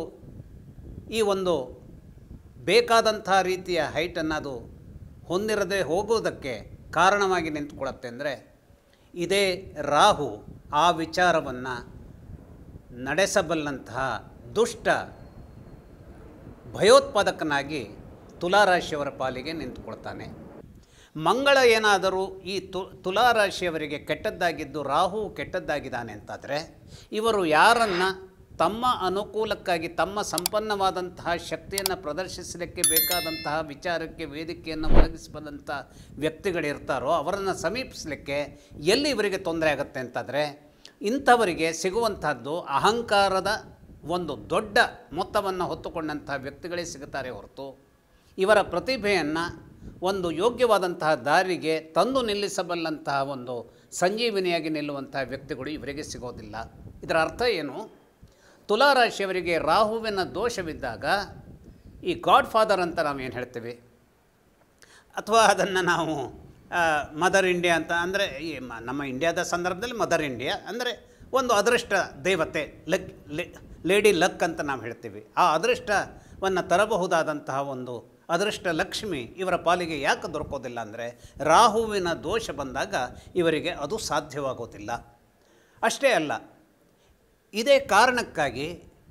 ಈ ಒಂದು ಬೇಕಾದಂಥ ರೀತಿಯ ಹೈಟನ್ನು ಅದು ಹೊಂದಿರದೆ ಹೋಗೋದಕ್ಕೆ ಕಾರಣವಾಗಿ ನಿಂತುಕೊಳ್ಳುತ್ತೆ ಅಂದರೆ ಇದೇ ರಾಹು ಆ ವಿಚಾರವನ್ನು ನಡೆಸಬಲ್ಲಂತಹ ದುಷ್ಟ ಭಯೋತ್ಪಾದಕನಾಗಿ ತುಲಾರಾಶಿಯವರ ಪಾಲಿಗೆ ನಿಂತುಕೊಳ್ತಾನೆ ಮಂಗಳ ಏನಾದರೂ ಈ ತು ತುಲಾರಾಶಿಯವರಿಗೆ ಕೆಟ್ಟದ್ದಾಗಿದ್ದು ರಾಹು ಕೆಟ್ಟದ್ದಾಗಿದ್ದಾನೆ ಅಂತಾದರೆ ಇವರು ಯಾರನ್ನು ತಮ್ಮ ಅನುಕೂಲಕ್ಕಾಗಿ ತಮ್ಮ ಸಂಪನ್ನವಾದಂತಹ ಶಕ್ತಿಯನ್ನು ಪ್ರದರ್ಶಿಸಲಿಕ್ಕೆ ಬೇಕಾದಂತಹ ವಿಚಾರಕ್ಕೆ ವೇದಿಕೆಯನ್ನು ಒದಗಿಸಬಲ್ಲಂಥ ವ್ಯಕ್ತಿಗಳಿರ್ತಾರೋ ಅವರನ್ನು ಸಮೀಪಿಸಲಿಕ್ಕೆ ಎಲ್ಲಿ ಇವರಿಗೆ ತೊಂದರೆ ಆಗುತ್ತೆ ಅಂತಾದರೆ ಇಂಥವರಿಗೆ ಸಿಗುವಂಥದ್ದು ಅಹಂಕಾರದ ಒಂದು ದೊಡ್ಡ ಮೊತ್ತವನ್ನು ಹೊತ್ತುಕೊಂಡಂಥ ವ್ಯಕ್ತಿಗಳೇ ಸಿಗುತ್ತಾರೆ ಹೊರತು ಇವರ ಪ್ರತಿಭೆಯನ್ನು ಒಂದು ಯೋಗ್ಯವಾದಂತಹ ದಾರಿಗೆ ತಂದು ನಿಲ್ಲಿಸಬಲ್ಲಂತಹ ಒಂದು ಸಂಜೀವಿನಿಯಾಗಿ ನಿಲ್ಲುವಂತಹ ವ್ಯಕ್ತಿಗಳು ಇವರಿಗೆ ಸಿಗೋದಿಲ್ಲ ಇದರ ಅರ್ಥ ಏನು ತುಲಾರಾಶಿಯವರಿಗೆ ರಾಹುವಿನ ದೋಷವಿದ್ದಾಗ ಈ ಗಾಡ್ ಫಾದರ್ ಅಂತ ನಾವು ಏನು ಹೇಳ್ತೀವಿ ಅಥವಾ ಅದನ್ನು ನಾವು ಮದರ್ ಇಂಡಿಯಾ ಅಂತ ಅಂದರೆ ಈ ನಮ್ಮ ಇಂಡಿಯಾದ ಸಂದರ್ಭದಲ್ಲಿ ಮದರ್ ಇಂಡಿಯಾ ಅಂದರೆ ಒಂದು ಅದೃಷ್ಟ ದೇವತೆ ಲಕ್ ಲೇಡಿ ಲಕ್ ಅಂತ ನಾವು ಹೇಳ್ತೀವಿ ಆ ಅದೃಷ್ಟವನ್ನು ತರಬಹುದಾದಂತಹ ಒಂದು ಅದೃಷ್ಟ ಲಕ್ಷ್ಮಿ ಇವರ ಪಾಲಿಗೆ ಯಾಕೆ ದೊರಕೋದಿಲ್ಲ ಅಂದರೆ ರಾಹುವಿನ ದೋಷ ಬಂದಾಗ ಇವರಿಗೆ ಅದು ಸಾಧ್ಯವಾಗೋದಿಲ್ಲ ಅಷ್ಟೇ ಅಲ್ಲ ಇದೇ ಕಾರಣಕ್ಕಾಗಿ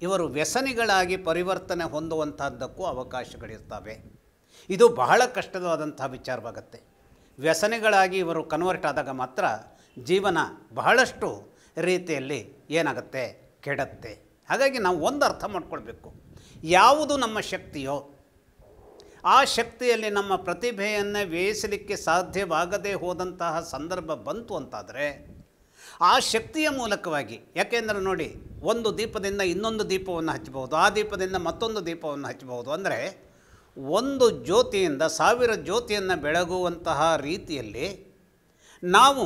ಇವರು ವ್ಯಸನಿಗಳಾಗಿ ಪರಿವರ್ತನೆ ಹೊಂದುವಂಥದ್ದಕ್ಕೂ ಅವಕಾಶಗಳಿರ್ತವೆ ಇದು ಬಹಳ ಕಷ್ಟವಾದಂಥ ವಿಚಾರವಾಗುತ್ತೆ ವ್ಯಸನಿಗಳಾಗಿ ಇವರು ಕನ್ವರ್ಟ್ ಆದಾಗ ಮಾತ್ರ ಜೀವನ ಬಹಳಷ್ಟು ರೀತಿಯಲ್ಲಿ ಏನಾಗುತ್ತೆ ಕೆಡತ್ತೆ ಹಾಗಾಗಿ ನಾವು ಒಂದು ಅರ್ಥ ಮಾಡ್ಕೊಳ್ಬೇಕು ಯಾವುದು ನಮ್ಮ ಶಕ್ತಿಯೋ ಆ ಶಕ್ತಿಯಲ್ಲಿ ನಮ್ಮ ಪ್ರತಿಭೆಯನ್ನು ವ್ಯಯಿಸಲಿಕ್ಕೆ ಸಾಧ್ಯವಾಗದೇ ಹೋದಂತಹ ಸಂದರ್ಭ ಬಂತು ಅಂತಾದರೆ ಆ ಶಕ್ತಿಯ ಮೂಲಕವಾಗಿ ಯಾಕೆಂದರೆ ನೋಡಿ ಒಂದು ದೀಪದಿಂದ ಇನ್ನೊಂದು ದೀಪವನ್ನು ಹಚ್ಚಬಹುದು ಆ ದೀಪದಿಂದ ಮತ್ತೊಂದು ದೀಪವನ್ನು ಹಚ್ಚಬಹುದು ಅಂದರೆ ಒಂದು ಜ್ಯೋತಿಯಿಂದ ಸಾವಿರ ಜ್ಯೋತಿಯನ್ನು ಬೆಳಗುವಂತಹ ರೀತಿಯಲ್ಲಿ ನಾವು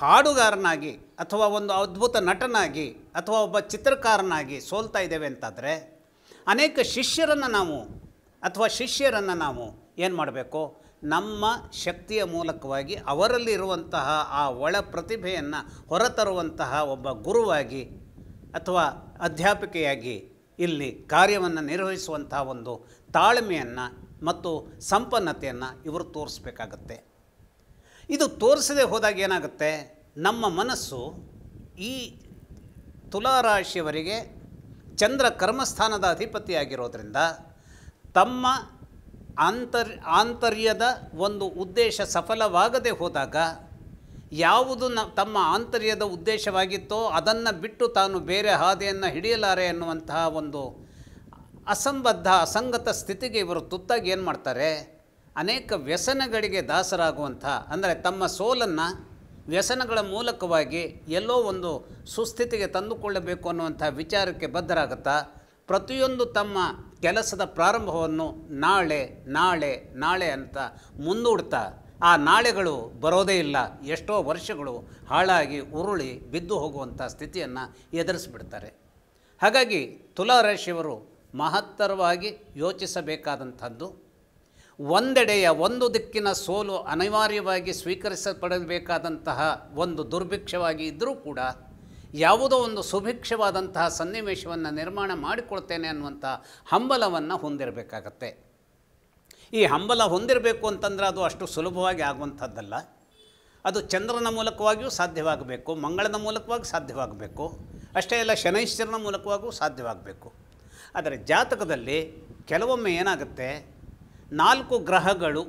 ಹಾಡುಗಾರನಾಗಿ ಅಥವಾ ಒಂದು ಅದ್ಭುತ ನಟನಾಗಿ ಅಥವಾ ಒಬ್ಬ ಚಿತ್ರಕಾರನಾಗಿ ಸೋಲ್ತಾ ಇದ್ದೇವೆ ಅಂತಾದರೆ ಅನೇಕ ಶಿಷ್ಯರನ್ನು ನಾವು ಅಥವಾ ಶಿಷ್ಯರನ್ನು ನಾವು ಏನು ಮಾಡಬೇಕು ನಮ್ಮ ಶಕ್ತಿಯ ಮೂಲಕವಾಗಿ ಅವರಲ್ಲಿರುವಂತಹ ಆ ಒಳ ಪ್ರತಿಭೆಯನ್ನು ಹೊರತರುವಂತಹ ಒಬ್ಬ ಗುರುವಾಗಿ ಅಥವಾ ಅಧ್ಯಾಪಿಕೆಯಾಗಿ ಇಲ್ಲಿ ಕಾರ್ಯವನ್ನು ನಿರ್ವಹಿಸುವಂತಹ ಒಂದು ತಾಳ್ಮೆಯನ್ನು ಮತ್ತು ಸಂಪನ್ನತೆಯನ್ನು ಇವರು ತೋರಿಸ್ಬೇಕಾಗತ್ತೆ ಇದು ತೋರಿಸದೆ ಹೋದಾಗ ಏನಾಗುತ್ತೆ ನಮ್ಮ ಮನಸ್ಸು ಈ ತುಲಾರಾಶಿಯವರಿಗೆ ಚಂದ್ರ ಕರ್ಮಸ್ಥಾನದ ಅಧಿಪತಿಯಾಗಿರೋದ್ರಿಂದ ತಮ್ಮ ಆಂತರ್ ಆಂತರ್ಯದ ಒಂದು ಉದ್ದೇಶ ಸಫಲವಾಗದೆ ಹೋದಾಗ ಯಾವುದು ನ ತಮ್ಮ ಆಂತರ್ಯದ ಉದ್ದೇಶವಾಗಿತ್ತೋ ಅದನ್ನು ಬಿಟ್ಟು ತಾನು ಬೇರೆ ಹಾದಿಯನ್ನು ಹಿಡಿಯಲಾರೆ ಎನ್ನುವಂತಹ ಒಂದು ಅಸಂಬದ್ಧ ಅಸಂಗತ ಸ್ಥಿತಿಗೆ ಇವರು ತುತ್ತಾಗಿ ಏನು ಮಾಡ್ತಾರೆ ಅನೇಕ ವ್ಯಸನಗಳಿಗೆ ದಾಸರಾಗುವಂಥ ಅಂದರೆ ತಮ್ಮ ಸೋಲನ್ನು ವ್ಯಸನಗಳ ಮೂಲಕವಾಗಿ ಎಲ್ಲೋ ಒಂದು ಸುಸ್ಥಿತಿಗೆ ತಂದುಕೊಳ್ಳಬೇಕು ಅನ್ನುವಂಥ ವಿಚಾರಕ್ಕೆ ಬದ್ಧರಾಗುತ್ತಾ ಪ್ರತಿಯೊಂದು ತಮ್ಮ ಕೆಲಸದ ಪ್ರಾರಂಭವನ್ನು ನಾಳೆ ನಾಳೆ ನಾಳೆ ಅಂತ ಮುಂದೂಡ್ತಾ ಆ ನಾಳೆಗಳು ಬರೋದೇ ಇಲ್ಲ ಎಷ್ಟೋ ವರ್ಷಗಳು ಹಾಳಾಗಿ ಉರುಳಿ ಬಿದ್ದು ಹೋಗುವಂಥ ಸ್ಥಿತಿಯನ್ನು ಎದುರಿಸ್ಬಿಡ್ತಾರೆ ಹಾಗಾಗಿ ತುಲಾರಾಶಿಯವರು ಮಹತ್ತರವಾಗಿ ಯೋಚಿಸಬೇಕಾದಂಥದ್ದು ಒಂದೆಡೆಯ ಒಂದು ದಿಕ್ಕಿನ ಸೋಲು ಅನಿವಾರ್ಯವಾಗಿ ಸ್ವೀಕರಿಸಲ್ಪಡಬೇಕಾದಂತಹ ಒಂದು ದುರ್ಭಿಕ್ಷವಾಗಿ ಇದ್ದರೂ ಕೂಡ ಯಾವುದೋ ಒಂದು ಸುಭಿಕ್ಷವಾದಂತಹ ಸನ್ನಿವೇಶವನ್ನು ನಿರ್ಮಾಣ ಮಾಡಿಕೊಳ್ತೇನೆ ಅನ್ನುವಂಥ ಹಂಬಲವನ್ನು ಹೊಂದಿರಬೇಕಾಗತ್ತೆ ಈ ಹಂಬಲ ಹೊಂದಿರಬೇಕು ಅಂತಂದರೆ ಅದು ಅಷ್ಟು ಸುಲಭವಾಗಿ ಆಗುವಂಥದ್ದಲ್ಲ ಅದು ಚಂದ್ರನ ಮೂಲಕವಾಗಿಯೂ ಸಾಧ್ಯವಾಗಬೇಕು ಮಂಗಳನ ಮೂಲಕವಾಗಿ ಸಾಧ್ಯವಾಗಬೇಕು ಅಷ್ಟೇ ಅಲ್ಲ ಶನೈಶ್ವರನ ಮೂಲಕವಾಗೂ ಸಾಧ್ಯವಾಗಬೇಕು ಆದರೆ ಜಾತಕದಲ್ಲಿ ಕೆಲವೊಮ್ಮೆ ಏನಾಗುತ್ತೆ ನಾಲ್ಕು ಗ್ರಹಗಳು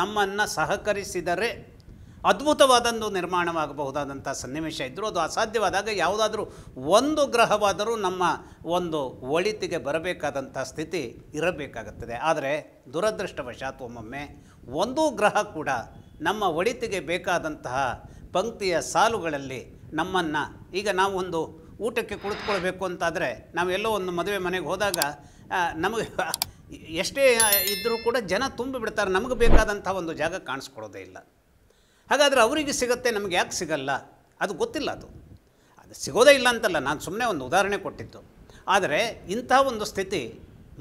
ನಮ್ಮನ್ನು ಸಹಕರಿಸಿದರೆ ಅದ್ಭುತವಾದಂದು ನಿರ್ಮಾಣವಾಗಬಹುದಾದಂಥ ಸನ್ನಿವೇಶ ಇದ್ದರೂ ಅದು ಅಸಾಧ್ಯವಾದಾಗ ಯಾವುದಾದರೂ ಒಂದು ಗ್ರಹವಾದರೂ ನಮ್ಮ ಒಂದು ಒಳಿತಿಗೆ ಬರಬೇಕಾದಂಥ ಸ್ಥಿತಿ ಇರಬೇಕಾಗುತ್ತದೆ ಆದರೆ ದುರದೃಷ್ಟವಶಾತ್ ಒಮ್ಮೊಮ್ಮೆ ಒಂದು ಗ್ರಹ ಕೂಡ ನಮ್ಮ ಒಳಿತಿಗೆ ಬೇಕಾದಂತಹ ಪಂಕ್ತಿಯ ಸಾಲುಗಳಲ್ಲಿ ನಮ್ಮನ್ನು ಈಗ ನಾವೊಂದು ಊಟಕ್ಕೆ ಕುಳಿತುಕೊಳ್ಬೇಕು ಅಂತಾದರೆ ನಾವೆಲ್ಲೋ ಒಂದು ಮದುವೆ ಮನೆಗೆ ಹೋದಾಗ ನಮಗೆ ಎಷ್ಟೇ ಇದ್ದರೂ ಕೂಡ ಜನ ತುಂಬಿಬಿಡ್ತಾರೆ ನಮಗೆ ಬೇಕಾದಂಥ ಒಂದು ಜಾಗ ಕಾಣಿಸ್ಕೊಳ್ಳೋದೇ ಇಲ್ಲ ಹಾಗಾದರೆ ಅವರಿಗೆ ಸಿಗುತ್ತೆ ನಮಗೆ ಯಾಕೆ ಸಿಗಲ್ಲ ಅದು ಗೊತ್ತಿಲ್ಲ ಅದು ಅದು ಸಿಗೋದೇ ಇಲ್ಲ ಅಂತಲ್ಲ ನಾನು ಸುಮ್ಮನೆ ಒಂದು ಉದಾಹರಣೆ ಕೊಟ್ಟಿದ್ದು ಆದರೆ ಇಂಥ ಒಂದು ಸ್ಥಿತಿ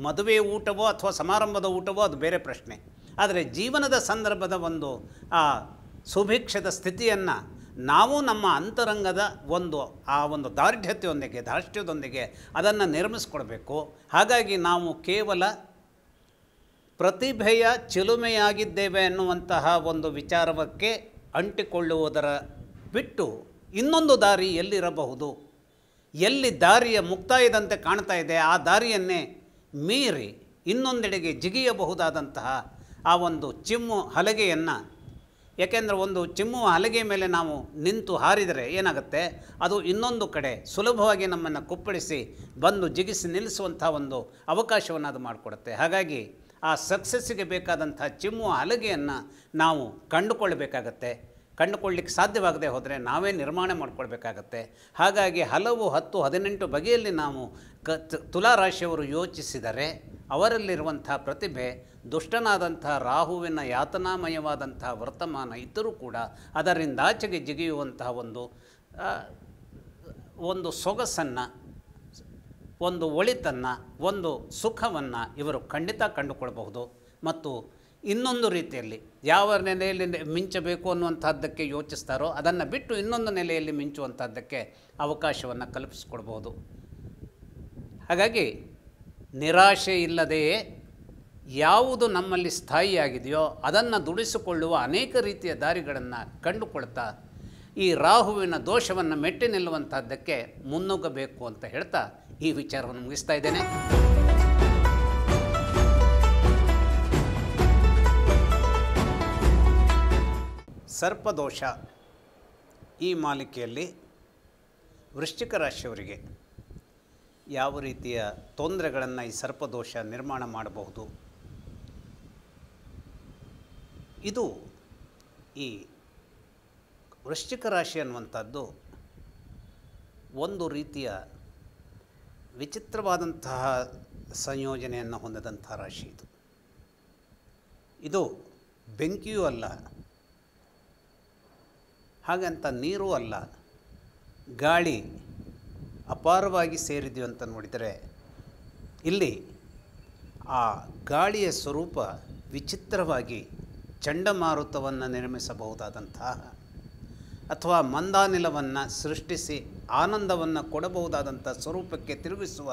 ಮದುವೆ ಊಟವೋ ಅಥವಾ ಸಮಾರಂಭದ ಊಟವೋ ಅದು ಬೇರೆ ಪ್ರಶ್ನೆ ಆದರೆ ಜೀವನದ ಸಂದರ್ಭದ ಒಂದು ಆ ಸುಭಿಕ್ಷದ ಸ್ಥಿತಿಯನ್ನು ನಾವು ನಮ್ಮ ಅಂತರಂಗದ ಒಂದು ಆ ಒಂದು ದಾರ್ಢ್ಯತೆಯೊಂದಿಗೆ ದಾರ್ಷ್ಟ್ಯದೊಂದಿಗೆ ಅದನ್ನು ನಿರ್ಮಿಸಿಕೊಡಬೇಕು ಹಾಗಾಗಿ ನಾವು ಕೇವಲ ಪ್ರತಿಭೆಯ ಚಿಲುಮೆಯಾಗಿದ್ದೇವೆ ಎನ್ನುವಂತಹ ಒಂದು ವಿಚಾರಕ್ಕೆ ಅಂಟಿಕೊಳ್ಳುವುದರ ಬಿಟ್ಟು ಇನ್ನೊಂದು ದಾರಿ ಎಲ್ಲಿರಬಹುದು ಎಲ್ಲಿ ದಾರಿಯ ಮುಕ್ತಾಯದಂತೆ ಕಾಣ್ತಾ ಇದೆ ಆ ದಾರಿಯನ್ನೇ ಮೀರಿ ಇನ್ನೊಂದೆಡೆಗೆ ಜಿಗಿಯಬಹುದಾದಂತಹ ಆ ಒಂದು ಚಿಮ್ಮು ಹಲಗೆಯನ್ನು ಏಕೆಂದರೆ ಒಂದು ಚಿಮ್ಮುವ ಹಲಗೆ ಮೇಲೆ ನಾವು ನಿಂತು ಹಾರಿದರೆ ಏನಾಗುತ್ತೆ ಅದು ಇನ್ನೊಂದು ಕಡೆ ಸುಲಭವಾಗಿ ನಮ್ಮನ್ನು ಕುಪ್ಪಳಿಸಿ ಬಂದು ಜಿಗಿಸಿ ನಿಲ್ಲಿಸುವಂಥ ಒಂದು ಅವಕಾಶವನ್ನು ಅದು ಮಾಡಿಕೊಡುತ್ತೆ ಹಾಗಾಗಿ ಆ ಸಕ್ಸಸ್ಸಿಗೆ ಬೇಕಾದಂಥ ಚಿಮ್ಮುವ ಹಲಗೆಯನ್ನು ನಾವು ಕಂಡುಕೊಳ್ಳಬೇಕಾಗತ್ತೆ ಕಂಡುಕೊಳ್ಳಿಕ್ಕೆ ಸಾಧ್ಯವಾಗದೆ ಹೋದರೆ ನಾವೇ ನಿರ್ಮಾಣ ಮಾಡಿಕೊಳ್ಬೇಕಾಗತ್ತೆ ಹಾಗಾಗಿ ಹಲವು ಹತ್ತು ಹದಿನೆಂಟು ಬಗೆಯಲ್ಲಿ ನಾವು ಕ ತುಲಾರಾಶಿಯವರು ಯೋಚಿಸಿದರೆ ಅವರಲ್ಲಿರುವಂಥ ಪ್ರತಿಭೆ ದುಷ್ಟನಾದಂಥ ರಾಹುವಿನ ಯಾತನಾಮಯವಾದಂಥ ವರ್ತಮಾನ ಇದ್ದರೂ ಕೂಡ ಅದರಿಂದಾಚೆಗೆ ಜಿಗಿಯುವಂತಹ ಒಂದು ಒಂದು ಸೊಗಸನ್ನು ಒಂದು ಒಳಿತನ್ನು ಒಂದು ಸುಖವನ್ನು ಇವರು ಖಂಡಿತ ಕಂಡುಕೊಳ್ಬಹುದು ಮತ್ತು ಇನ್ನೊಂದು ರೀತಿಯಲ್ಲಿ ಯಾವ ನೆಲೆಯಲ್ಲಿ ಮಿಂಚಬೇಕು ಅನ್ನುವಂಥದ್ದಕ್ಕೆ ಯೋಚಿಸ್ತಾರೋ ಅದನ್ನು ಬಿಟ್ಟು ಇನ್ನೊಂದು ನೆಲೆಯಲ್ಲಿ ಮಿಂಚುವಂಥದ್ದಕ್ಕೆ ಅವಕಾಶವನ್ನು ಕಲ್ಪಿಸಿಕೊಡ್ಬೋದು ಹಾಗಾಗಿ ನಿರಾಶೆ ಇಲ್ಲದೆಯೇ ಯಾವುದು ನಮ್ಮಲ್ಲಿ ಸ್ಥಾಯಿಯಾಗಿದೆಯೋ ಅದನ್ನು ದುಡಿಸಿಕೊಳ್ಳುವ ಅನೇಕ ರೀತಿಯ ದಾರಿಗಳನ್ನು ಕಂಡುಕೊಳ್ತಾ ಈ ರಾಹುವಿನ ದೋಷವನ್ನು ಮೆಟ್ಟಿ ನಿಲ್ಲುವಂಥದ್ದಕ್ಕೆ ಮುನ್ನುಗ್ಗಬೇಕು ಅಂತ ಹೇಳ್ತಾ ಈ ವಿಚಾರವನ್ನು ಮುಗಿಸ್ತಾ ಇದ್ದೇನೆ ಸರ್ಪದೋಷ ಈ ಮಾಲಿಕೆಯಲ್ಲಿ ವೃಶ್ಚಿಕ ರಾಶಿಯವರಿಗೆ ಯಾವ ರೀತಿಯ ತೊಂದರೆಗಳನ್ನು ಈ ಸರ್ಪದೋಷ ನಿರ್ಮಾಣ ಮಾಡಬಹುದು ಇದು ಈ ವೃಶ್ಚಿಕ ರಾಶಿ ಅನ್ನುವಂಥದ್ದು ಒಂದು ರೀತಿಯ ವಿಚಿತ್ರವಾದಂತಹ ಸಂಯೋಜನೆಯನ್ನು ಹೊಂದಿದಂಥ ರಾಶಿ ಇದು ಇದು ಬೆಂಕಿಯೂ ಅಲ್ಲ ಹಾಗಂತ ನೀರೂ ಅಲ್ಲ ಗಾಳಿ ಅಪಾರವಾಗಿ ಸೇರಿದ್ವಿ ಅಂತ ನೋಡಿದರೆ ಇಲ್ಲಿ ಆ ಗಾಳಿಯ ಸ್ವರೂಪ ವಿಚಿತ್ರವಾಗಿ ಚಂಡಮಾರುತವನ್ನು ನಿರ್ಮಿಸಬಹುದಾದಂತಹ ಅಥವಾ ಮಂದಾನಿಲವನ್ನು ಸೃಷ್ಟಿಸಿ ಆನಂದವನ್ನು ಕೊಡಬಹುದಾದಂಥ ಸ್ವರೂಪಕ್ಕೆ ತಿರುಗಿಸುವ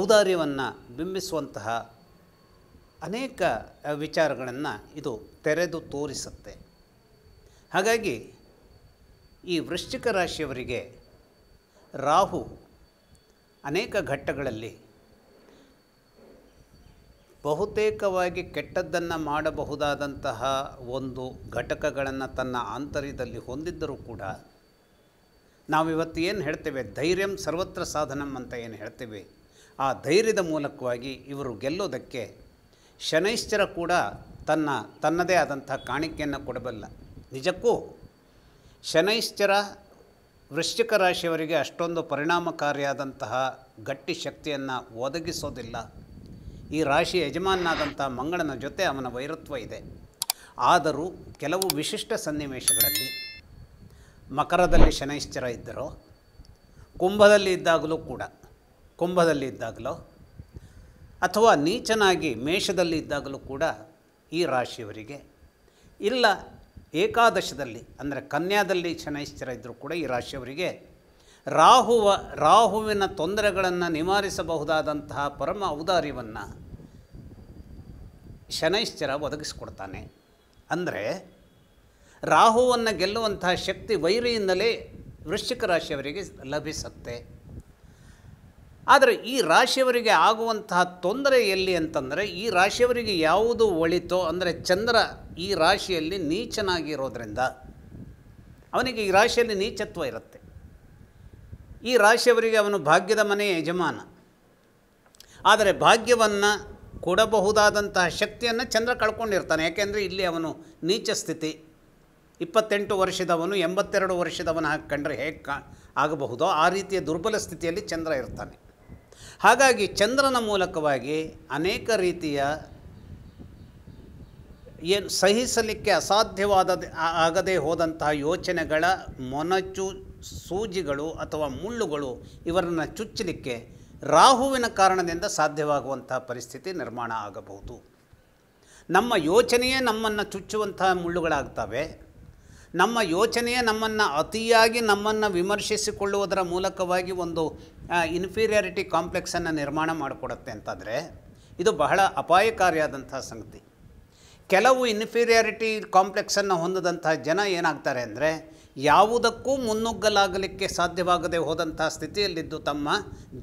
ಔದಾರ್ಯವನ್ನು ಬಿಂಬಿಸುವಂತಹ ಅನೇಕ ವಿಚಾರಗಳನ್ನು ಇದು ತೆರೆದು ತೋರಿಸುತ್ತೆ ಹಾಗಾಗಿ ಈ ವೃಶ್ಚಿಕ ರಾಶಿಯವರಿಗೆ ರಾಹು ಅನೇಕ ಘಟ್ಟಗಳಲ್ಲಿ ಬಹುತೇಕವಾಗಿ ಕೆಟ್ಟದ್ದನ್ನು ಮಾಡಬಹುದಾದಂತಹ ಒಂದು ಘಟಕಗಳನ್ನು ತನ್ನ ಆಂತರ್ಯದಲ್ಲಿ ಹೊಂದಿದ್ದರೂ ಕೂಡ ನಾವಿವತ್ತು ಏನು ಹೇಳ್ತೇವೆ ಧೈರ್ಯಂ ಸರ್ವತ್ರ ಸಾಧನಂ ಅಂತ ಏನು ಹೇಳ್ತೇವೆ ಆ ಧೈರ್ಯದ ಮೂಲಕವಾಗಿ ಇವರು ಗೆಲ್ಲೋದಕ್ಕೆ ಶನೈಶ್ಚರ ಕೂಡ ತನ್ನ ತನ್ನದೇ ಆದಂಥ ಕಾಣಿಕೆಯನ್ನು ಕೊಡಬಲ್ಲ ನಿಜಕ್ಕೂ ಶನೈಶ್ಚರ ವೃಶ್ಚಿಕ ರಾಶಿಯವರಿಗೆ ಅಷ್ಟೊಂದು ಪರಿಣಾಮಕಾರಿಯಾದಂತಹ ಗಟ್ಟಿ ಶಕ್ತಿಯನ್ನು ಒದಗಿಸೋದಿಲ್ಲ ಈ ರಾಶಿ ಯಜಮಾನನಾದಂಥ ಮಂಗಳನ ಜೊತೆ ಅವನ ವೈರತ್ವ ಇದೆ ಆದರೂ ಕೆಲವು ವಿಶಿಷ್ಟ ಸನ್ನಿವೇಶಗಳಲ್ಲಿ ಮಕರದಲ್ಲಿ ಶನೈಶ್ಚರ ಇದ್ದರೋ ಕುಂಭದಲ್ಲಿ ಇದ್ದಾಗಲೂ ಕೂಡ ಕುಂಭದಲ್ಲಿ ಇದ್ದಾಗಲೋ ಅಥವಾ ನೀಚನಾಗಿ ಮೇಷದಲ್ಲಿ ಇದ್ದಾಗಲೂ ಕೂಡ ಈ ರಾಶಿಯವರಿಗೆ ಇಲ್ಲ ಏಕಾದಶದಲ್ಲಿ ಅಂದರೆ ಕನ್ಯಾದಲ್ಲಿ ಶನೈಶ್ಚರ ಇದ್ದರೂ ಕೂಡ ಈ ರಾಶಿಯವರಿಗೆ ರಾಹುವ ರಾಹುವಿನ ತೊಂದರೆಗಳನ್ನು ನಿವಾರಿಸಬಹುದಾದಂತಹ ಪರಮ ಔದಾರ್ಯವನ್ನು ಶನೈಶ್ಚರ ಒದಗಿಸ್ಕೊಡ್ತಾನೆ ಅಂದರೆ ರಾಹುವನ್ನು ಗೆಲ್ಲುವಂತಹ ಶಕ್ತಿ ವೈರಿಯಿಂದಲೇ ವೃಶ್ಚಿಕ ರಾಶಿಯವರಿಗೆ ಲಭಿಸುತ್ತೆ ಆದರೆ ಈ ರಾಶಿಯವರಿಗೆ ಆಗುವಂತಹ ತೊಂದರೆ ಎಲ್ಲಿ ಅಂತಂದರೆ ಈ ರಾಶಿಯವರಿಗೆ ಯಾವುದು ಒಳಿತೋ ಅಂದರೆ ಚಂದ್ರ ಈ ರಾಶಿಯಲ್ಲಿ ನೀಚನಾಗಿರೋದ್ರಿಂದ ಅವನಿಗೆ ಈ ರಾಶಿಯಲ್ಲಿ ನೀಚತ್ವ ಇರುತ್ತೆ ಈ ರಾಶಿಯವರಿಗೆ ಅವನು ಭಾಗ್ಯದ ಮನೆಯ ಯಜಮಾನ ಆದರೆ ಭಾಗ್ಯವನ್ನು ಕೊಡಬಹುದಾದಂತಹ ಶಕ್ತಿಯನ್ನು ಚಂದ್ರ ಕಳ್ಕೊಂಡಿರ್ತಾನೆ ಯಾಕೆಂದರೆ ಇಲ್ಲಿ ಅವನು ನೀಚ ಸ್ಥಿತಿ ಇಪ್ಪತ್ತೆಂಟು ವರ್ಷದವನು ಎಂಬತ್ತೆರಡು ವರ್ಷದವನು ಹಾಕ್ಕೊಂಡ್ರೆ ಹೇಗೆ ಕಾ ಆಗಬಹುದೋ ಆ ರೀತಿಯ ದುರ್ಬಲ ಸ್ಥಿತಿಯಲ್ಲಿ ಚಂದ್ರ ಇರ್ತಾನೆ ಹಾಗಾಗಿ ಚಂದ್ರನ ಮೂಲಕವಾಗಿ ಅನೇಕ ರೀತಿಯ ಏನು ಸಹಿಸಲಿಕ್ಕೆ ಅಸಾಧ್ಯವಾದ ಆಗದೇ ಹೋದಂತಹ ಯೋಚನೆಗಳ ಮೊನಚು ಸೂಜಿಗಳು ಅಥವಾ ಮುಳ್ಳುಗಳು ಇವರನ್ನು ಚುಚ್ಚಲಿಕ್ಕೆ ರಾಹುವಿನ ಕಾರಣದಿಂದ ಸಾಧ್ಯವಾಗುವಂತಹ ಪರಿಸ್ಥಿತಿ ನಿರ್ಮಾಣ ಆಗಬಹುದು ನಮ್ಮ ಯೋಚನೆಯೇ ನಮ್ಮನ್ನು ಚುಚ್ಚುವಂತಹ ಮುಳ್ಳುಗಳಾಗ್ತವೆ ನಮ್ಮ ಯೋಚನೆಯೇ ನಮ್ಮನ್ನು ಅತಿಯಾಗಿ ನಮ್ಮನ್ನು ವಿಮರ್ಶಿಸಿಕೊಳ್ಳುವುದರ ಮೂಲಕವಾಗಿ ಒಂದು ಇನ್ಫೀರಿಯಾರಿಟಿ ಕಾಂಪ್ಲೆಕ್ಸನ್ನು ನಿರ್ಮಾಣ ಮಾಡಿಕೊಡುತ್ತೆ ಅಂತಂದರೆ ಇದು ಬಹಳ ಅಪಾಯಕಾರಿಯಾದಂಥ ಸಂಗತಿ ಕೆಲವು ಇನ್ಫೀರಿಯಾರಿಟಿ ಕಾಂಪ್ಲೆಕ್ಸನ್ನು ಹೊಂದದಂತಹ ಜನ ಏನಾಗ್ತಾರೆ ಅಂದರೆ ಯಾವುದಕ್ಕೂ ಮುನ್ನುಗ್ಗಲಾಗಲಿಕ್ಕೆ ಸಾಧ್ಯವಾಗದೆ ಹೋದಂಥ ಸ್ಥಿತಿಯಲ್ಲಿದ್ದು ತಮ್ಮ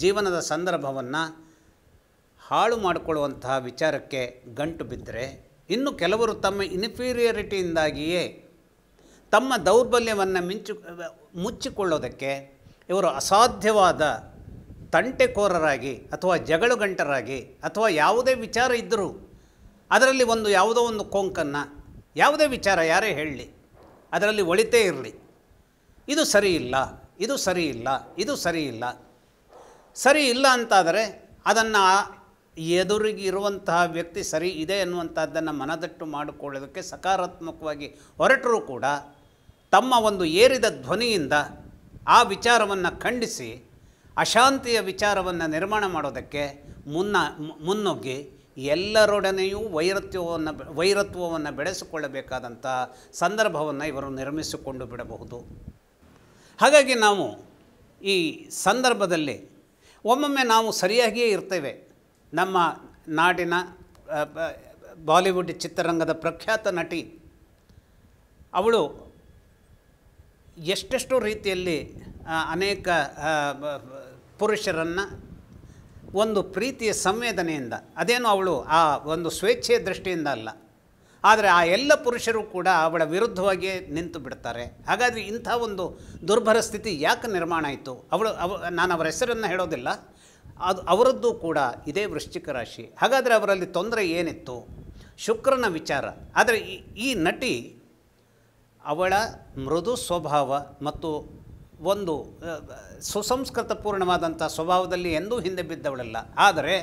ಜೀವನದ ಸಂದರ್ಭವನ್ನು ಹಾಳು ಮಾಡಿಕೊಳ್ಳುವಂತಹ ವಿಚಾರಕ್ಕೆ ಗಂಟು ಬಿದ್ದರೆ ಇನ್ನು ಕೆಲವರು ತಮ್ಮ ಇನ್ಫೀರಿಯರಿಟಿಯಿಂದಾಗಿಯೇ ತಮ್ಮ ದೌರ್ಬಲ್ಯವನ್ನು ಮಿಂಚು ಮುಚ್ಚಿಕೊಳ್ಳೋದಕ್ಕೆ ಇವರು ಅಸಾಧ್ಯವಾದ ತಂಟೆಕೋರರಾಗಿ ಅಥವಾ ಜಗಳುಗಂಟರಾಗಿ ಅಥವಾ ಯಾವುದೇ ವಿಚಾರ ಇದ್ದರೂ ಅದರಲ್ಲಿ ಒಂದು ಯಾವುದೋ ಒಂದು ಕೊಂಕನ್ನು ಯಾವುದೇ ವಿಚಾರ ಯಾರೇ ಹೇಳಲಿ ಅದರಲ್ಲಿ ಒಳಿತೇ ಇರಲಿ ಇದು ಸರಿ ಇಲ್ಲ ಇದು ಸರಿ ಇಲ್ಲ ಇದು ಸರಿ ಇಲ್ಲ ಸರಿ ಇಲ್ಲ ಅಂತಾದರೆ ಅದನ್ನು ಎದುರಿಗಿರುವಂತಹ ವ್ಯಕ್ತಿ ಸರಿ ಇದೆ ಅನ್ನುವಂಥದ್ದನ್ನು ಮನದಟ್ಟು ಮಾಡಿಕೊಳ್ಳೋದಕ್ಕೆ ಸಕಾರಾತ್ಮಕವಾಗಿ ಹೊರಟರೂ ಕೂಡ ತಮ್ಮ ಒಂದು ಏರಿದ ಧ್ವನಿಯಿಂದ ಆ ವಿಚಾರವನ್ನು ಖಂಡಿಸಿ ಅಶಾಂತಿಯ ವಿಚಾರವನ್ನು ನಿರ್ಮಾಣ ಮಾಡೋದಕ್ಕೆ ಮುನ್ನ ಮುನ್ನುಗ್ಗಿ ಎಲ್ಲರೊಡನೆಯೂ ವೈರತ್ವವನ್ನು ವೈರತ್ವವನ್ನು ಬೆಳೆಸಿಕೊಳ್ಳಬೇಕಾದಂಥ ಸಂದರ್ಭವನ್ನು ಇವರು ನಿರ್ಮಿಸಿಕೊಂಡು ಬಿಡಬಹುದು ಹಾಗಾಗಿ ನಾವು ಈ ಸಂದರ್ಭದಲ್ಲಿ ಒಮ್ಮೊಮ್ಮೆ ನಾವು ಸರಿಯಾಗಿಯೇ ಇರ್ತೇವೆ ನಮ್ಮ ನಾಡಿನ ಬಾಲಿವುಡ್ ಚಿತ್ರರಂಗದ ಪ್ರಖ್ಯಾತ ನಟಿ ಅವಳು ಎಷ್ಟೆಷ್ಟು ರೀತಿಯಲ್ಲಿ ಅನೇಕ ಪುರುಷರನ್ನು ಒಂದು ಪ್ರೀತಿಯ ಸಂವೇದನೆಯಿಂದ ಅದೇನು ಅವಳು ಆ ಒಂದು ಸ್ವೇಚ್ಛೆಯ ದೃಷ್ಟಿಯಿಂದ ಅಲ್ಲ ಆದರೆ ಆ ಎಲ್ಲ ಪುರುಷರು ಕೂಡ ಅವಳ ವಿರುದ್ಧವಾಗಿ ನಿಂತು ಬಿಡ್ತಾರೆ ಹಾಗಾದರೆ ಇಂಥ ಒಂದು ದುರ್ಭರ ಸ್ಥಿತಿ ಯಾಕೆ ನಿರ್ಮಾಣ ಆಯಿತು ಅವಳು ಅವ ನಾನು ಅವರ ಹೆಸರನ್ನು ಹೇಳೋದಿಲ್ಲ ಅದು ಅವರದ್ದು ಕೂಡ ಇದೇ ವೃಶ್ಚಿಕ ರಾಶಿ ಹಾಗಾದರೆ ಅವರಲ್ಲಿ ತೊಂದರೆ ಏನಿತ್ತು ಶುಕ್ರನ ವಿಚಾರ ಆದರೆ ಈ ನಟಿ ಅವಳ ಮೃದು ಸ್ವಭಾವ ಮತ್ತು ಒಂದು ಸುಸಂಸ್ಕೃತಪೂರ್ಣವಾದಂಥ ಸ್ವಭಾವದಲ್ಲಿ ಎಂದೂ ಹಿಂದೆ ಬಿದ್ದವಳಲ್ಲ ಆದರೆ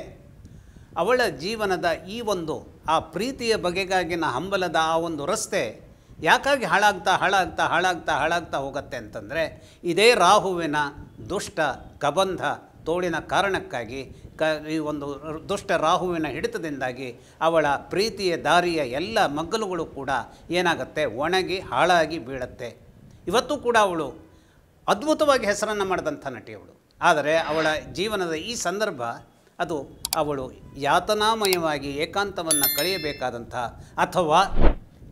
ಅವಳ ಜೀವನದ ಈ ಒಂದು ಆ ಪ್ರೀತಿಯ ಬಗೆಗಾಗಿನ ಹಂಬಲದ ಆ ಒಂದು ರಸ್ತೆ ಯಾಕಾಗಿ ಹಾಳಾಗ್ತಾ ಹಾಳಾಗ್ತಾ ಹಾಳಾಗ್ತಾ ಹಾಳಾಗ್ತಾ ಹೋಗುತ್ತೆ ಅಂತಂದರೆ ಇದೇ ರಾಹುವಿನ ದುಷ್ಟ ಕಬಂಧ ತೋಳಿನ ಕಾರಣಕ್ಕಾಗಿ ಕ ಈ ಒಂದು ದುಷ್ಟ ರಾಹುವಿನ ಹಿಡಿತದಿಂದಾಗಿ ಅವಳ ಪ್ರೀತಿಯ ದಾರಿಯ ಎಲ್ಲ ಮಗ್ಗಲುಗಳು ಕೂಡ ಏನಾಗುತ್ತೆ ಒಣಗಿ ಹಾಳಾಗಿ ಬೀಳತ್ತೆ ಇವತ್ತು ಕೂಡ ಅವಳು ಅದ್ಭುತವಾಗಿ ಹೆಸರನ್ನು ಮಾಡಿದಂಥ ನಟಿ ಅವಳು ಆದರೆ ಅವಳ ಜೀವನದ ಈ ಸಂದರ್ಭ ಅದು ಅವಳು ಯಾತನಾಮಯವಾಗಿ ಏಕಾಂತವನ್ನು ಕಳೆಯಬೇಕಾದಂಥ ಅಥವಾ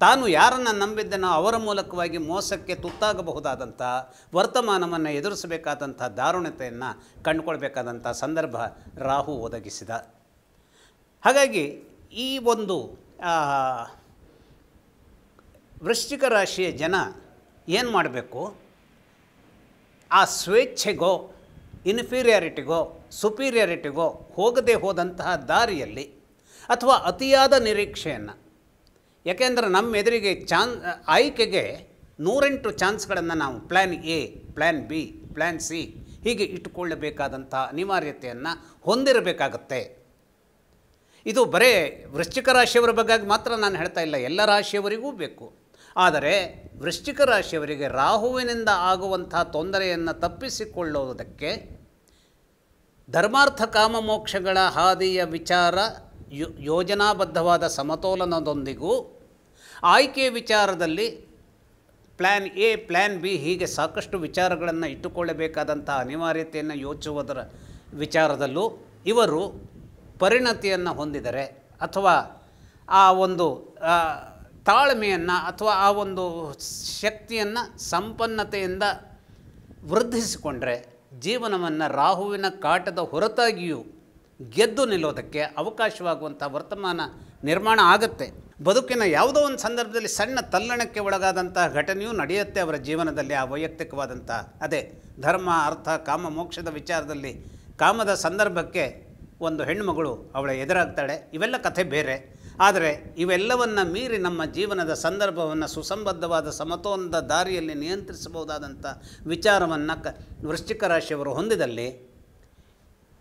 ತಾನು ಯಾರನ್ನು ನಂಬಿದ್ದನೋ ಅವರ ಮೂಲಕವಾಗಿ ಮೋಸಕ್ಕೆ ತುತ್ತಾಗಬಹುದಾದಂಥ ವರ್ತಮಾನವನ್ನು ಎದುರಿಸಬೇಕಾದಂಥ ದಾರುಣತೆಯನ್ನು ಕಂಡುಕೊಳ್ಬೇಕಾದಂಥ ಸಂದರ್ಭ ರಾಹು ಒದಗಿಸಿದ ಹಾಗಾಗಿ ಈ ಒಂದು ವೃಶ್ಚಿಕ ರಾಶಿಯ ಜನ ಏನು ಮಾಡಬೇಕು ಆ ಸ್ವೇಚ್ಛೆಗೋ ಇನ್ಫೀರಿಯಾರಿಟಿಗೋ ಸುಪೀರಿಯಾರಿಟಿಗೋ ಹೋಗದೆ ಹೋದಂತಹ ದಾರಿಯಲ್ಲಿ ಅಥವಾ ಅತಿಯಾದ ನಿರೀಕ್ಷೆಯನ್ನು ಯಾಕೆಂದರೆ ನಮ್ಮ ಎದುರಿಗೆ ಚಾನ್ ಆಯ್ಕೆಗೆ ನೂರೆಂಟು ಚಾನ್ಸ್ಗಳನ್ನು ನಾವು plan A plan B plan C ಹೀಗೆ ಇಟ್ಟುಕೊಳ್ಳಬೇಕಾದಂಥ ಅನಿವಾರ್ಯತೆಯನ್ನು ಹೊಂದಿರಬೇಕಾಗತ್ತೆ ಇದು ಬರೇ ವೃಶ್ಚಿಕ ರಾಶಿಯವರ ಬಗ್ಗೆ ಮಾತ್ರ ನಾನು ಹೇಳ್ತಾ ಇಲ್ಲ ಎಲ್ಲ ರಾಶಿಯವರಿಗೂ ಬೇಕು ಆದರೆ ವೃಶ್ಚಿಕ ರಾಶಿಯವರಿಗೆ ರಾಹುವಿನಿಂದ ಆಗುವಂಥ ತೊಂದರೆಯನ್ನು ತಪ್ಪಿಸಿಕೊಳ್ಳುವುದಕ್ಕೆ ಧರ್ಮಾರ್ಥ ಕಾಮ ಹಾದಿಯ ವಿಚಾರ ಯೋ ಯೋಜನಾಬದ್ಧವಾದ ಸಮತೋಲನದೊಂದಿಗೂ ಆಯ್ಕೆ ವಿಚಾರದಲ್ಲಿ ಪ್ಲ್ಯಾನ್ ಎ ಪ್ಲ್ಯಾನ್ ಬಿ ಹೀಗೆ ಸಾಕಷ್ಟು ವಿಚಾರಗಳನ್ನು ಇಟ್ಟುಕೊಳ್ಳಬೇಕಾದಂಥ ಅನಿವಾರ್ಯತೆಯನ್ನು ಯೋಚಿಸುವುದರ ವಿಚಾರದಲ್ಲೂ ಇವರು ಪರಿಣತಿಯನ್ನು ಹೊಂದಿದರೆ ಅಥವಾ ಆ ಒಂದು ತಾಳ್ಮೆಯನ್ನು ಅಥವಾ ಆ ಒಂದು ಶಕ್ತಿಯನ್ನು ಸಂಪನ್ನತೆಯಿಂದ ವೃದ್ಧಿಸಿಕೊಂಡ್ರೆ ಜೀವನವನ್ನು ರಾಹುವಿನ ಕಾಟದ ಹೊರತಾಗಿಯೂ ಗೆದ್ದು ನಿಲ್ಲೋದಕ್ಕೆ ಅವಕಾಶವಾಗುವಂಥ ವರ್ತಮಾನ ನಿರ್ಮಾಣ ಆಗುತ್ತೆ ಬದುಕಿನ ಯಾವುದೋ ಒಂದು ಸಂದರ್ಭದಲ್ಲಿ ಸಣ್ಣ ತಲ್ಲಣಕ್ಕೆ ಒಳಗಾದಂತಹ ಘಟನೆಯೂ ನಡೆಯುತ್ತೆ ಅವರ ಜೀವನದಲ್ಲಿ ಆ ವೈಯಕ್ತಿಕವಾದಂಥ ಅದೇ ಧರ್ಮ ಅರ್ಥ ಕಾಮ ಮೋಕ್ಷದ ವಿಚಾರದಲ್ಲಿ ಕಾಮದ ಸಂದರ್ಭಕ್ಕೆ ಒಂದು ಹೆಣ್ಣುಮಗಳು ಅವಳ ಎದುರಾಗ್ತಾಳೆ ಇವೆಲ್ಲ ಕಥೆ ಬೇರೆ ಆದರೆ ಇವೆಲ್ಲವನ್ನು ಮೀರಿ ನಮ್ಮ ಜೀವನದ ಸಂದರ್ಭವನ್ನು ಸುಸಂಬದ್ಧವಾದ ಸಮತೋಲನದ ದಾರಿಯಲ್ಲಿ ನಿಯಂತ್ರಿಸಬಹುದಾದಂಥ ವಿಚಾರವನ್ನು ಕ ವೃಶ್ಚಿಕ ರಾಶಿಯವರು ಹೊಂದಿದಲ್ಲಿ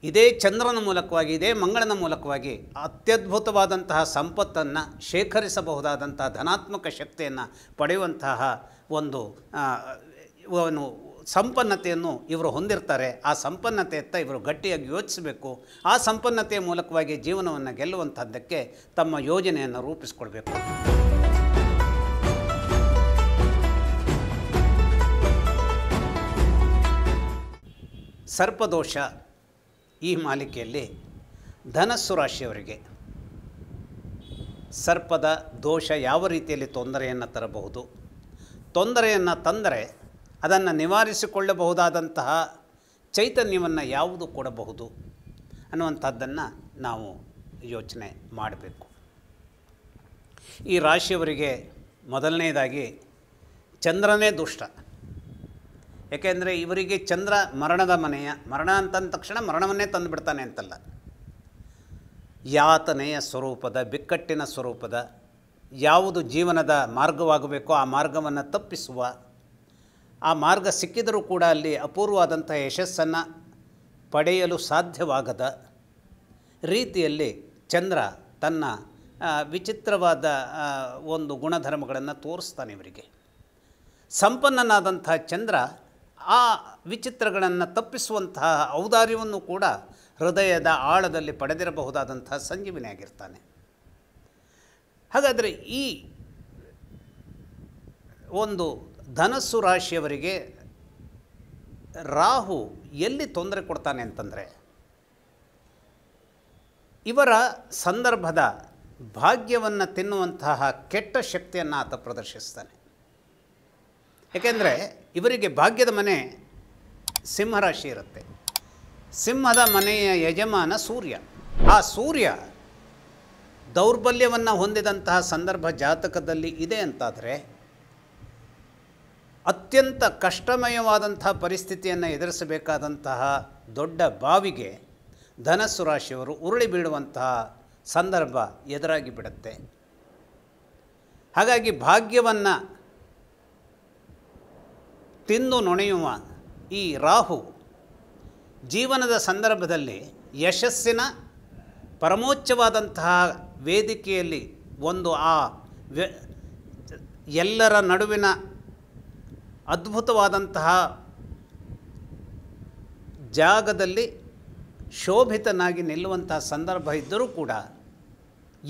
ಇದೇ ಚಂದ್ರನ ಮೂಲಕವಾಗಿ ಇದೇ ಮಂಗಳನ ಮೂಲಕವಾಗಿ ಅತ್ಯದ್ಭುತವಾದಂತಹ ಸಂಪತ್ತನ್ನು ಶೇಖರಿಸಬಹುದಾದಂತಹ ಧನಾತ್ಮಕ ಶಕ್ತಿಯನ್ನು ಪಡೆಯುವಂತಹ ಒಂದು ಸಂಪನ್ನತೆಯನ್ನು ಇವರು ಹೊಂದಿರ್ತಾರೆ ಆ ಸಂಪನ್ನತೆಯತ್ತ ಇವರು ಗಟ್ಟಿಯಾಗಿ ಯೋಚಿಸಬೇಕು ಆ ಸಂಪನ್ನತೆಯ ಮೂಲಕವಾಗಿ ಜೀವನವನ್ನು ಗೆಲ್ಲುವಂಥದ್ದಕ್ಕೆ ತಮ್ಮ ಯೋಜನೆಯನ್ನು ರೂಪಿಸ್ಕೊಳ್ಬೇಕು ಸರ್ಪದೋಷ ಈ ಮಾಲಿಕೆಯಲ್ಲಿ ಧನಸ್ಸು ರಾಶಿಯವರಿಗೆ ಸರ್ಪದ ದೋಷ ಯಾವ ರೀತಿಯಲ್ಲಿ ತೊಂದರೆಯನ್ನು ತರಬಹುದು ತೊಂದರೆಯನ್ನು ತಂದರೆ ಅದನ್ನು ನಿವಾರಿಸಿಕೊಳ್ಳಬಹುದಾದಂತಹ ಚೈತನ್ಯವನ್ನು ಯಾವುದು ಕೊಡಬಹುದು ಅನ್ನುವಂಥದ್ದನ್ನು ನಾವು ಯೋಚನೆ ಮಾಡಬೇಕು ಈ ರಾಶಿಯವರಿಗೆ ಮೊದಲನೇದಾಗಿ ಚಂದ್ರನೇ ದುಷ್ಟ ಏಕೆಂದರೆ ಇವರಿಗೆ ಚಂದ್ರ ಮರಣದ ಮನೆಯ ಮರಣ ಅಂತಂದ ತಕ್ಷಣ ಮರಣವನ್ನೇ ತಂದುಬಿಡ್ತಾನೆ ಅಂತಲ್ಲ ಯಾತನೆಯ ಸ್ವರೂಪದ ಬಿಕ್ಕಟ್ಟಿನ ಸ್ವರೂಪದ ಯಾವುದು ಜೀವನದ ಮಾರ್ಗವಾಗಬೇಕೋ ಆ ಮಾರ್ಗವನ್ನು ತಪ್ಪಿಸುವ ಆ ಮಾರ್ಗ ಸಿಕ್ಕಿದರೂ ಕೂಡ ಅಲ್ಲಿ ಅಪೂರ್ವವಾದಂಥ ಯಶಸ್ಸನ್ನು ಪಡೆಯಲು ಸಾಧ್ಯವಾಗದ ರೀತಿಯಲ್ಲಿ ಚಂದ್ರ ತನ್ನ ವಿಚಿತ್ರವಾದ ಒಂದು ಗುಣಧರ್ಮಗಳನ್ನು ತೋರಿಸ್ತಾನೆ ಇವರಿಗೆ ಸಂಪನ್ನನಾದಂಥ ಚಂದ್ರ ಆ ವಿಚಿತ್ರಗಳನ್ನು ತಪ್ಪಿಸುವಂತಹ ಔದಾರ್ಯವನ್ನು ಕೂಡ ಹೃದಯದ ಆಳದಲ್ಲಿ ಪಡೆದಿರಬಹುದಾದಂಥ ಸಂಜೀವಿನಿಯಾಗಿರ್ತಾನೆ ಹಾಗಾದರೆ ಈ ಒಂದು ಧನಸ್ಸು ರಾಶಿಯವರಿಗೆ ರಾಹು ಎಲ್ಲಿ ತೊಂದರೆ ಕೊಡ್ತಾನೆ ಅಂತಂದರೆ ಇವರ ಸಂದರ್ಭದ ಭಾಗ್ಯವನ್ನು ತಿನ್ನುವಂತಹ ಕೆಟ್ಟ ಶಕ್ತಿಯನ್ನು ಆತ ಪ್ರದರ್ಶಿಸ್ತಾನೆ ಏಕೆಂದರೆ ಇವರಿಗೆ ಭಾಗ್ಯದ ಮನೆ ಸಿಂಹರಾಶಿ ಇರುತ್ತೆ ಸಿಂಹದ ಮನೆಯ ಯಜಮಾನ ಸೂರ್ಯ ಆ ಸೂರ್ಯ ದೌರ್ಬಲ್ಯವನ್ನು ಹೊಂದಿದಂತಹ ಸಂದರ್ಭ ಜಾತಕದಲ್ಲಿ ಇದೆ ಅಂತಾದರೆ ಅತ್ಯಂತ ಕಷ್ಟಮಯವಾದಂತಹ ಪರಿಸ್ಥಿತಿಯನ್ನು ಎದುರಿಸಬೇಕಾದಂತಹ ದೊಡ್ಡ ಬಾವಿಗೆ ಧನಸ್ಸು ರಾಶಿಯವರು ಉರುಳಿ ಬೀಳುವಂತಹ ಸಂದರ್ಭ ಎದುರಾಗಿ ಬಿಡುತ್ತೆ ಹಾಗಾಗಿ ಭಾಗ್ಯವನ್ನು ತಿಂದು ನೊಣೆಯುವ ಈ ರಾಹು ಜೀವನದ ಸಂದರ್ಭದಲ್ಲಿ ಯಶಸ್ಸಿನ ಪರಮೋಚ್ಚವಾದಂತಹ ವೇದಿಕೆಯಲ್ಲಿ ಒಂದು ಆ ಎಲ್ಲರ ನಡುವಿನ ಅದ್ಭುತವಾದಂತಹ ಜಾಗದಲ್ಲಿ ಶೋಭಿತನಾಗಿ ನಿಲ್ಲುವಂತಹ ಸಂದರ್ಭ ಇದ್ದರೂ ಕೂಡ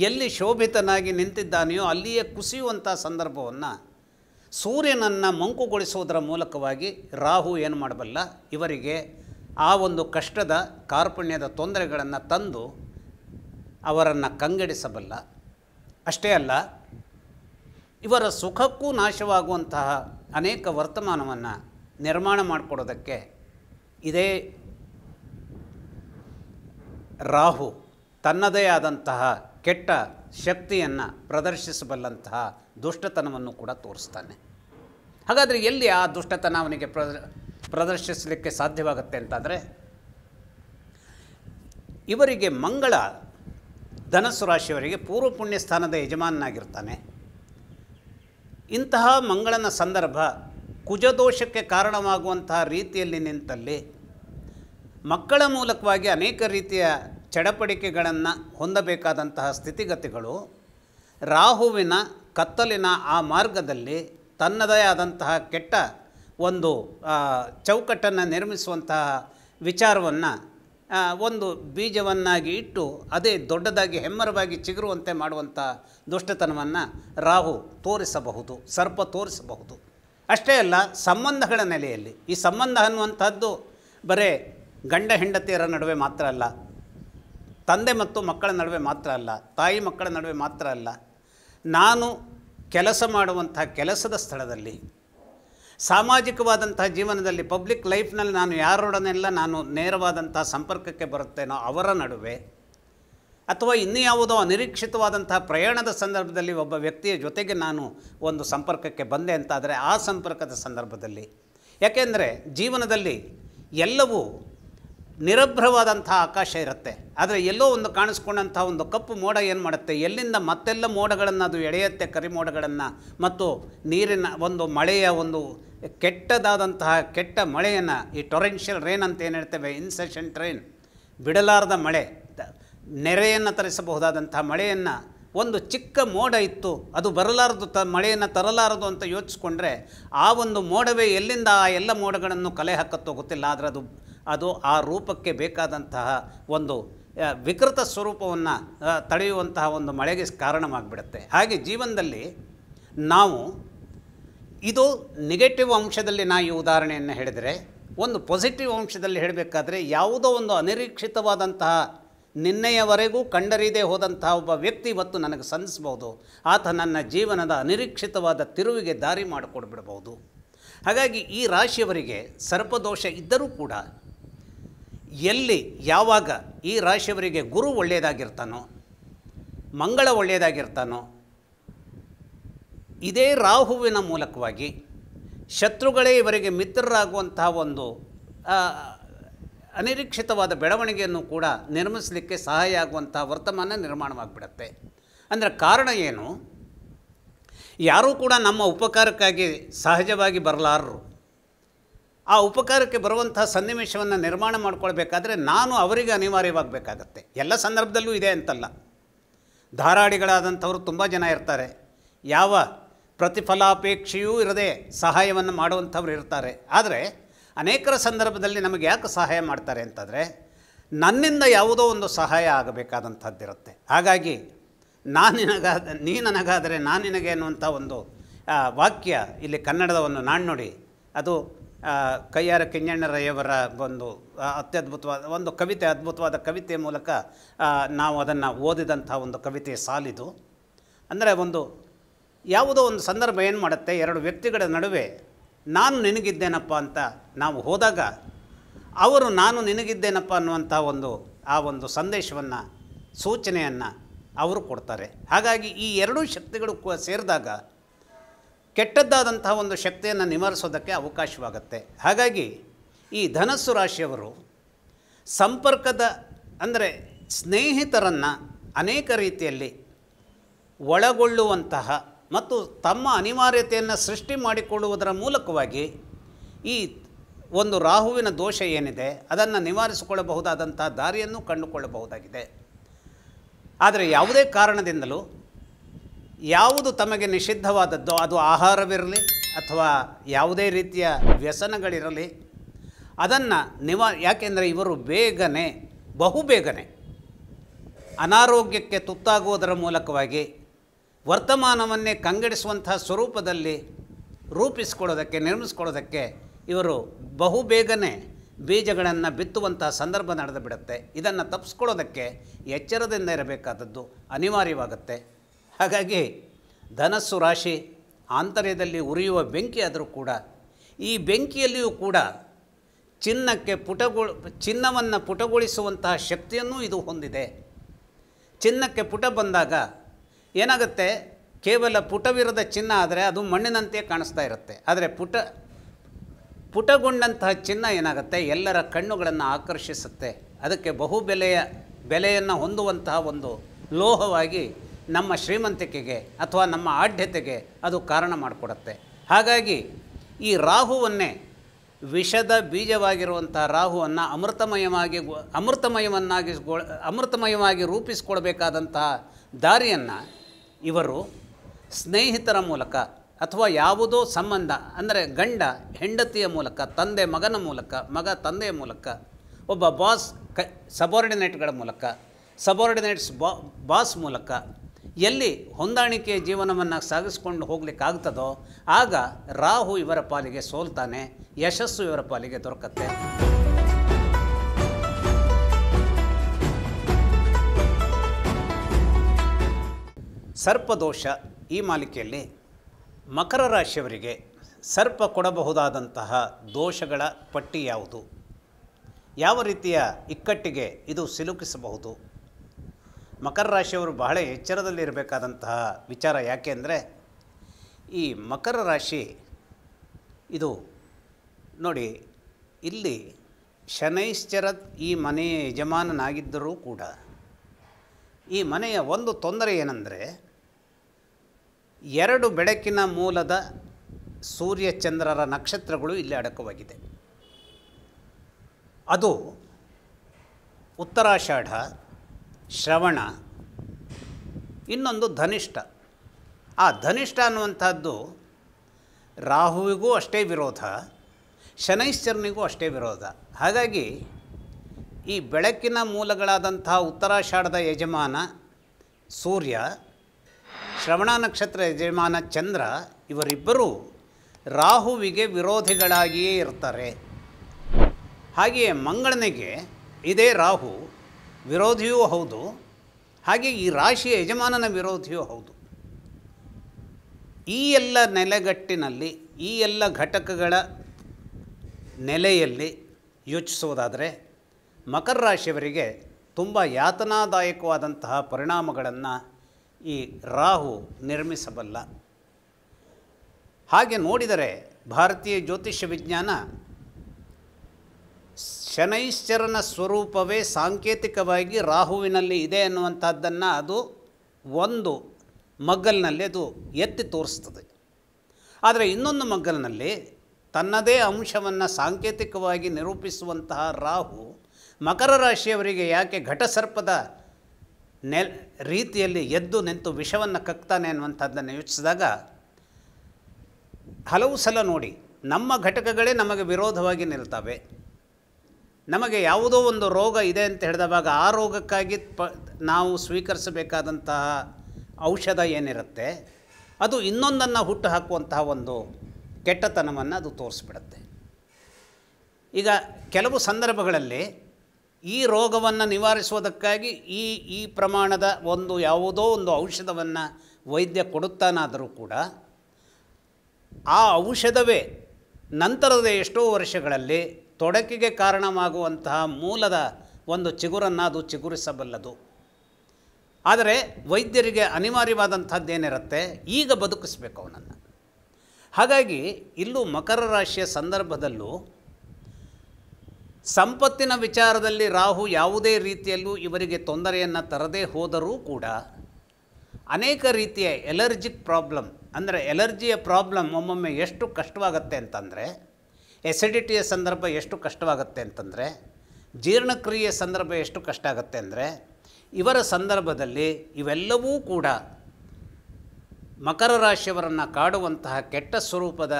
ಎಲ್ಲಿ ಶೋಭಿತನಾಗಿ ನಿಂತಿದ್ದಾನೆಯೋ ಅಲ್ಲಿಯೇ ಕುಸಿಯುವಂಥ ಸಂದರ್ಭವನ್ನು ಸೂರ್ಯನನ್ನು ಮಂಕುಗೊಳಿಸುವುದರ ಮೂಲಕವಾಗಿ ರಾಹು ಏನು ಮಾಡಬಲ್ಲ ಇವರಿಗೆ ಆ ಒಂದು ಕಷ್ಟದ ಕಾರ್ಪಣ್ಯದ ತೊಂದರೆಗಳನ್ನು ತಂದು ಅವರನ್ನು ಕಂಗೆಡಿಸಬಲ್ಲ ಅಷ್ಟೇ ಅಲ್ಲ ಇವರ ಸುಖಕ್ಕೂ ನಾಶವಾಗುವಂತಹ ಅನೇಕ ವರ್ತಮಾನವನ್ನು ನಿರ್ಮಾಣ ಮಾಡಿಕೊಡೋದಕ್ಕೆ ಇದೇ ರಾಹು ತನ್ನದೇ ಆದಂತಹ ಕೆಟ್ಟ ಶಕ್ತಿಯನ್ನು ಪ್ರದರ್ಶಿಸಬಲ್ಲಂತಹ ದುಷ್ಟತನವನ್ನು ಕೂಡ ತೋರಿಸ್ತಾನೆ ಹಾಗಾದರೆ ಎಲ್ಲಿ ಆ ದುಷ್ಟತನ ಅವನಿಗೆ ಪ್ರದ ಪ್ರದರ್ಶಿಸಲಿಕ್ಕೆ ಸಾಧ್ಯವಾಗುತ್ತೆ ಅಂತಂದರೆ ಇವರಿಗೆ ಮಂಗಳ ಧನಸ್ಸು ರಾಶಿಯವರಿಗೆ ಪೂರ್ವ ಪುಣ್ಯ ಸ್ಥಾನದ ಯಜಮಾನನಾಗಿರ್ತಾನೆ ಇಂತಹ ಮಂಗಳನ ಸಂದರ್ಭ ಕುಜದೋಷಕ್ಕೆ ಕಾರಣವಾಗುವಂತಹ ರೀತಿಯಲ್ಲಿ ನಿಂತಲ್ಲಿ ಮಕ್ಕಳ ಮೂಲಕವಾಗಿ ಅನೇಕ ರೀತಿಯ ಚಡಪಡಿಕೆಗಳನ್ನು ಹೊಂದಬೇಕಾದಂತಹ ಸ್ಥಿತಿಗತಿಗಳು ರಾಹುವಿನ ಕತ್ತಲಿನ ಆ ಮಾರ್ಗದಲ್ಲಿ ತನ್ನದೇ ಆದಂತಹ ಕೆಟ್ಟ ಒಂದು ಚೌಕಟ್ಟನ್ನು ನಿರ್ಮಿಸುವಂತಹ ವಿಚಾರವನ್ನು ಒಂದು ಬೀಜವನ್ನಾಗಿ ಇಟ್ಟು ಅದೇ ದೊಡ್ಡದಾಗಿ ಹೆಮ್ಮರವಾಗಿ ಚಿಗುರುವಂತೆ ಮಾಡುವಂಥ ದುಷ್ಟತನವನ್ನು ರಾಹು ತೋರಿಸಬಹುದು ಸರ್ಪ ತೋರಿಸಬಹುದು ಅಷ್ಟೇ ಅಲ್ಲ ಸಂಬಂಧಗಳ ನೆಲೆಯಲ್ಲಿ ಈ ಸಂಬಂಧ ಅನ್ನುವಂಥದ್ದು ಬರೀ ಗಂಡ ಹೆಂಡತಿಯರ ನಡುವೆ ಮಾತ್ರ ಅಲ್ಲ ತಂದೆ ಮತ್ತು ಮಕ್ಕಳ ನಡುವೆ ಮಾತ್ರ ಅಲ್ಲ ತಾಯಿ ಮಕ್ಕಳ ನಡುವೆ ಮಾತ್ರ ಅಲ್ಲ ನಾನು ಕೆಲಸ ಮಾಡುವಂಥ ಕೆಲಸದ ಸ್ಥಳದಲ್ಲಿ ಸಾಮಾಜಿಕವಾದಂತಹ ಜೀವನದಲ್ಲಿ ಪಬ್ಲಿಕ್ ಲೈಫ್ನಲ್ಲಿ ನಾನು ಯಾರೊಡನೆಲ್ಲ ನಾನು ನೇರವಾದಂತಹ ಸಂಪರ್ಕಕ್ಕೆ ಬರುತ್ತೇನೋ ಅವರ ನಡುವೆ ಅಥವಾ ಇನ್ನೂ ಯಾವುದೋ ಅನಿರೀಕ್ಷಿತವಾದಂಥ ಪ್ರಯಾಣದ ಸಂದರ್ಭದಲ್ಲಿ ಒಬ್ಬ ವ್ಯಕ್ತಿಯ ಜೊತೆಗೆ ನಾನು ಒಂದು ಸಂಪರ್ಕಕ್ಕೆ ಬಂದೆ ಅಂತಾದರೆ ಆ ಸಂಪರ್ಕದ ಸಂದರ್ಭದಲ್ಲಿ ಯಾಕೆಂದರೆ ಜೀವನದಲ್ಲಿ ಎಲ್ಲವೂ ನಿರಭ್ರವಾದಂಥ ಆಕಾಶ ಇರುತ್ತೆ ಆದರೆ ಎಲ್ಲೋ ಒಂದು ಕಾಣಿಸ್ಕೊಂಡಂಥ ಒಂದು ಕಪ್ಪು ಮೋಡ ಏನು ಮಾಡುತ್ತೆ ಎಲ್ಲಿಂದ ಮತ್ತೆಲ್ಲ ಮೋಡಗಳನ್ನು ಅದು ಎಳೆಯುತ್ತೆ ಕರಿಮೋಡಗಳನ್ನು ಮತ್ತು ನೀರಿನ ಒಂದು ಮಳೆಯ ಒಂದು ಕೆಟ್ಟದಾದಂತಹ ಕೆಟ್ಟ ಮಳೆಯನ್ನು ಈ ಟೊರೆನ್ಷಿಯಲ್ ರೈನ್ ಅಂತ ಏನು ಹೇಳ್ತೇವೆ ಇನ್ಸೆಷನ್ ಟ್ರೈನ್ ಬಿಡಲಾರದ ಮಳೆ ನೆರೆಯನ್ನು ತರಿಸಬಹುದಾದಂಥ ಮಳೆಯನ್ನು ಒಂದು ಚಿಕ್ಕ ಮೋಡ ಇತ್ತು ಅದು ಬರಲಾರದು ತ ಮಳೆಯನ್ನು ತರಲಾರದು ಅಂತ ಯೋಚಿಸ್ಕೊಂಡ್ರೆ ಆ ಒಂದು ಮೋಡವೇ ಎಲ್ಲಿಂದ ಆ ಎಲ್ಲ ಮೋಡಗಳನ್ನು ಕಲೆ ಹಾಕತ್ತೋ ಗೊತ್ತಿಲ್ಲ ಆದರೆ ಅದು ಅದು ಆ ರೂಪಕ್ಕೆ ಬೇಕಾದಂತಹ ಒಂದು ವಿಕೃತ ಸ್ವರೂಪವನ್ನು ತಡೆಯುವಂತಹ ಒಂದು ಮಳೆಗೆ ಕಾರಣವಾಗಿಬಿಡುತ್ತೆ ಹಾಗೆ ಜೀವನದಲ್ಲಿ ನಾವು ಇದು ನೆಗೆಟಿವ್ ಅಂಶದಲ್ಲಿ ನಾ ಈ ಉದಾಹರಣೆಯನ್ನು ಹೇಳಿದರೆ ಒಂದು ಪಾಸಿಟಿವ್ ಅಂಶದಲ್ಲಿ ಹೇಳಬೇಕಾದ್ರೆ ಯಾವುದೋ ಒಂದು ಅನಿರೀಕ್ಷಿತವಾದಂತಹ ನಿನ್ನೆಯವರೆಗೂ ಕಂಡರಿದೇ ಹೋದಂತಹ ಒಬ್ಬ ವ್ಯಕ್ತಿ ಇವತ್ತು ನನಗೆ ಸಂಧಿಸ್ಬೋದು ಆತ ನನ್ನ ಜೀವನದ ಅನಿರೀಕ್ಷಿತವಾದ ತಿರುವಿಗೆ ದಾರಿ ಮಾಡಿಕೊಡ್ಬಿಡ್ಬೋದು ಹಾಗಾಗಿ ಈ ರಾಶಿಯವರಿಗೆ ಸರ್ಪದೋಷ ಇದ್ದರೂ ಕೂಡ ಎಲ್ಲಿ ಯಾವಾಗ ಈ ರಾಶಿಯವರಿಗೆ ಗುರು ಒಳ್ಳೆಯದಾಗಿರ್ತಾನೋ ಮಂಗಳ ಒಳ್ಳೆಯದಾಗಿರ್ತಾನೋ ಇದೇ ರಾಹುವಿನ ಮೂಲಕವಾಗಿ ಶತ್ರುಗಳೇ ಇವರಿಗೆ ಮಿತ್ರರಾಗುವಂತಹ ಒಂದು ಅನಿರೀಕ್ಷಿತವಾದ ಬೆಳವಣಿಗೆಯನ್ನು ಕೂಡ ನಿರ್ಮಿಸಲಿಕ್ಕೆ ಸಹಾಯ ಆಗುವಂಥ ವರ್ತಮಾನ ನಿರ್ಮಾಣವಾಗಿಬಿಡತ್ತೆ ಅಂದರೆ ಕಾರಣ ಏನು ಯಾರೂ ಕೂಡ ನಮ್ಮ ಉಪಕಾರಕ್ಕಾಗಿ ಸಹಜವಾಗಿ ಬರಲಾರರು ಆ ಉಪಕಾರಕ್ಕೆ ಬರುವಂಥ ಸನ್ನಿವೇಶವನ್ನು ನಿರ್ಮಾಣ ಮಾಡಿಕೊಳ್ಬೇಕಾದ್ರೆ ನಾನು ಅವರಿಗೆ ಅನಿವಾರ್ಯವಾಗಬೇಕಾಗತ್ತೆ ಎಲ್ಲ ಸಂದರ್ಭದಲ್ಲೂ ಇದೆ ಅಂತಲ್ಲ ಧಾರಾಡಿಗಳಾದಂಥವ್ರು ತುಂಬ ಜನ ಇರ್ತಾರೆ ಯಾವ ಪ್ರತಿಫಲಾಪೇಕ್ಷೆಯೂ ಇರದೆ ಸಹಾಯವನ್ನು ಮಾಡುವಂಥವ್ರು ಇರ್ತಾರೆ ಆದರೆ ಅನೇಕರ ಸಂದರ್ಭದಲ್ಲಿ ನಮಗೆ ಯಾಕೆ ಸಹಾಯ ಮಾಡ್ತಾರೆ ಅಂತಂದರೆ ನನ್ನಿಂದ ಯಾವುದೋ ಒಂದು ಸಹಾಯ ಆಗಬೇಕಾದಂಥದ್ದಿರುತ್ತೆ ಹಾಗಾಗಿ ನಾನಿನಗಾದ ನೀ ನನಗಾದರೆ ನಾನಿನಗೆ ನಿನಗೆ ಅನ್ನುವಂಥ ಒಂದು ವಾಕ್ಯ ಇಲ್ಲಿ ಕನ್ನಡದ ಒಂದು ನಾಣ್ಣುಡಿ ಅದು ಕೈಯಾರ ಕಿಂಜಣ್ಣರಯ್ಯವರ ಒಂದು ಅತ್ಯದ್ಭುತವಾದ ಒಂದು ಕವಿತೆ ಅದ್ಭುತವಾದ ಕವಿತೆಯ ಮೂಲಕ ನಾವು ಅದನ್ನು ಓದಿದಂಥ ಒಂದು ಕವಿತೆಯ ಸಾಲಿದು ಅಂದರೆ ಒಂದು ಯಾವುದೋ ಒಂದು ಸಂದರ್ಭ ಏನು ಮಾಡುತ್ತೆ ಎರಡು ವ್ಯಕ್ತಿಗಳ ನಡುವೆ ನಾನು ನಿನಗಿದ್ದೇನಪ್ಪ ಅಂತ ನಾವು ಹೋದಾಗ ಅವರು ನಾನು ನಿನಗಿದ್ದೇನಪ್ಪ ಅನ್ನುವಂಥ ಒಂದು ಆ ಒಂದು ಸಂದೇಶವನ್ನು ಸೂಚನೆಯನ್ನು ಅವರು ಕೊಡ್ತಾರೆ ಹಾಗಾಗಿ ಈ ಎರಡೂ ಶಕ್ತಿಗಳು ಸೇರಿದಾಗ ಕೆಟ್ಟದ್ದಾದಂತಹ ಒಂದು ಶಕ್ತಿಯನ್ನು ನಿವಾರಿಸೋದಕ್ಕೆ ಅವಕಾಶವಾಗುತ್ತೆ ಹಾಗಾಗಿ ಈ ಧನಸ್ಸು ರಾಶಿಯವರು ಸಂಪರ್ಕದ ಅಂದರೆ ಸ್ನೇಹಿತರನ್ನು ಅನೇಕ ರೀತಿಯಲ್ಲಿ ಒಳಗೊಳ್ಳುವಂತಹ ಮತ್ತು ತಮ್ಮ ಅನಿವಾರ್ಯತೆಯನ್ನು ಸೃಷ್ಟಿ ಮಾಡಿಕೊಳ್ಳುವುದರ ಮೂಲಕವಾಗಿ ಈ ಒಂದು ರಾಹುವಿನ ದೋಷ ಏನಿದೆ ಅದನ್ನು ನಿವಾರಿಸಿಕೊಳ್ಳಬಹುದಾದಂಥ ದಾರಿಯನ್ನು ಕಂಡುಕೊಳ್ಳಬಹುದಾಗಿದೆ ಆದರೆ ಯಾವುದೇ ಕಾರಣದಿಂದಲೂ ಯಾವುದು ತಮಗೆ ನಿಷಿದ್ಧವಾದದ್ದು ಅದು ಆಹಾರವಿರಲಿ ಅಥವಾ ಯಾವುದೇ ರೀತಿಯ ವ್ಯಸನಗಳಿರಲಿ ಅದನ್ನು ನಿವಾ ಯಾಕೆಂದರೆ ಇವರು ಬೇಗನೆ ಬಹುಬೇಗನೆ ಅನಾರೋಗ್ಯಕ್ಕೆ ತುತ್ತಾಗುವುದರ ಮೂಲಕವಾಗಿ ವರ್ತಮಾನವನ್ನೇ ಕಂಗಡಿಸುವಂಥ ಸ್ವರೂಪದಲ್ಲಿ ರೂಪಿಸಿಕೊಳ್ಳೋದಕ್ಕೆ ನಿರ್ಮಿಸ್ಕೊಳ್ಳೋದಕ್ಕೆ ಇವರು ಬಹುಬೇಗನೆ ಬೀಜಗಳನ್ನು ಬಿತ್ತುವಂಥ ಸಂದರ್ಭ ನಡೆದು ಬಿಡುತ್ತೆ ಇದನ್ನು ತಪ್ಪಿಸ್ಕೊಳ್ಳೋದಕ್ಕೆ ಎಚ್ಚರದಿಂದ ಇರಬೇಕಾದದ್ದು ಅನಿವಾರ್ಯವಾಗುತ್ತೆ ಹಾಗಾಗಿ ಧನಸ್ಸು ರಾಶಿ ಆಂತರ್ಯದಲ್ಲಿ ಉರಿಯುವ ಬೆಂಕಿ ಆದರೂ ಕೂಡ ಈ ಬೆಂಕಿಯಲ್ಲಿಯೂ ಕೂಡ ಚಿನ್ನಕ್ಕೆ ಪುಟಗೊಳ್ ಚಿನ್ನವನ್ನು ಪುಟಗೊಳಿಸುವಂತಹ ಶಕ್ತಿಯನ್ನು ಇದು ಹೊಂದಿದೆ ಚಿನ್ನಕ್ಕೆ ಪುಟ ಬಂದಾಗ ಏನಾಗುತ್ತೆ ಕೇವಲ ಪುಟವಿರದ ಚಿನ್ನ ಆದರೆ ಅದು ಮಣ್ಣಿನಂತೆ ಕಾಣಿಸ್ತಾ ಇರುತ್ತೆ ಆದರೆ ಪುಟ ಪುಟಗೊಂಡಂತಹ ಚಿನ್ನ ಏನಾಗುತ್ತೆ ಎಲ್ಲರ ಕಣ್ಣುಗಳನ್ನು ಆಕರ್ಷಿಸುತ್ತೆ ಅದಕ್ಕೆ ಬಹು ಬೆಲೆಯ ಬೆಲೆಯನ್ನು ಹೊಂದುವಂತಹ ಒಂದು ಲೋಹವಾಗಿ ನಮ್ಮ ಶ್ರೀಮಂತಿಕೆಗೆ ಅಥವಾ ನಮ್ಮ ಆಢ್ಯತೆಗೆ ಅದು ಕಾರಣ ಮಾಡಿಕೊಡುತ್ತೆ ಹಾಗಾಗಿ ಈ ರಾಹುವನ್ನೇ ವಿಷದ ಬೀಜವಾಗಿರುವಂತಹ ರಾಹುವನ್ನು ಅಮೃತಮಯವಾಗಿ ಅಮೃತಮಯವನ್ನಾಗಿಸ್ಕೊ ಅಮೃತಮಯವಾಗಿ ರೂಪಿಸಿಕೊಳ್ಬೇಕಾದಂತಹ ದಾರಿಯನ್ನು ಇವರು ಸ್ನೇಹಿತರ ಮೂಲಕ ಅಥವಾ ಯಾವುದೋ ಸಂಬಂಧ ಅಂದರೆ ಗಂಡ ಹೆಂಡತಿಯ ಮೂಲಕ ತಂದೆ ಮಗನ ಮೂಲಕ ಮಗ ತಂದೆಯ ಮೂಲಕ ಒಬ್ಬ ಬಾಸ್ ಕ ಸಬಾರ್ಡಿನೇಟ್ಗಳ ಮೂಲಕ ಸಬಾರ್ಡಿನೇಟ್ಸ್ ಬಾ ಬಾಸ್ ಮೂಲಕ ಎಲ್ಲಿ ಹೊಂದಾಣಿಕೆಯ ಜೀವನವನ್ನು ಸಾಗಿಸ್ಕೊಂಡು ಹೋಗ್ಲಿಕ್ಕಾಗ್ತದೋ ಆಗ ರಾಹು ಇವರ ಪಾಲಿಗೆ ಸೋಲ್ತಾನೆ ಯಶಸ್ಸು ಇವರ ಪಾಲಿಗೆ ದೊರಕತ್ತೆ ಸರ್ಪದೋಷ ಈ ಮಾಲಿಕೆಯಲ್ಲಿ ಮಕರ ರಾಶಿಯವರಿಗೆ ಸರ್ಪ ಕೊಡಬಹುದಾದಂತಹ ದೋಷಗಳ ಪಟ್ಟಿ ಯಾವುದು ಯಾವ ರೀತಿಯ ಇಕ್ಕಟ್ಟಿಗೆ ಇದು ಸಿಲುಕಿಸಬಹುದು ಮಕರ ರಾಶಿಯವರು ಬಹಳ ಎಚ್ಚರದಲ್ಲಿರಬೇಕಾದಂತಹ ವಿಚಾರ ಯಾಕೆ ಅಂದರೆ ಈ ಮಕರ ರಾಶಿ ಇದು ನೋಡಿ ಇಲ್ಲಿ ಶನೈಶ್ಚರ ಈ ಮನೆಯ ಯಜಮಾನನಾಗಿದ್ದರೂ ಕೂಡ ಈ ಮನೆಯ ಒಂದು ತೊಂದರೆ ಏನಂದರೆ ಎರಡು ಬೆಳಕಿನ ಮೂಲದ ಸೂರ್ಯ ಚಂದ್ರರ ನಕ್ಷತ್ರಗಳು ಇಲ್ಲಿ ಅಡಕವಾಗಿದೆ ಅದು ಉತ್ತರಾಷಾಢ ಶ್ರವಣ ಇನ್ನೊಂದು ಧನಿಷ್ಠ ಆ ಧನಿಷ್ಠ ಅನ್ನುವಂಥದ್ದು ರಾಹುವಿಗೂ ಅಷ್ಟೇ ವಿರೋಧ ಶನೈಶ್ಚರನಿಗೂ ಅಷ್ಟೇ ವಿರೋಧ ಹಾಗಾಗಿ ಈ ಬೆಳಕಿನ ಮೂಲಗಳಾದಂಥ ಉತ್ತರಾಷಾಢದ ಯಜಮಾನ ಸೂರ್ಯ ಶ್ರವಣ ನಕ್ಷತ್ರ ಯಜಮಾನ ಚಂದ್ರ ಇವರಿಬ್ಬರೂ ರಾಹುವಿಗೆ ವಿರೋಧಿಗಳಾಗಿಯೇ ಇರ್ತಾರೆ ಹಾಗೆಯೇ ಮಂಗಳನಿಗೆ ಇದೇ ರಾಹು ವಿರೋಧಿಯೂ ಹೌದು ಹಾಗೆ ಈ ರಾಶಿಯ ಯಜಮಾನನ ವಿರೋಧಿಯೂ ಹೌದು ಈ ಎಲ್ಲ ನೆಲೆಗಟ್ಟಿನಲ್ಲಿ ಈ ಎಲ್ಲ ಘಟಕಗಳ ನೆಲೆಯಲ್ಲಿ ಯೋಚಿಸುವುದಾದರೆ ಮಕರ ರಾಶಿಯವರಿಗೆ ತುಂಬ ಯಾತನಾದಾಯಕವಾದಂತಹ ಪರಿಣಾಮಗಳನ್ನು ಈ ರಾಹು ನಿರ್ಮಿಸಬಲ್ಲ ಹಾಗೆ ನೋಡಿದರೆ ಭಾರತೀಯ ಜ್ಯೋತಿಷ್ಯ ವಿಜ್ಞಾನ ಶನೈಶ್ಚರನ ಸ್ವರೂಪವೇ ಸಾಂಕೇತಿಕವಾಗಿ ರಾಹುವಿನಲ್ಲಿ ಇದೆ ಅನ್ನುವಂಥದ್ದನ್ನು ಅದು ಒಂದು ಮಗ್ಗಲಿನಲ್ಲಿ ಅದು ಎತ್ತಿ ತೋರಿಸ್ತದೆ ಆದರೆ ಇನ್ನೊಂದು ಮಗ್ಗಲಿನಲ್ಲಿ ತನ್ನದೇ ಅಂಶವನ್ನು ಸಾಂಕೇತಿಕವಾಗಿ ನಿರೂಪಿಸುವಂತಹ ರಾಹು ಮಕರ ರಾಶಿಯವರಿಗೆ ಯಾಕೆ ಘಟಸರ್ಪದ ನೆ ರೀತಿಯಲ್ಲಿ ಎದ್ದು ನಿಂತು ವಿಷವನ್ನು ಕಕ್ತಾನೆ ಅನ್ನುವಂಥದ್ದನ್ನು ಯೋಚಿಸಿದಾಗ ಹಲವು ಸಲ ನೋಡಿ ನಮ್ಮ ಘಟಕಗಳೇ ನಮಗೆ ವಿರೋಧವಾಗಿ ನಿಲ್ತವೆ ನಮಗೆ ಯಾವುದೋ ಒಂದು ರೋಗ ಇದೆ ಅಂತ ಹೇಳಿದವಾಗ ಆ ರೋಗಕ್ಕಾಗಿ ಪ ನಾವು ಸ್ವೀಕರಿಸಬೇಕಾದಂತಹ ಔಷಧ ಏನಿರುತ್ತೆ ಅದು ಇನ್ನೊಂದನ್ನು ಹುಟ್ಟು ಹಾಕುವಂತಹ ಒಂದು ಕೆಟ್ಟತನವನ್ನು ಅದು ತೋರಿಸ್ಬಿಡುತ್ತೆ ಈಗ ಕೆಲವು ಸಂದರ್ಭಗಳಲ್ಲಿ ಈ ರೋಗವನ್ನು ನಿವಾರಿಸುವುದಕ್ಕಾಗಿ ಈ ಈ ಪ್ರಮಾಣದ ಒಂದು ಯಾವುದೋ ಒಂದು ಔಷಧವನ್ನು ವೈದ್ಯ ಕೊಡುತ್ತಾನಾದರೂ ಕೂಡ ಆ ಔಷಧವೇ ನಂತರದ ಎಷ್ಟೋ ವರ್ಷಗಳಲ್ಲಿ ತೊಡಕಿಗೆ ಕಾರಣವಾಗುವಂತಹ ಮೂಲದ ಒಂದು ಚಿಗುರನ್ನು ಅದು ಚಿಗುರಿಸಬಲ್ಲದು ಆದರೆ ವೈದ್ಯರಿಗೆ ಅನಿವಾರ್ಯವಾದಂಥದ್ದೇನಿರುತ್ತೆ ಈಗ ಬದುಕಿಸ್ಬೇಕು ಅವನನ್ನು ಹಾಗಾಗಿ ಇಲ್ಲೂ ಮಕರ ರಾಶಿಯ ಸಂದರ್ಭದಲ್ಲೂ ಸಂಪತ್ತಿನ ವಿಚಾರದಲ್ಲಿ ರಾಹು ಯಾವುದೇ ರೀತಿಯಲ್ಲೂ ಇವರಿಗೆ ತೊಂದರೆಯನ್ನು ತರದೇ ಹೋದರೂ ಕೂಡ ಅನೇಕ ರೀತಿಯ ಎಲರ್ಜಿಕ್ ಪ್ರಾಬ್ಲಮ್ ಅಂದರೆ ಎಲರ್ಜಿಯ ಪ್ರಾಬ್ಲಮ್ ಒಮ್ಮೊಮ್ಮೆ ಎಷ್ಟು ಕಷ್ಟವಾಗತ್ತೆ ಅಂತಂದರೆ ಎಸಿಡಿಟಿಯ ಸಂದರ್ಭ ಎಷ್ಟು ಕಷ್ಟವಾಗುತ್ತೆ ಅಂತಂದರೆ ಜೀರ್ಣಕ್ರಿಯೆ ಸಂದರ್ಭ ಎಷ್ಟು ಕಷ್ಟ ಆಗುತ್ತೆ ಅಂದರೆ ಇವರ ಸಂದರ್ಭದಲ್ಲಿ ಇವೆಲ್ಲವೂ ಕೂಡ ಮಕರ ರಾಶಿಯವರನ್ನು ಕಾಡುವಂತಹ ಕೆಟ್ಟ ಸ್ವರೂಪದ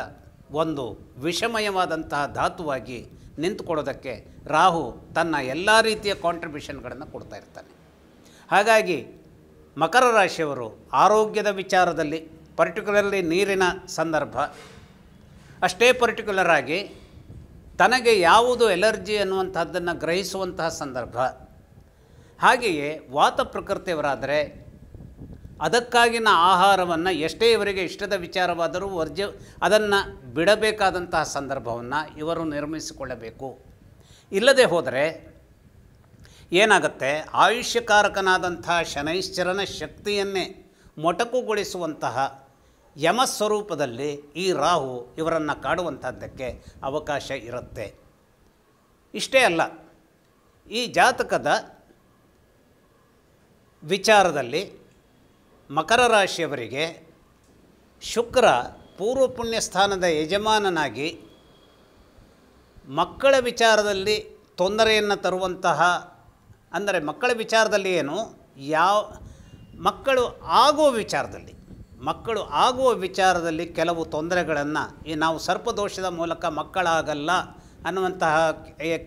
ಒಂದು ವಿಷಮಯವಾದಂತಹ ಧಾತುವಾಗಿ ನಿಂತುಕೊಡೋದಕ್ಕೆ ರಾಹು ತನ್ನ ಎಲ್ಲ ರೀತಿಯ ಕಾಂಟ್ರಿಬ್ಯೂಷನ್ಗಳನ್ನು ಕೊಡ್ತಾ ಇರ್ತಾನೆ ಹಾಗಾಗಿ ಮಕರ ರಾಶಿಯವರು ಆರೋಗ್ಯದ ವಿಚಾರದಲ್ಲಿ ಪರ್ಟಿಕ್ಯುಲರ್ಲಿ ನೀರಿನ ಸಂದರ್ಭ ಅಷ್ಟೇ ಪರ್ಟಿಕ್ಯುಲರ್ ಆಗಿ ತನಗೆ ಯಾವುದು ಎಲರ್ಜಿ ಅನ್ನುವಂಥದ್ದನ್ನು ಗ್ರಹಿಸುವಂತಹ ಸಂದರ್ಭ ಹಾಗೆಯೇ ವಾತ ಪ್ರಕೃತಿಯವರಾದರೆ ಅದಕ್ಕಾಗಿನ ಆಹಾರವನ್ನು ಎಷ್ಟೇ ಇವರಿಗೆ ಇಷ್ಟದ ವಿಚಾರವಾದರೂ ವರ್ಜ ಅದನ್ನು ಬಿಡಬೇಕಾದಂತಹ ಸಂದರ್ಭವನ್ನು ಇವರು ನಿರ್ಮಿಸಿಕೊಳ್ಳಬೇಕು ಇಲ್ಲದೆ ಹೋದರೆ ಏನಾಗುತ್ತೆ ಆಯುಷ್ಯಕಾರಕನಾದಂತಹ ಶನೈಶ್ಚರನ ಶಕ್ತಿಯನ್ನೇ ಮೊಟಕುಗೊಳಿಸುವಂತಹ ಯಮ ಸ್ವರೂಪದಲ್ಲಿ ಈ ರಾಹು ಇವರನ್ನು ಕಾಡುವಂಥದ್ದಕ್ಕೆ ಅವಕಾಶ ಇರುತ್ತೆ ಇಷ್ಟೇ ಅಲ್ಲ ಈ ಜಾತಕದ ವಿಚಾರದಲ್ಲಿ ಮಕರ ರಾಶಿಯವರಿಗೆ ಶುಕ್ರ ಪೂರ್ವ ಪುಣ್ಯ ಸ್ಥಾನದ ಯಜಮಾನನಾಗಿ ಮಕ್ಕಳ ವಿಚಾರದಲ್ಲಿ ತೊಂದರೆಯನ್ನು ತರುವಂತಹ ಅಂದರೆ ಮಕ್ಕಳ ವಿಚಾರದಲ್ಲಿ ಏನು ಯಾವ ಮಕ್ಕಳು ಆಗುವ ವಿಚಾರದಲ್ಲಿ ಮಕ್ಕಳು ಆಗುವ ವಿಚಾರದಲ್ಲಿ ಕೆಲವು ತೊಂದರೆಗಳನ್ನು ಈ ನಾವು ಸರ್ಪದೋಷದ ಮೂಲಕ ಮಕ್ಕಳಾಗಲ್ಲ ಅನ್ನುವಂತಹ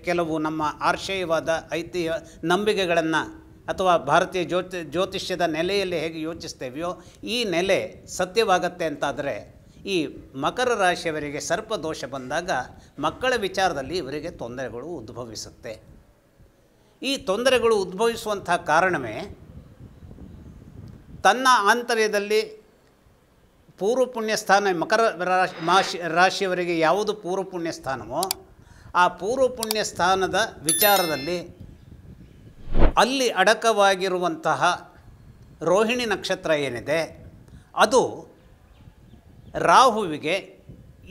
ಕೆಲವು ನಮ್ಮ ಆರ್ಶಯವಾದ ಐತಿಹ್ಯ ನಂಬಿಕೆಗಳನ್ನು ಅಥವಾ ಭಾರತೀಯ ಜ್ಯೋತಿ ಜ್ಯೋತಿಷ್ಯದ ನೆಲೆಯಲ್ಲಿ ಹೇಗೆ ಯೋಚಿಸ್ತೇವೆಯೋ ಈ ನೆಲೆ ಸತ್ಯವಾಗತ್ತೆ ಅಂತಾದರೆ ಈ ಮಕರ ರಾಶಿಯವರಿಗೆ ಸರ್ಪ ದೋಷ ಬಂದಾಗ ಮಕ್ಕಳ ವಿಚಾರದಲ್ಲಿ ಇವರಿಗೆ ತೊಂದರೆಗಳು ಉದ್ಭವಿಸುತ್ತೆ ಈ ತೊಂದರೆಗಳು ಉದ್ಭವಿಸುವಂಥ ಕಾರಣವೇ ತನ್ನ ಆಂತರ್ಯದಲ್ಲಿ ಪೂರ್ವ ಪುಣ್ಯ ಸ್ಥಾನ ಮಕರ ರಾಶಿ ಮಾಶಿ ರಾಶಿಯವರಿಗೆ ಯಾವುದು ಪೂರ್ವ ಪುಣ್ಯ ಸ್ಥಾನವೋ ಆ ಪೂರ್ವ ಪುಣ್ಯ ಸ್ಥಾನದ ವಿಚಾರದಲ್ಲಿ ಅಲ್ಲಿ ಅಡಕವಾಗಿರುವಂತಹ ರೋಹಿಣಿ ನಕ್ಷತ್ರ ಏನಿದೆ ಅದು ರಾಹುವಿಗೆ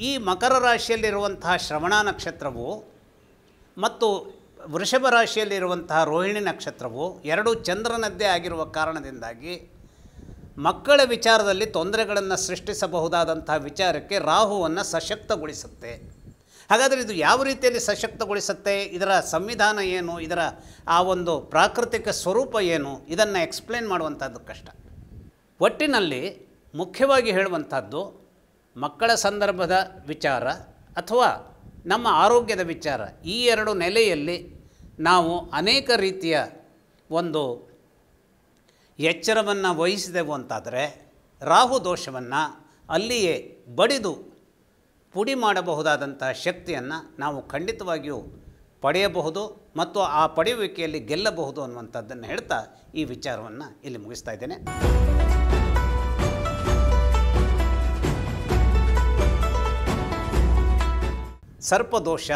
ಈ ಮಕರ ರಾಶಿಯಲ್ಲಿರುವಂತಹ ಶ್ರವಣ ನಕ್ಷತ್ರವು ಮತ್ತು ವೃಷಭ ರಾಶಿಯಲ್ಲಿರುವಂತಹ ರೋಹಿಣಿ ನಕ್ಷತ್ರವು ಎರಡೂ ಚಂದ್ರನದ್ದೇ ಆಗಿರುವ ಕಾರಣದಿಂದಾಗಿ ಮಕ್ಕಳ ವಿಚಾರದಲ್ಲಿ ತೊಂದರೆಗಳನ್ನು ಸೃಷ್ಟಿಸಬಹುದಾದಂತಹ ವಿಚಾರಕ್ಕೆ ರಾಹುವನ್ನು ಸಶಕ್ತಗೊಳಿಸುತ್ತೆ ಹಾಗಾದರೆ ಇದು ಯಾವ ರೀತಿಯಲ್ಲಿ ಸಶಕ್ತಗೊಳಿಸುತ್ತೆ ಇದರ ಸಂವಿಧಾನ ಏನು ಇದರ ಆ ಒಂದು ಪ್ರಾಕೃತಿಕ ಸ್ವರೂಪ ಏನು ಇದನ್ನು ಎಕ್ಸ್ಪ್ಲೇನ್ ಮಾಡುವಂಥದ್ದು ಕಷ್ಟ ಒಟ್ಟಿನಲ್ಲಿ ಮುಖ್ಯವಾಗಿ ಹೇಳುವಂಥದ್ದು ಮಕ್ಕಳ ಸಂದರ್ಭದ ವಿಚಾರ ಅಥವಾ ನಮ್ಮ ಆರೋಗ್ಯದ ವಿಚಾರ ಈ ಎರಡು ನೆಲೆಯಲ್ಲಿ ನಾವು ಅನೇಕ ರೀತಿಯ ಒಂದು ಎಚ್ಚರವನ್ನು ವಹಿಸಿದೆವು ಅಂತಾದರೆ ರಾಹು ದೋಷವನ್ನು ಅಲ್ಲಿಯೇ ಬಡಿದು ಪುಡಿ ಮಾಡಬಹುದಾದಂಥ ಶಕ್ತಿಯನ್ನು ನಾವು ಖಂಡಿತವಾಗಿಯೂ ಪಡೆಯಬಹುದು ಮತ್ತು ಆ ಪಡೆಯುವಿಕೆಯಲ್ಲಿ ಗೆಲ್ಲಬಹುದು ಅನ್ನುವಂಥದ್ದನ್ನು ಹೇಳ್ತಾ ಈ ವಿಚಾರವನ್ನು ಇಲ್ಲಿ ಮುಗಿಸ್ತಾ ಇದ್ದೇನೆ ಸರ್ಪದೋಷ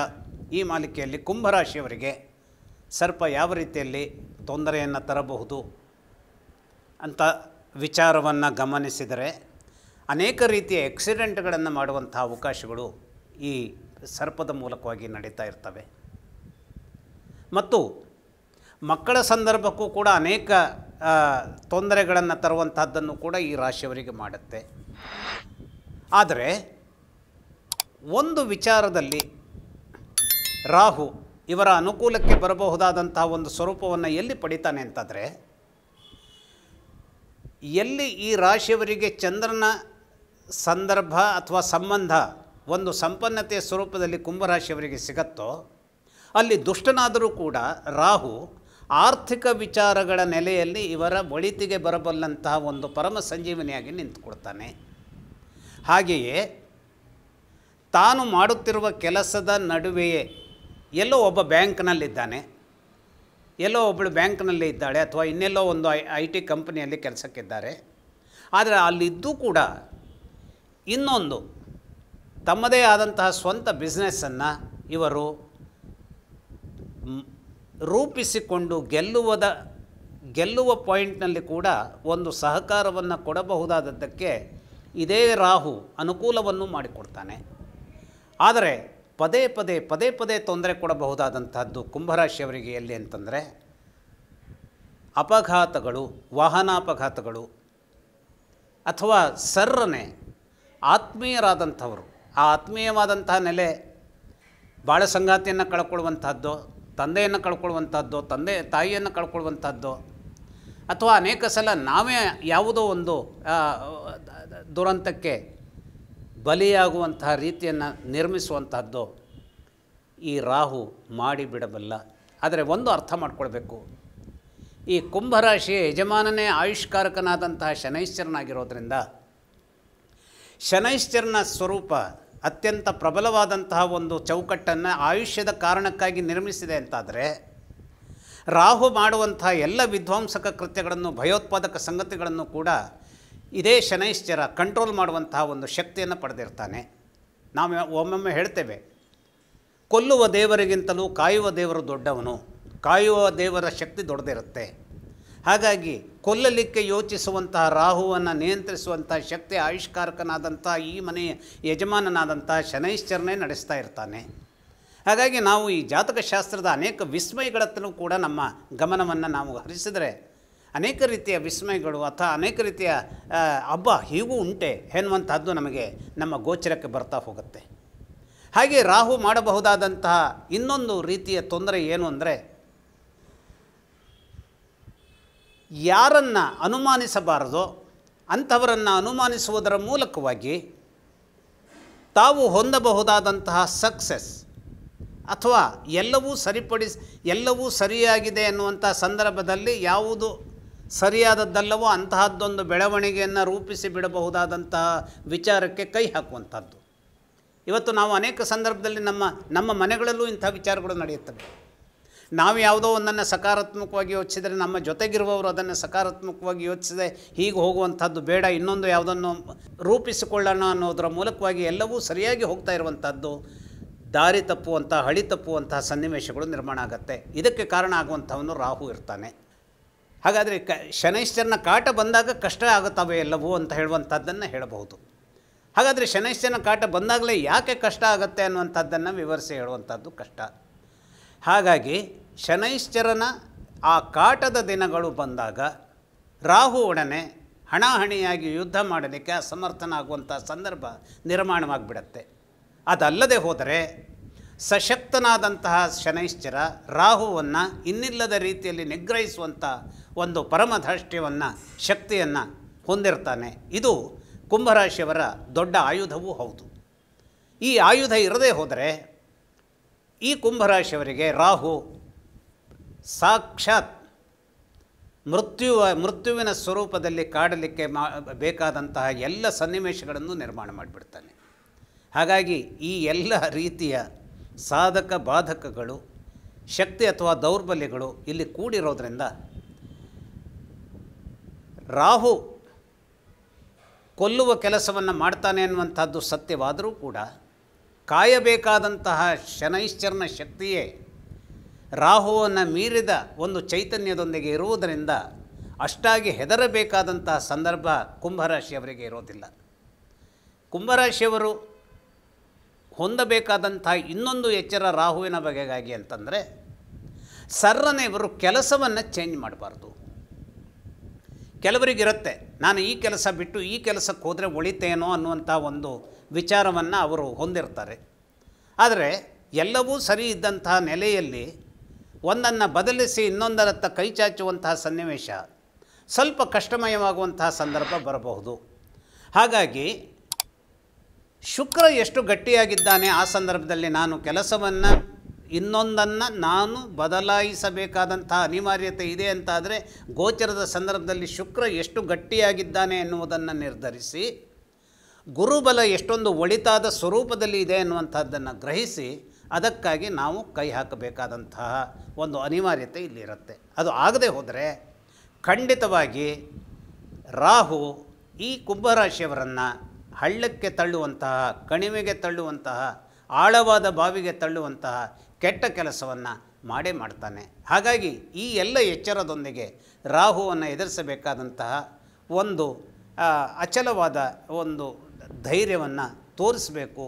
ಈ ಮಾಲಿಕೆಯಲ್ಲಿ ಕುಂಭರಾಶಿಯವರಿಗೆ ಸರ್ಪ ಯಾವ ರೀತಿಯಲ್ಲಿ ತೊಂದರೆಯನ್ನು ತರಬಹುದು ಅಂತ ವಿಚಾರವನ್ನು ಗಮನಿಸಿದರೆ ಅನೇಕ ರೀತಿಯ ಎಕ್ಸಿಡೆಂಟ್ಗಳನ್ನು ಮಾಡುವಂಥ ಅವಕಾಶಗಳು ಈ ಸರ್ಪದ ಮೂಲಕವಾಗಿ ನಡೀತಾ ಇರ್ತವೆ ಮತ್ತು ಮಕ್ಕಳ ಸಂದರ್ಭಕ್ಕೂ ಕೂಡ ಅನೇಕ ತೊಂದರೆಗಳನ್ನು ತರುವಂಥದ್ದನ್ನು ಕೂಡ ಈ ರಾಶಿಯವರಿಗೆ ಮಾಡುತ್ತೆ ಆದರೆ ಒಂದು ವಿಚಾರದಲ್ಲಿ ರಾಹು ಇವರ ಅನುಕೂಲಕ್ಕೆ ಬರಬಹುದಾದಂತಹ ಒಂದು ಸ್ವರೂಪವನ್ನು ಎಲ್ಲಿ ಪಡಿತಾನೆ ಅಂತಂದರೆ ಎಲ್ಲಿ ಈ ರಾಶಿಯವರಿಗೆ ಚಂದ್ರನ ಸಂದರ್ಭ ಅಥವಾ ಸಂಬಂಧ ಒಂದು ಸಂಪನ್ನತೆಯ ಸ್ವರೂಪದಲ್ಲಿ ಕುಂಭರಾಶಿಯವರಿಗೆ ಸಿಗತ್ತೋ ಅಲ್ಲಿ ದುಷ್ಟನಾದರೂ ಕೂಡ ರಾಹು ಆರ್ಥಿಕ ವಿಚಾರಗಳ ನೆಲೆಯಲ್ಲಿ ಇವರ ಒಳಿತಿಗೆ ಬರಬಲ್ಲಂತಹ ಒಂದು ಪರಮ ಸಂಜೀವನಿಯಾಗಿ ನಿಂತುಕೊಡ್ತಾನೆ ಹಾಗೆಯೇ ತಾನು ಮಾಡುತ್ತಿರುವ ಕೆಲಸದ ನಡುವೆಯೇ ಎಲ್ಲೋ ಒಬ್ಬ ಬ್ಯಾಂಕ್ನಲ್ಲಿದ್ದಾನೆ ಎಲ್ಲೋ ಒಬ್ಬಳು ಬ್ಯಾಂಕ್ನಲ್ಲಿ ಇದ್ದಾಳೆ ಅಥವಾ ಇನ್ನೆಲ್ಲೋ ಒಂದು ಐ ಐ ಟಿ ಕಂಪನಿಯಲ್ಲಿ ಕೆಲಸಕ್ಕಿದ್ದಾರೆ ಆದರೆ ಅಲ್ಲಿದ್ದೂ ಕೂಡ ಇನ್ನೊಂದು ತಮ್ಮದೇ ಆದಂತಹ ಸ್ವಂತ ಬಿಸ್ನೆಸ್ಸನ್ನು ಇವರು ರೂಪಿಸಿಕೊಂಡು ಗೆಲ್ಲುವದ ಗೆಲ್ಲುವ ಪಾಯಿಂಟ್ನಲ್ಲಿ ಕೂಡ ಒಂದು ಸಹಕಾರವನ್ನು ಕೊಡಬಹುದಾದದ್ದಕ್ಕೆ ಇದೇ ರಾಹು ಅನುಕೂಲವನ್ನು ಮಾಡಿಕೊಡ್ತಾನೆ ಆದರೆ ಪದೇ ಪದೇ ಪದೇ ಪದೇ ತೊಂದರೆ ಕೊಡಬಹುದಾದಂತಹದ್ದು ಕುಂಭರಾಶಿಯವರಿಗೆ ಎಲ್ಲಿ ಅಂತಂದರೆ ಅಪಘಾತಗಳು ವಾಹನಾಪಘಾತಗಳು ಅಥವಾ ಸರ್ರನೆ ಆತ್ಮೀಯರಾದಂಥವರು ಆ ಆತ್ಮೀಯವಾದಂತಹ ನೆಲೆ ಬಾಳ ಸಂಗಾತಿಯನ್ನು ಕಳ್ಕೊಳ್ಳುವಂಥದ್ದು ತಂದೆಯನ್ನು ಕಳ್ಕೊಳ್ಳುವಂಥದ್ದು ತಂದೆ ತಾಯಿಯನ್ನು ಕಳ್ಕೊಳ್ಳುವಂಥದ್ದು ಅಥವಾ ಅನೇಕ ಸಲ ನಾವೇ ಯಾವುದೋ ಒಂದು ದುರಂತಕ್ಕೆ ಬಲಿಯಾಗುವಂತಹ ರೀತಿಯನ್ನು ನಿರ್ಮಿಸುವಂತಹದ್ದು ಈ ರಾಹು ಮಾಡಿಬಿಡಬಲ್ಲ ಆದರೆ ಒಂದು ಅರ್ಥ ಮಾಡಿಕೊಳ್ಬೇಕು ಈ ಕುಂಭರಾಶಿಯ ಯಜಮಾನನೇ ಆವಿಷ್ಕಾರಕನಾದಂತಹ ಶನೈಶ್ಚರನಾಗಿರೋದ್ರಿಂದ ಶನೈಶ್ಚರನ ಸ್ವರೂಪ ಅತ್ಯಂತ ಪ್ರಬಲವಾದಂತಹ ಒಂದು ಚೌಕಟ್ಟನ್ನು ಆಯುಷ್ಯದ ಕಾರಣಕ್ಕಾಗಿ ನಿರ್ಮಿಸಿದೆ ಅಂತಾದರೆ ರಾಹು ಮಾಡುವಂತಹ ಎಲ್ಲ ವಿಧ್ವಂಸಕ ಕೃತ್ಯಗಳನ್ನು ಭಯೋತ್ಪಾದಕ ಸಂಗತಿಗಳನ್ನು ಕೂಡ ಇದೇ ಶನೈಶ್ಚರ ಕಂಟ್ರೋಲ್ ಮಾಡುವಂತಹ ಒಂದು ಶಕ್ತಿಯನ್ನು ಪಡೆದಿರ್ತಾನೆ ನಾವು ಒಮ್ಮೊಮ್ಮೆ ಹೇಳ್ತೇವೆ ಕೊಲ್ಲುವ ದೇವರಿಗಿಂತಲೂ ಕಾಯುವ ದೇವರು ದೊಡ್ಡವನು ಕಾಯುವ ದೇವರ ಶಕ್ತಿ ದೊಡ್ಡದಿರುತ್ತೆ ಹಾಗಾಗಿ ಕೊಲ್ಲಲಿಕ್ಕೆ ಯೋಚಿಸುವಂತಹ ರಾಹುವನ್ನು ನಿಯಂತ್ರಿಸುವಂತಹ ಶಕ್ತಿ ಆವಿಷ್ಕಾರಕನಾದಂಥ ಈ ಮನೆಯ ಯಜಮಾನನಾದಂಥ ಶನೈಶ್ಚರಣೆ ನಡೆಸ್ತಾ ಇರ್ತಾನೆ ಹಾಗಾಗಿ ನಾವು ಈ ಜಾತಕಶಾಸ್ತ್ರದ ಅನೇಕ ವಿಸ್ಮಯಗಳತ್ತಲೂ ಕೂಡ ನಮ್ಮ ಗಮನವನ್ನು ನಾವು ಹರಿಸಿದರೆ ಅನೇಕ ರೀತಿಯ ವಿಸ್ಮಯಗಳು ಅಥವಾ ಅನೇಕ ರೀತಿಯ ಹಬ್ಬ ಹೀಗೂ ಉಂಟೆ ಎನ್ನುವಂಥದ್ದು ನಮಗೆ ನಮ್ಮ ಗೋಚರಕ್ಕೆ ಬರ್ತಾ ಹೋಗುತ್ತೆ ಹಾಗೆ ರಾಹು ಮಾಡಬಹುದಾದಂತಹ ಇನ್ನೊಂದು ರೀತಿಯ ತೊಂದರೆ ಏನು ಅಂದರೆ ಯಾರನ್ನು ಅನುಮಾನಿಸಬಾರದೋ ಅಂಥವರನ್ನು ಅನುಮಾನಿಸುವುದರ ಮೂಲಕವಾಗಿ ತಾವು ಹೊಂದಬಹುದಾದಂತಹ ಸಕ್ಸಸ್ ಅಥವಾ ಎಲ್ಲವೂ ಸರಿಪಡಿಸಿ ಎಲ್ಲವೂ ಸರಿಯಾಗಿದೆ ಎನ್ನುವಂಥ ಸಂದರ್ಭದಲ್ಲಿ ಯಾವುದು ಸರಿಯಾದದ್ದಲ್ಲವೋ ಅಂತಹದ್ದೊಂದು ಬೆಳವಣಿಗೆಯನ್ನು ರೂಪಿಸಿ ಬಿಡಬಹುದಾದಂತಹ ವಿಚಾರಕ್ಕೆ ಕೈ ಹಾಕುವಂಥದ್ದು ಇವತ್ತು ನಾವು ಅನೇಕ ಸಂದರ್ಭದಲ್ಲಿ ನಮ್ಮ ನಮ್ಮ ಮನೆಗಳಲ್ಲೂ ಇಂಥ ವಿಚಾರಗಳು ನಡೆಯುತ್ತವೆ ನಾವು ಯಾವುದೋ ಒಂದನ್ನು ಸಕಾರಾತ್ಮಕವಾಗಿ ಯೋಚಿಸಿದರೆ ನಮ್ಮ ಜೊತೆಗಿರುವವರು ಅದನ್ನು ಸಕಾರಾತ್ಮಕವಾಗಿ ಯೋಚಿಸದೆ ಹೀಗೆ ಹೋಗುವಂಥದ್ದು ಬೇಡ ಇನ್ನೊಂದು ಯಾವುದನ್ನು ರೂಪಿಸಿಕೊಳ್ಳೋಣ ಅನ್ನೋದರ ಮೂಲಕವಾಗಿ ಎಲ್ಲವೂ ಸರಿಯಾಗಿ ಹೋಗ್ತಾ ಇರುವಂಥದ್ದು ದಾರಿ ತಪ್ಪುವಂಥ ಹಳಿ ತಪ್ಪುವಂತಹ ಸನ್ನಿವೇಶಗಳು ನಿರ್ಮಾಣ ಆಗುತ್ತೆ ಇದಕ್ಕೆ ಕಾರಣ ಆಗುವಂಥವನು ರಾಹು ಇರ್ತಾನೆ ಹಾಗಾದರೆ ಕ ಶನೈಶ್ಚರನ ಕಾಟ ಬಂದಾಗ ಕಷ್ಟ ಆಗುತ್ತವೆ ಎಲ್ಲವೂ ಅಂತ ಹೇಳುವಂಥದ್ದನ್ನು ಹೇಳಬಹುದು ಹಾಗಾದರೆ ಶನೈಶ್ಚರನ ಕಾಟ ಬಂದಾಗಲೇ ಯಾಕೆ ಕಷ್ಟ ಆಗುತ್ತೆ ಅನ್ನುವಂಥದ್ದನ್ನು ವಿವರಿಸಿ ಹೇಳುವಂಥದ್ದು ಕಷ್ಟ ಹಾಗಾಗಿ ಶನೈಶ್ಚರನ ಆ ಕಾಟದ ದಿನಗಳು ಬಂದಾಗ ರಾಹು ಒಡನೆ ಹಣಾಹಣಿಯಾಗಿ ಯುದ್ಧ ಮಾಡಲಿಕ್ಕೆ ಅಸಮರ್ಥನಾಗುವಂಥ ಸಂದರ್ಭ ನಿರ್ಮಾಣವಾಗಿಬಿಡತ್ತೆ ಅದಲ್ಲದೆ ಹೋದರೆ ಸಶಕ್ತನಾದಂತಹ ಶನೈಶ್ಚರ ರಾಹುವನ್ನು ಇನ್ನಿಲ್ಲದ ರೀತಿಯಲ್ಲಿ ನಿಗ್ರಹಿಸುವಂಥ ಒಂದು ಪರಮಧಾಷ್ಟ್ಯವನ್ನು ಶಕ್ತಿಯನ್ನು ಹೊಂದಿರ್ತಾನೆ ಇದು ಕುಂಭರಾಶಿಯವರ ದೊಡ್ಡ ಆಯುಧವೂ ಹೌದು ಈ ಆಯುಧ ಇರದೇ ಹೋದರೆ ಈ ಕುಂಭರಾಶಿಯವರಿಗೆ ರಾಹು ಸಾಕ್ಷಾತ್ ಮೃತ್ಯುವ ಮೃತ್ಯುವಿನ ಸ್ವರೂಪದಲ್ಲಿ ಕಾಡಲಿಕ್ಕೆ ಮಾ ಬೇಕಾದಂತಹ ಎಲ್ಲ ಸನ್ನಿವೇಶಗಳನ್ನು ನಿರ್ಮಾಣ ಮಾಡಿಬಿಡ್ತಾನೆ ಹಾಗಾಗಿ ಈ ಎಲ್ಲ ರೀತಿಯ ಸಾಧಕ ಬಾಧಕಗಳು ಶಕ್ತಿ ಅಥವಾ ದೌರ್ಬಲ್ಯಗಳು ಇಲ್ಲಿ ಕೂಡಿರೋದ್ರಿಂದ ರಾಹು ಕೊಲ್ಲುವ ಕೆಲಸವನ್ನು ಮಾಡ್ತಾನೆ ಅನ್ನುವಂಥದ್ದು ಸತ್ಯವಾದರೂ ಕೂಡ ಕಾಯಬೇಕಾದಂತಹ ಶನೈಶ್ಚರನ ಶಕ್ತಿಯೇ ರಾಹುವನ್ನು ಮೀರಿದ ಒಂದು ಚೈತನ್ಯದೊಂದಿಗೆ ಇರುವುದರಿಂದ ಅಷ್ಟಾಗಿ ಹೆದರಬೇಕಾದಂತಹ ಸಂದರ್ಭ ಕುಂಭರಾಶಿಯವರಿಗೆ ಇರೋದಿಲ್ಲ ಕುಂಭರಾಶಿಯವರು ಹೊಂದಬೇಕಾದಂಥ ಇನ್ನೊಂದು ಎಚ್ಚರ ರಾಹುವಿನ ಬಗೆಗಾಗಿ ಅಂತಂದರೆ ಸರ್ರನೇ ಇವರು ಕೆಲಸವನ್ನು ಚೇಂಜ್ ಮಾಡಬಾರ್ದು ಕೆಲವರಿಗಿರುತ್ತೆ ನಾನು ಈ ಕೆಲಸ ಬಿಟ್ಟು ಈ ಕೆಲಸಕ್ಕೆ ಹೋದರೆ ಉಳಿತೇನೋ ಅನ್ನುವಂಥ ಒಂದು ವಿಚಾರವನ್ನು ಅವರು ಹೊಂದಿರ್ತಾರೆ ಆದರೆ ಎಲ್ಲವೂ ಸರಿ ಇದ್ದಂಥ ನೆಲೆಯಲ್ಲಿ ಒಂದನ್ನು ಬದಲಿಸಿ ಇನ್ನೊಂದರತ್ತ ಕೈಚಾಚುವಂತಹ ಸನ್ನಿವೇಶ ಸ್ವಲ್ಪ ಕಷ್ಟಮಯವಾಗುವಂತಹ ಸಂದರ್ಭ ಬರಬಹುದು ಹಾಗಾಗಿ ಶುಕ್ರ ಎಷ್ಟು ಗಟ್ಟಿಯಾಗಿದ್ದಾನೆ ಆ ಸಂದರ್ಭದಲ್ಲಿ ನಾನು ಕೆಲಸವನ್ನು ಇನ್ನೊಂದನ್ನು ನಾನು ಬದಲಾಯಿಸಬೇಕಾದಂತಹ ಅನಿವಾರ್ಯತೆ ಇದೆ ಅಂತಾದರೆ ಗೋಚರದ ಸಂದರ್ಭದಲ್ಲಿ ಶುಕ್ರ ಎಷ್ಟು ಗಟ್ಟಿಯಾಗಿದ್ದಾನೆ ಎನ್ನುವುದನ್ನು ನಿರ್ಧರಿಸಿ ಗುರುಬಲ ಎಷ್ಟೊಂದು ಒಳಿತಾದ ಸ್ವರೂಪದಲ್ಲಿ ಇದೆ ಅನ್ನುವಂಥದ್ದನ್ನು ಗ್ರಹಿಸಿ ಅದಕ್ಕಾಗಿ ನಾವು ಕೈ ಹಾಕಬೇಕಾದಂತಹ ಒಂದು ಅನಿವಾರ್ಯತೆ ಇಲ್ಲಿರುತ್ತೆ ಅದು ಆಗದೆ ಹೋದರೆ ಖಂಡಿತವಾಗಿ ರಾಹು ಈ ಕುಂಭರಾಶಿಯವರನ್ನು ಹಳ್ಳಕ್ಕೆ ತಳ್ಳುವಂತಹ ಕಣಿವೆಗೆ ತಳ್ಳುವಂತಹ ಆಳವಾದ ಬಾವಿಗೆ ತಳ್ಳುವಂತಹ ಕೆಟ್ಟ ಕೆಲಸವನ್ನು ಮಾಡೇ ಮಾಡ್ತಾನೆ ಹಾಗಾಗಿ ಈ ಎಲ್ಲ ಎಚ್ಚರದೊಂದಿಗೆ ರಾಹುವನ್ನು ಎದುರಿಸಬೇಕಾದಂತಹ ಒಂದು ಅಚಲವಾದ ಒಂದು ಧೈರ್ಯವನ್ನು ತೋರಿಸಬೇಕು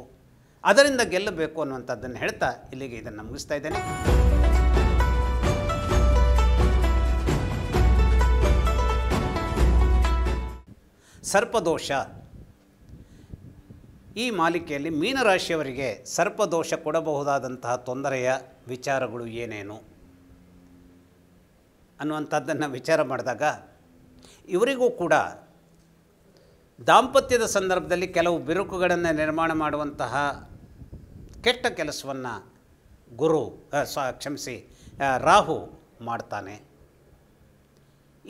ಅದರಿಂದ ಗೆಲ್ಲಬೇಕು ಅನ್ನುವಂಥದ್ದನ್ನು ಹೇಳ್ತಾ ಇಲ್ಲಿಗೆ ಇದನ್ನು ಮುಗಿಸ್ತಾ ಇದ್ದೇನೆ ಸರ್ಪದೋಷ ಈ ಮಾಲಿಕೆಯಲ್ಲಿ ಮೀನರಾಶಿಯವರಿಗೆ ಸರ್ಪದೋಷ ಕೊಡಬಹುದಾದಂತಹ ತೊಂದರೆಯ ವಿಚಾರಗಳು ಏನೇನು ಅನ್ನುವಂಥದ್ದನ್ನು ವಿಚಾರ ಮಾಡಿದಾಗ ಇವರಿಗೂ ಕೂಡ ದಾಂಪತ್ಯದ ಸಂದರ್ಭದಲ್ಲಿ ಕೆಲವು ಬಿರುಕುಗಳನ್ನು ನಿರ್ಮಾಣ ಮಾಡುವಂತಹ ಕೆಟ್ಟ ಕೆಲಸವನ್ನು ಗುರು ಸ ಕ್ಷಮಿಸಿ ರಾಹು ಮಾಡ್ತಾನೆ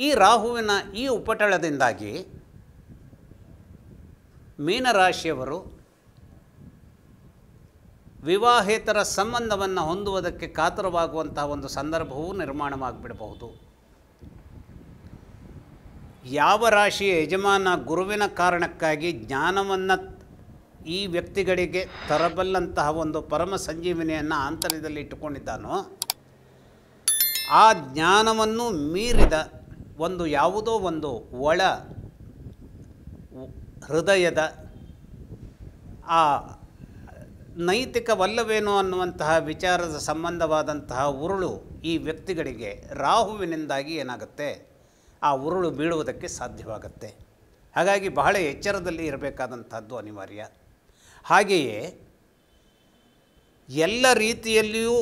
ಈ ರಾಹುವಿನ ಈ ಉಪಟಳದಿಂದಾಗಿ ಮೀನರಾಶಿಯವರು ವಿವಾಹೇತರ ಸಂಬಂಧವನ್ನು ಹೊಂದುವುದಕ್ಕೆ ಕಾತರವಾಗುವಂತಹ ಒಂದು ಸಂದರ್ಭವೂ ನಿರ್ಮಾಣವಾಗಿಬಿಡಬಹುದು ಯಾವ ರಾಶಿಯ ಯಜಮಾನ ಗುರುವಿನ ಕಾರಣಕ್ಕಾಗಿ ಜ್ಞಾನವನ್ನು ಈ ವ್ಯಕ್ತಿಗಳಿಗೆ ತರಬಲ್ಲಂತಹ ಒಂದು ಪರಮ ಸಂಜೀವಿನಿಯನ್ನು ಆಂತರ್ಯದಲ್ಲಿ ಇಟ್ಟುಕೊಂಡಿದ್ದಾನೋ ಆ ಜ್ಞಾನವನ್ನು ಮೀರಿದ ಒಂದು ಯಾವುದೋ ಒಂದು ಒಳ ಹೃದಯದ ಆ ನೈತಿಕವಲ್ಲವೇನೋ ಅನ್ನುವಂತಹ ವಿಚಾರದ ಸಂಬಂಧವಾದಂತಹ ಉರುಳು ಈ ವ್ಯಕ್ತಿಗಳಿಗೆ ರಾಹುವಿನಿಂದಾಗಿ ಏನಾಗುತ್ತೆ ಆ ಉರುಳು ಬೀಳುವುದಕ್ಕೆ ಸಾಧ್ಯವಾಗುತ್ತೆ ಹಾಗಾಗಿ ಬಹಳ ಎಚ್ಚರದಲ್ಲಿ ಇರಬೇಕಾದಂಥದ್ದು ಅನಿವಾರ್ಯ ಹಾಗೆಯೇ ಎಲ್ಲ ರೀತಿಯಲ್ಲಿಯೂ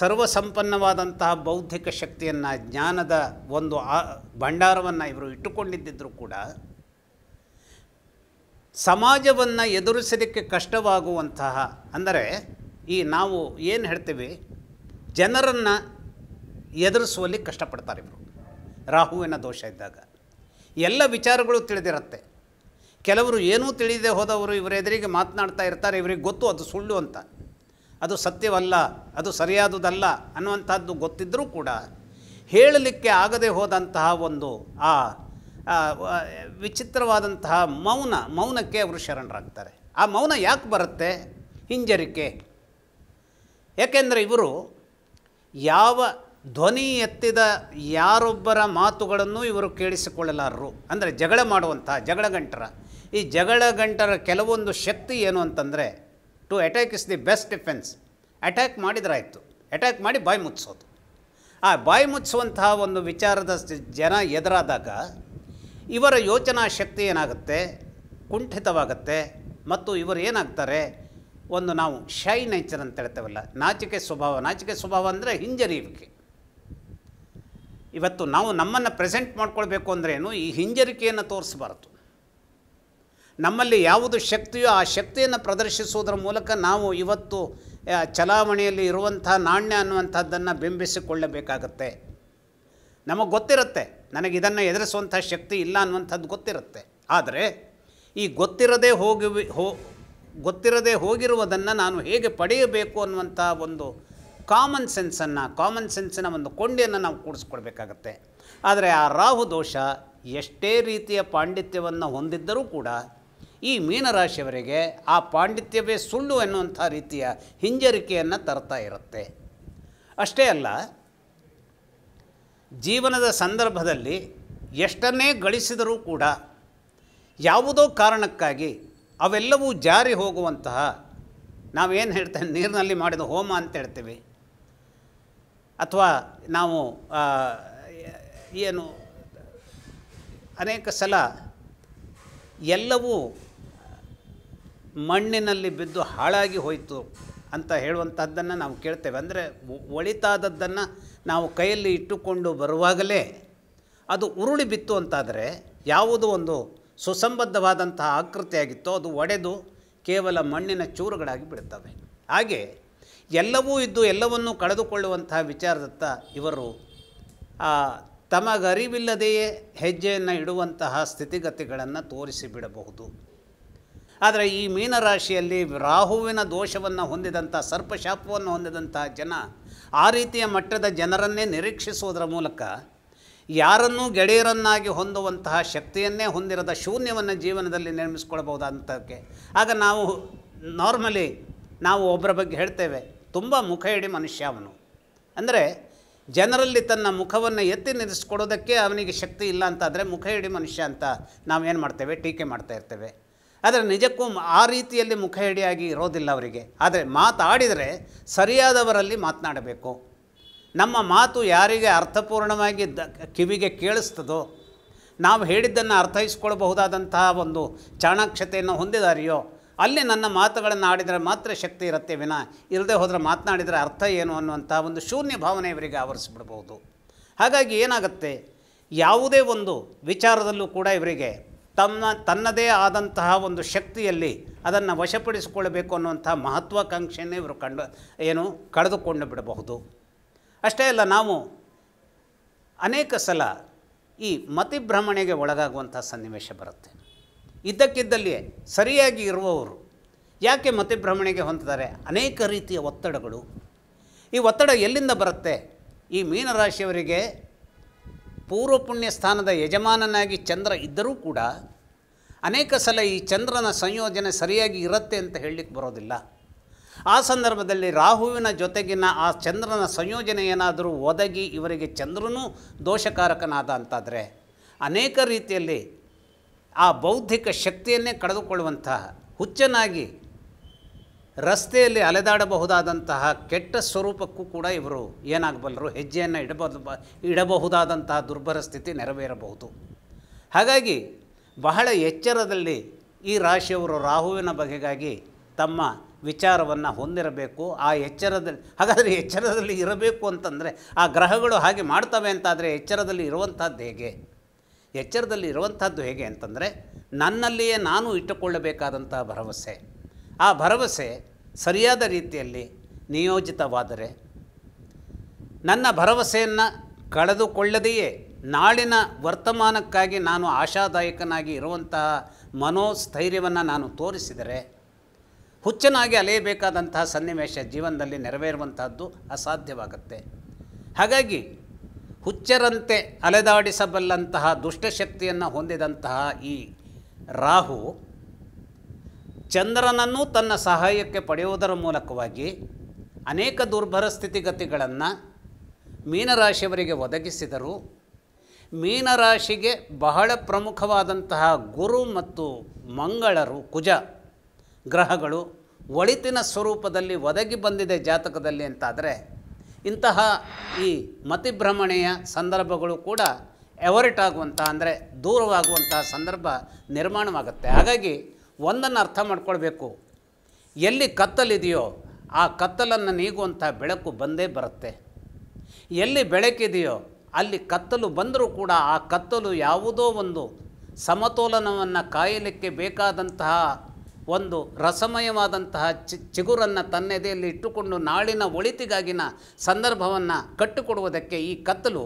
ಸರ್ವಸಂಪನ್ನವಾದಂತಹ ಬೌದ್ಧಿಕ ಶಕ್ತಿಯನ್ನು ಜ್ಞಾನದ ಒಂದು ಆ ಭಂಡಾರವನ್ನು ಇವರು ಇಟ್ಟುಕೊಂಡಿದ್ದರೂ ಕೂಡ ಸಮಾಜವನ್ನು ಎದುರಿಸಲಿಕ್ಕೆ ಕಷ್ಟವಾಗುವಂತಹ ಅಂದರೆ ಈ ನಾವು ಏನು ಹೇಳ್ತೀವಿ ಜನರನ್ನು ಎದುರಿಸುವಲ್ಲಿ ಕಷ್ಟಪಡ್ತಾರೆ ಇವರು ರಾಹುವಿನ ದೋಷ ಇದ್ದಾಗ ಎಲ್ಲ ವಿಚಾರಗಳು ತಿಳಿದಿರುತ್ತೆ ಕೆಲವರು ಏನೂ ತಿಳಿದೆ ಹೋದವರು ಇವರ ಎದುರಿಗೆ ಮಾತನಾಡ್ತಾ ಇರ್ತಾರೆ ಇವರಿಗೆ ಗೊತ್ತು ಅದು ಸುಳ್ಳು ಅಂತ ಅದು ಸತ್ಯವಲ್ಲ ಅದು ಸರಿಯಾದುದಲ್ಲ ಅನ್ನುವಂಥದ್ದು ಗೊತ್ತಿದ್ದರೂ ಕೂಡ ಹೇಳಲಿಕ್ಕೆ ಆಗದೆ ಹೋದಂತಹ ಒಂದು ಆ ವಿಚಿತ್ರವಾದಂತಹ ಮೌನ ಮೌನಕ್ಕೆ ಅವರು ಶರಣರಾಗ್ತಾರೆ ಆ ಮೌನ ಯಾಕೆ ಬರುತ್ತೆ ಹಿಂಜರಿಕೆ ಏಕೆಂದರೆ ಇವರು ಯಾವ ಧ್ವನಿ ಎತ್ತಿದ ಯಾರೊಬ್ಬರ ಮಾತುಗಳನ್ನು ಇವರು ಕೇಳಿಸಿಕೊಳ್ಳಲಾರರು ಅಂದರೆ ಜಗಳ ಮಾಡುವಂಥ ಜಗಳ ಗಂಟರ ಈ ಜಗಳ ಗಂಟರ ಕೆಲವೊಂದು ಶಕ್ತಿ ಏನು ಅಂತಂದರೆ to attack is the best defence attack ಮಾಡಿದ್ರಾಯಿತು ಅಟ್ಯಾಕ್ ಮಾಡಿ ಬಾಯಿ ಮುಚ್ಚಿಸೋದು ಆ ಬಾಯಿ ಮುಚ್ಚುವಂತಹ ಒಂದು ವಿಚಾರದ ಜನ ಎದುರಾದಾಗ ಇವರ ಯೋಚನಾ ಶಕ್ತಿ ಏನಾಗುತ್ತೆ ಕುಂಠಿತವಾಗುತ್ತೆ ಮತ್ತು ಇವರು ಏನಾಗ್ತಾರೆ ಒಂದು ನಾವು ಶೈ ನೇಚರ್ ಅಂತ ಹೇಳ್ತೇವಲ್ಲ ನಾಚಿಕೆ ಸ್ವಭಾವ ನಾಚಿಕೆ ಸ್ವಭಾವ ಅಂದರೆ ಹಿಂಜರಿಯುವಿಕೆ ಇವತ್ತು ನಾವು ನಮ್ಮನ್ನು ಪ್ರೆಸೆಂಟ್ ಮಾಡ್ಕೊಳ್ಬೇಕು ಅಂದ್ರೇನು ಈ ಹಿಂಜರಿಕೆಯನ್ನು ತೋರಿಸಬಾರ್ದು ನಮ್ಮಲ್ಲಿ ಯಾವುದು ಶಕ್ತಿಯೋ ಆ ಶಕ್ತಿಯನ್ನು ಪ್ರದರ್ಶಿಸುವುದರ ಮೂಲಕ ನಾವು ಇವತ್ತು ಚಲಾವಣೆಯಲ್ಲಿ ಇರುವಂಥ ನಾಣ್ಯ ಅನ್ನುವಂಥದ್ದನ್ನು ಬಿಂಬಿಸಿಕೊಳ್ಳಬೇಕಾಗತ್ತೆ ನಮಗೆ ಗೊತ್ತಿರುತ್ತೆ ನನಗೆ ಇದನ್ನು ಎದುರಿಸುವಂಥ ಶಕ್ತಿ ಇಲ್ಲ ಅನ್ನುವಂಥದ್ದು ಗೊತ್ತಿರುತ್ತೆ ಆದರೆ ಈ ಗೊತ್ತಿರದೇ ಹೋಗಿ ಹೋ ಗೊತ್ತಿರದೇ ಹೋಗಿರುವುದನ್ನು ನಾನು ಹೇಗೆ ಪಡೆಯಬೇಕು ಅನ್ನುವಂಥ ಒಂದು ಕಾಮನ್ ಸೆನ್ಸನ್ನು ಕಾಮನ್ ಸೆನ್ಸಿನ ಒಂದು ಕೊಂಡಿಯನ್ನು ನಾವು ಕೂಡಿಸ್ಕೊಡ್ಬೇಕಾಗತ್ತೆ ಆದರೆ ಆ ರಾಹು ದೋಷ ಎಷ್ಟೇ ರೀತಿಯ ಪಾಂಡಿತ್ಯವನ್ನು ಹೊಂದಿದ್ದರೂ ಕೂಡ ಈ ಮೀನರಾಶಿಯವರಿಗೆ ಆ ಪಾಂಡಿತ್ಯವೇ ಸುಳ್ಳು ಎನ್ನುವಂಥ ರೀತಿಯ ಹಿಂಜರಿಕೆಯನ್ನು ತರ್ತಾ ಇರುತ್ತೆ ಅಷ್ಟೇ ಅಲ್ಲ ಜೀವನದ ಸಂದರ್ಭದಲ್ಲಿ ಎಷ್ಟನ್ನೇ ಗಳಿಸಿದರೂ ಕೂಡ ಯಾವುದೋ ಕಾರಣಕ್ಕಾಗಿ ಅವೆಲ್ಲವೂ ಜಾರಿ ಹೋಗುವಂತಹ ನಾವೇನು ಹೇಳ್ತೇವೆ ನೀರಿನಲ್ಲಿ ಮಾಡಿದ ಹೋಮ ಅಂತ ಹೇಳ್ತೀವಿ ಅಥವಾ ನಾವು ಏನು ಅನೇಕ ಸಲ ಎಲ್ಲವೂ ಮಣ್ಣಿನಲ್ಲಿ ಬಿದ್ದು ಹಾಳಾಗಿ ಹೋಯಿತು ಅಂತ ಹೇಳುವಂಥದ್ದನ್ನು ನಾವು ಕೇಳ್ತೇವೆ ಅಂದರೆ ಒಳಿತಾದದ್ದನ್ನು ನಾವು ಕೈಯಲ್ಲಿ ಇಟ್ಟುಕೊಂಡು ಬರುವಾಗಲೇ ಅದು ಉರುಳಿ ಬಿತ್ತು ಅಂತಾದರೆ ಯಾವುದು ಒಂದು ಸುಸಂಬದ್ಧವಾದಂತಹ ಆಕೃತಿಯಾಗಿತ್ತೋ ಅದು ಒಡೆದು ಕೇವಲ ಮಣ್ಣಿನ ಚೂರುಗಳಾಗಿ ಬಿಡ್ತವೆ ಹಾಗೆ ಎಲ್ಲವೂ ಇದ್ದು ಎಲ್ಲವನ್ನೂ ಕಳೆದುಕೊಳ್ಳುವಂತಹ ವಿಚಾರದತ್ತ ಇವರು ತಮಗರಿವಿಲ್ಲದೆಯೇ ಹೆಜ್ಜೆಯನ್ನು ಇಡುವಂತಹ ಸ್ಥಿತಿಗತಿಗಳನ್ನು ತೋರಿಸಿಬಿಡಬಹುದು ಆದರೆ ಈ ಮೀನರಾಶಿಯಲ್ಲಿ ರಾಹುವಿನ ದೋಷವನ್ನು ಹೊಂದಿದಂಥ ಸರ್ಪಶಾಪವನ್ನು ಹೊಂದಿದಂಥ ಜನ ಆ ರೀತಿಯ ಮಟ್ಟದ ಜನರನ್ನೇ ನಿರೀಕ್ಷಿಸುವುದರ ಮೂಲಕ ಯಾರನ್ನೂ ಗೆಳೆಯರನ್ನಾಗಿ ಹೊಂದುವಂತಹ ಶಕ್ತಿಯನ್ನೇ ಹೊಂದಿರದ ಶೂನ್ಯವನ್ನು ಜೀವನದಲ್ಲಿ ಅಂತಕ್ಕೆ ಆಗ ನಾವು ನಾರ್ಮಲಿ ನಾವು ಒಬ್ಬರ ಬಗ್ಗೆ ಹೇಳ್ತೇವೆ ತುಂಬ ಮುಖ ಹಿಡಿ ಮನುಷ್ಯ ಅವನು ಅಂದರೆ ಜನರಲ್ಲಿ ತನ್ನ ಮುಖವನ್ನು ಎತ್ತಿ ನಿಲ್ಲಿಸ್ಕೊಡೋದಕ್ಕೆ ಅವನಿಗೆ ಶಕ್ತಿ ಇಲ್ಲ ಅಂತಾದರೆ ಮುಖ ಹಿಡಿ ಮನುಷ್ಯ ಅಂತ ನಾವು ಏನು ಮಾಡ್ತೇವೆ ಟೀಕೆ ಮಾಡ್ತಾ ಇರ್ತೇವೆ ಆದರೆ ನಿಜಕ್ಕೂ ಆ ರೀತಿಯಲ್ಲಿ ಮುಖಹಿಡಿಯಾಗಿ ಇರೋದಿಲ್ಲ ಅವರಿಗೆ ಆದರೆ ಮಾತಾಡಿದರೆ ಸರಿಯಾದವರಲ್ಲಿ ಮಾತನಾಡಬೇಕು ನಮ್ಮ ಮಾತು ಯಾರಿಗೆ ಅರ್ಥಪೂರ್ಣವಾಗಿ ದ ಕಿವಿಗೆ ಕೇಳಿಸ್ತದೋ ನಾವು ಹೇಳಿದ್ದನ್ನು ಅರ್ಥೈಸ್ಕೊಳ್ಬಹುದಾದಂತಹ ಒಂದು ಚಾಣಾಕ್ಷತೆಯನ್ನು ಹೊಂದಿದಾರಿಯೋ ಅಲ್ಲಿ ನನ್ನ ಮಾತುಗಳನ್ನು ಆಡಿದರೆ ಮಾತ್ರ ಶಕ್ತಿ ಇರುತ್ತೆ ವಿನ ಇಲ್ಲದೆ ಹೋದರೆ ಮಾತನಾಡಿದರೆ ಅರ್ಥ ಏನು ಅನ್ನುವಂಥ ಒಂದು ಶೂನ್ಯ ಭಾವನೆ ಇವರಿಗೆ ಆವರಿಸಿಬಿಡ್ಬೋದು ಹಾಗಾಗಿ ಏನಾಗುತ್ತೆ ಯಾವುದೇ ಒಂದು ವಿಚಾರದಲ್ಲೂ ಕೂಡ ಇವರಿಗೆ ತನ್ನ ತನ್ನದೇ ಆದಂತಹ ಒಂದು ಶಕ್ತಿಯಲ್ಲಿ ಅದನ್ನು ವಶಪಡಿಸಿಕೊಳ್ಳಬೇಕು ಅನ್ನುವಂಥ ಮಹತ್ವಾಕಾಂಕ್ಷೆಯನ್ನು ಇವರು ಕಂಡು ಏನು ಕಳೆದುಕೊಂಡು ಬಿಡಬಹುದು ಅಷ್ಟೇ ಅಲ್ಲ ನಾವು ಅನೇಕ ಸಲ ಈ ಮತಿಭ್ರಮಣೆಗೆ ಒಳಗಾಗುವಂಥ ಸನ್ನಿವೇಶ ಬರುತ್ತೆ ಇದ್ದಕ್ಕಿದ್ದಲ್ಲಿಯೇ ಸರಿಯಾಗಿ ಇರುವವರು ಯಾಕೆ ಮತಿಭ್ರಮಣೆಗೆ ಹೊಂದಿದ್ದಾರೆ ಅನೇಕ ರೀತಿಯ ಒತ್ತಡಗಳು ಈ ಒತ್ತಡ ಎಲ್ಲಿಂದ ಬರುತ್ತೆ ಈ ಮೀನರಾಶಿಯವರಿಗೆ ಪೂರ್ವ ಪುಣ್ಯ ಸ್ಥಾನದ ಯಜಮಾನನಾಗಿ ಚಂದ್ರ ಇದ್ದರೂ ಕೂಡ ಅನೇಕ ಸಲ ಈ ಚಂದ್ರನ ಸಂಯೋಜನೆ ಸರಿಯಾಗಿ ಇರುತ್ತೆ ಅಂತ ಹೇಳಲಿಕ್ಕೆ ಬರೋದಿಲ್ಲ ಆ ಸಂದರ್ಭದಲ್ಲಿ ರಾಹುವಿನ ಜೊತೆಗಿನ ಆ ಚಂದ್ರನ ಸಂಯೋಜನೆ ಏನಾದರೂ ಒದಗಿ ಇವರಿಗೆ ಚಂದ್ರನೂ ದೋಷಕಾರಕನಾದ ಅಂತಾದರೆ ಅನೇಕ ರೀತಿಯಲ್ಲಿ ಆ ಬೌದ್ಧಿಕ ಶಕ್ತಿಯನ್ನೇ ಕಳೆದುಕೊಳ್ಳುವಂತಹ ಹುಚ್ಚನಾಗಿ ರಸ್ತೆಯಲ್ಲಿ ಅಲೆದಾಡಬಹುದಾದಂತಹ ಕೆಟ್ಟ ಸ್ವರೂಪಕ್ಕೂ ಕೂಡ ಇವರು ಏನಾಗಬಲ್ಲರು ಹೆಜ್ಜೆಯನ್ನು ಇಡಬಹುದು ಇಡಬಹುದಾದಂತಹ ದುರ್ಬರ ಸ್ಥಿತಿ ನೆರವೇರಬಹುದು ಹಾಗಾಗಿ ಬಹಳ ಎಚ್ಚರದಲ್ಲಿ ಈ ರಾಶಿಯವರು ರಾಹುವಿನ ಬಗೆಗಾಗಿ ತಮ್ಮ ವಿಚಾರವನ್ನು ಹೊಂದಿರಬೇಕು ಆ ಎಚ್ಚರದಲ್ಲಿ ಹಾಗಾದರೆ ಎಚ್ಚರದಲ್ಲಿ ಇರಬೇಕು ಅಂತಂದರೆ ಆ ಗ್ರಹಗಳು ಹಾಗೆ ಮಾಡ್ತವೆ ಅಂತಾದರೆ ಎಚ್ಚರದಲ್ಲಿ ಇರುವಂಥದ್ದು ಹೇಗೆ ಎಚ್ಚರದಲ್ಲಿ ಇರುವಂಥದ್ದು ಹೇಗೆ ಅಂತಂದರೆ ನನ್ನಲ್ಲಿಯೇ ನಾನು ಇಟ್ಟುಕೊಳ್ಳಬೇಕಾದಂತಹ ಭರವಸೆ ಆ ಭರವಸೆ ಸರಿಯಾದ ರೀತಿಯಲ್ಲಿ ನಿಯೋಜಿತವಾದರೆ ನನ್ನ ಭರವಸೆಯನ್ನು ಕಳೆದುಕೊಳ್ಳದೆಯೇ ನಾಳಿನ ವರ್ತಮಾನಕ್ಕಾಗಿ ನಾನು ಆಶಾದಾಯಕನಾಗಿ ಇರುವಂತಹ ಮನೋಸ್ಥೈರ್ಯವನ್ನು ನಾನು ತೋರಿಸಿದರೆ ಹುಚ್ಚನಾಗಿ ಅಲೆಯಬೇಕಾದಂತಹ ಸನ್ನಿವೇಶ ಜೀವನದಲ್ಲಿ ನೆರವೇರುವಂತಹದ್ದು ಅಸಾಧ್ಯವಾಗುತ್ತೆ ಹಾಗಾಗಿ ಹುಚ್ಚರಂತೆ ಅಲೆದಾಡಿಸಬಲ್ಲಂತಹ ದುಷ್ಟಶಕ್ತಿಯನ್ನು ಹೊಂದಿದಂತಹ ಈ ರಾಹು ಚಂದ್ರನನ್ನು ತನ್ನ ಸಹಾಯಕ್ಕೆ ಪಡೆಯುವುದರ ಮೂಲಕವಾಗಿ ಅನೇಕ ದುರ್ಭರ ಸ್ಥಿತಿಗತಿಗಳನ್ನು ಮೀನರಾಶಿಯವರಿಗೆ ಒದಗಿಸಿದರು ಮೀನರಾಶಿಗೆ ಬಹಳ ಪ್ರಮುಖವಾದಂತಹ ಗುರು ಮತ್ತು ಮಂಗಳರು ಕುಜ ಗ್ರಹಗಳು ಒಳಿತಿನ ಸ್ವರೂಪದಲ್ಲಿ ಒದಗಿ ಬಂದಿದೆ ಜಾತಕದಲ್ಲಿ ಅಂತಾದರೆ ಇಂತಹ ಈ ಮತಿಭ್ರಮಣೆಯ ಸಂದರ್ಭಗಳು ಕೂಡ ಎವರಿಟ್ ಆಗುವಂತಹ ಅಂದರೆ ದೂರವಾಗುವಂತಹ ಸಂದರ್ಭ ನಿರ್ಮಾಣವಾಗುತ್ತೆ ಹಾಗಾಗಿ ಒಂದನ್ನು ಅರ್ಥ ಮಾಡ್ಕೊಳ್ಬೇಕು ಎಲ್ಲಿ ಕತ್ತಲಿದೆಯೋ ಆ ಕತ್ತಲನ್ನು ನೀಗುವಂಥ ಬೆಳಕು ಬಂದೇ ಬರುತ್ತೆ ಎಲ್ಲಿ ಬೆಳಕಿದೆಯೋ ಅಲ್ಲಿ ಕತ್ತಲು ಬಂದರೂ ಕೂಡ ಆ ಕತ್ತಲು ಯಾವುದೋ ಒಂದು ಸಮತೋಲನವನ್ನು ಕಾಯಲಿಕ್ಕೆ ಬೇಕಾದಂತಹ ಒಂದು ರಸಮಯವಾದಂತಹ ಚಿ ಚಿಗುರನ್ನು ತನ್ನೆದೆಯಲ್ಲಿ ಇಟ್ಟುಕೊಂಡು ನಾಳಿನ ಒಳಿತಿಗಾಗಿನ ಸಂದರ್ಭವನ್ನು ಕಟ್ಟಿಕೊಡುವುದಕ್ಕೆ ಈ ಕತ್ತಲು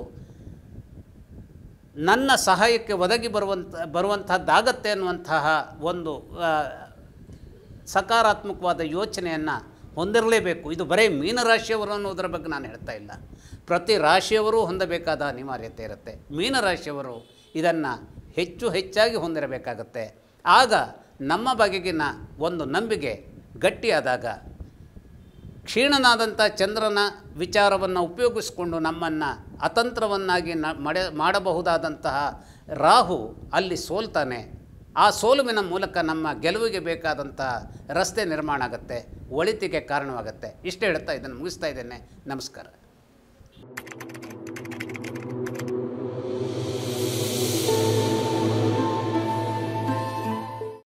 ನನ್ನ ಸಹಾಯಕ್ಕೆ ಒದಗಿ ಬರುವಂಥ ಬರುವಂಥದ್ದಾಗತ್ತೆ ಅನ್ನುವಂತಹ ಒಂದು ಸಕಾರಾತ್ಮಕವಾದ ಯೋಚನೆಯನ್ನು ಹೊಂದಿರಲೇಬೇಕು ಇದು ಬರೀ ಮೀನರಾಶಿಯವರು ಅನ್ನೋದ್ರ ಬಗ್ಗೆ ನಾನು ಹೇಳ್ತಾ ಇಲ್ಲ ಪ್ರತಿ ರಾಶಿಯವರು ಹೊಂದಬೇಕಾದ ಅನಿವಾರ್ಯತೆ ಇರುತ್ತೆ ಮೀನರಾಶಿಯವರು ಇದನ್ನು ಹೆಚ್ಚು ಹೆಚ್ಚಾಗಿ ಹೊಂದಿರಬೇಕಾಗತ್ತೆ ಆಗ ನಮ್ಮ ಬಗೆಗಿನ ಒಂದು ನಂಬಿಕೆ ಗಟ್ಟಿಯಾದಾಗ ಕ್ಷೀಣನಾದಂಥ ಚಂದ್ರನ ವಿಚಾರವನ್ನು ಉಪಯೋಗಿಸಿಕೊಂಡು ನಮ್ಮನ್ನು ಅತಂತ್ರವನ್ನಾಗಿ ನ ಮಡೆ ಮಾಡಬಹುದಾದಂತಹ ರಾಹು ಅಲ್ಲಿ ಸೋಲ್ತಾನೆ ಆ ಸೋಲುವಿನ ಮೂಲಕ ನಮ್ಮ ಗೆಲುವಿಗೆ ಬೇಕಾದಂಥ ರಸ್ತೆ ನಿರ್ಮಾಣ ಆಗುತ್ತೆ ಒಳಿತಿಗೆ ಕಾರಣವಾಗುತ್ತೆ ಇಷ್ಟು ಹೇಳ್ತಾ ಇದನ್ನು ಮುಗಿಸ್ತಾ ಇದ್ದೇನೆ ನಮಸ್ಕಾರ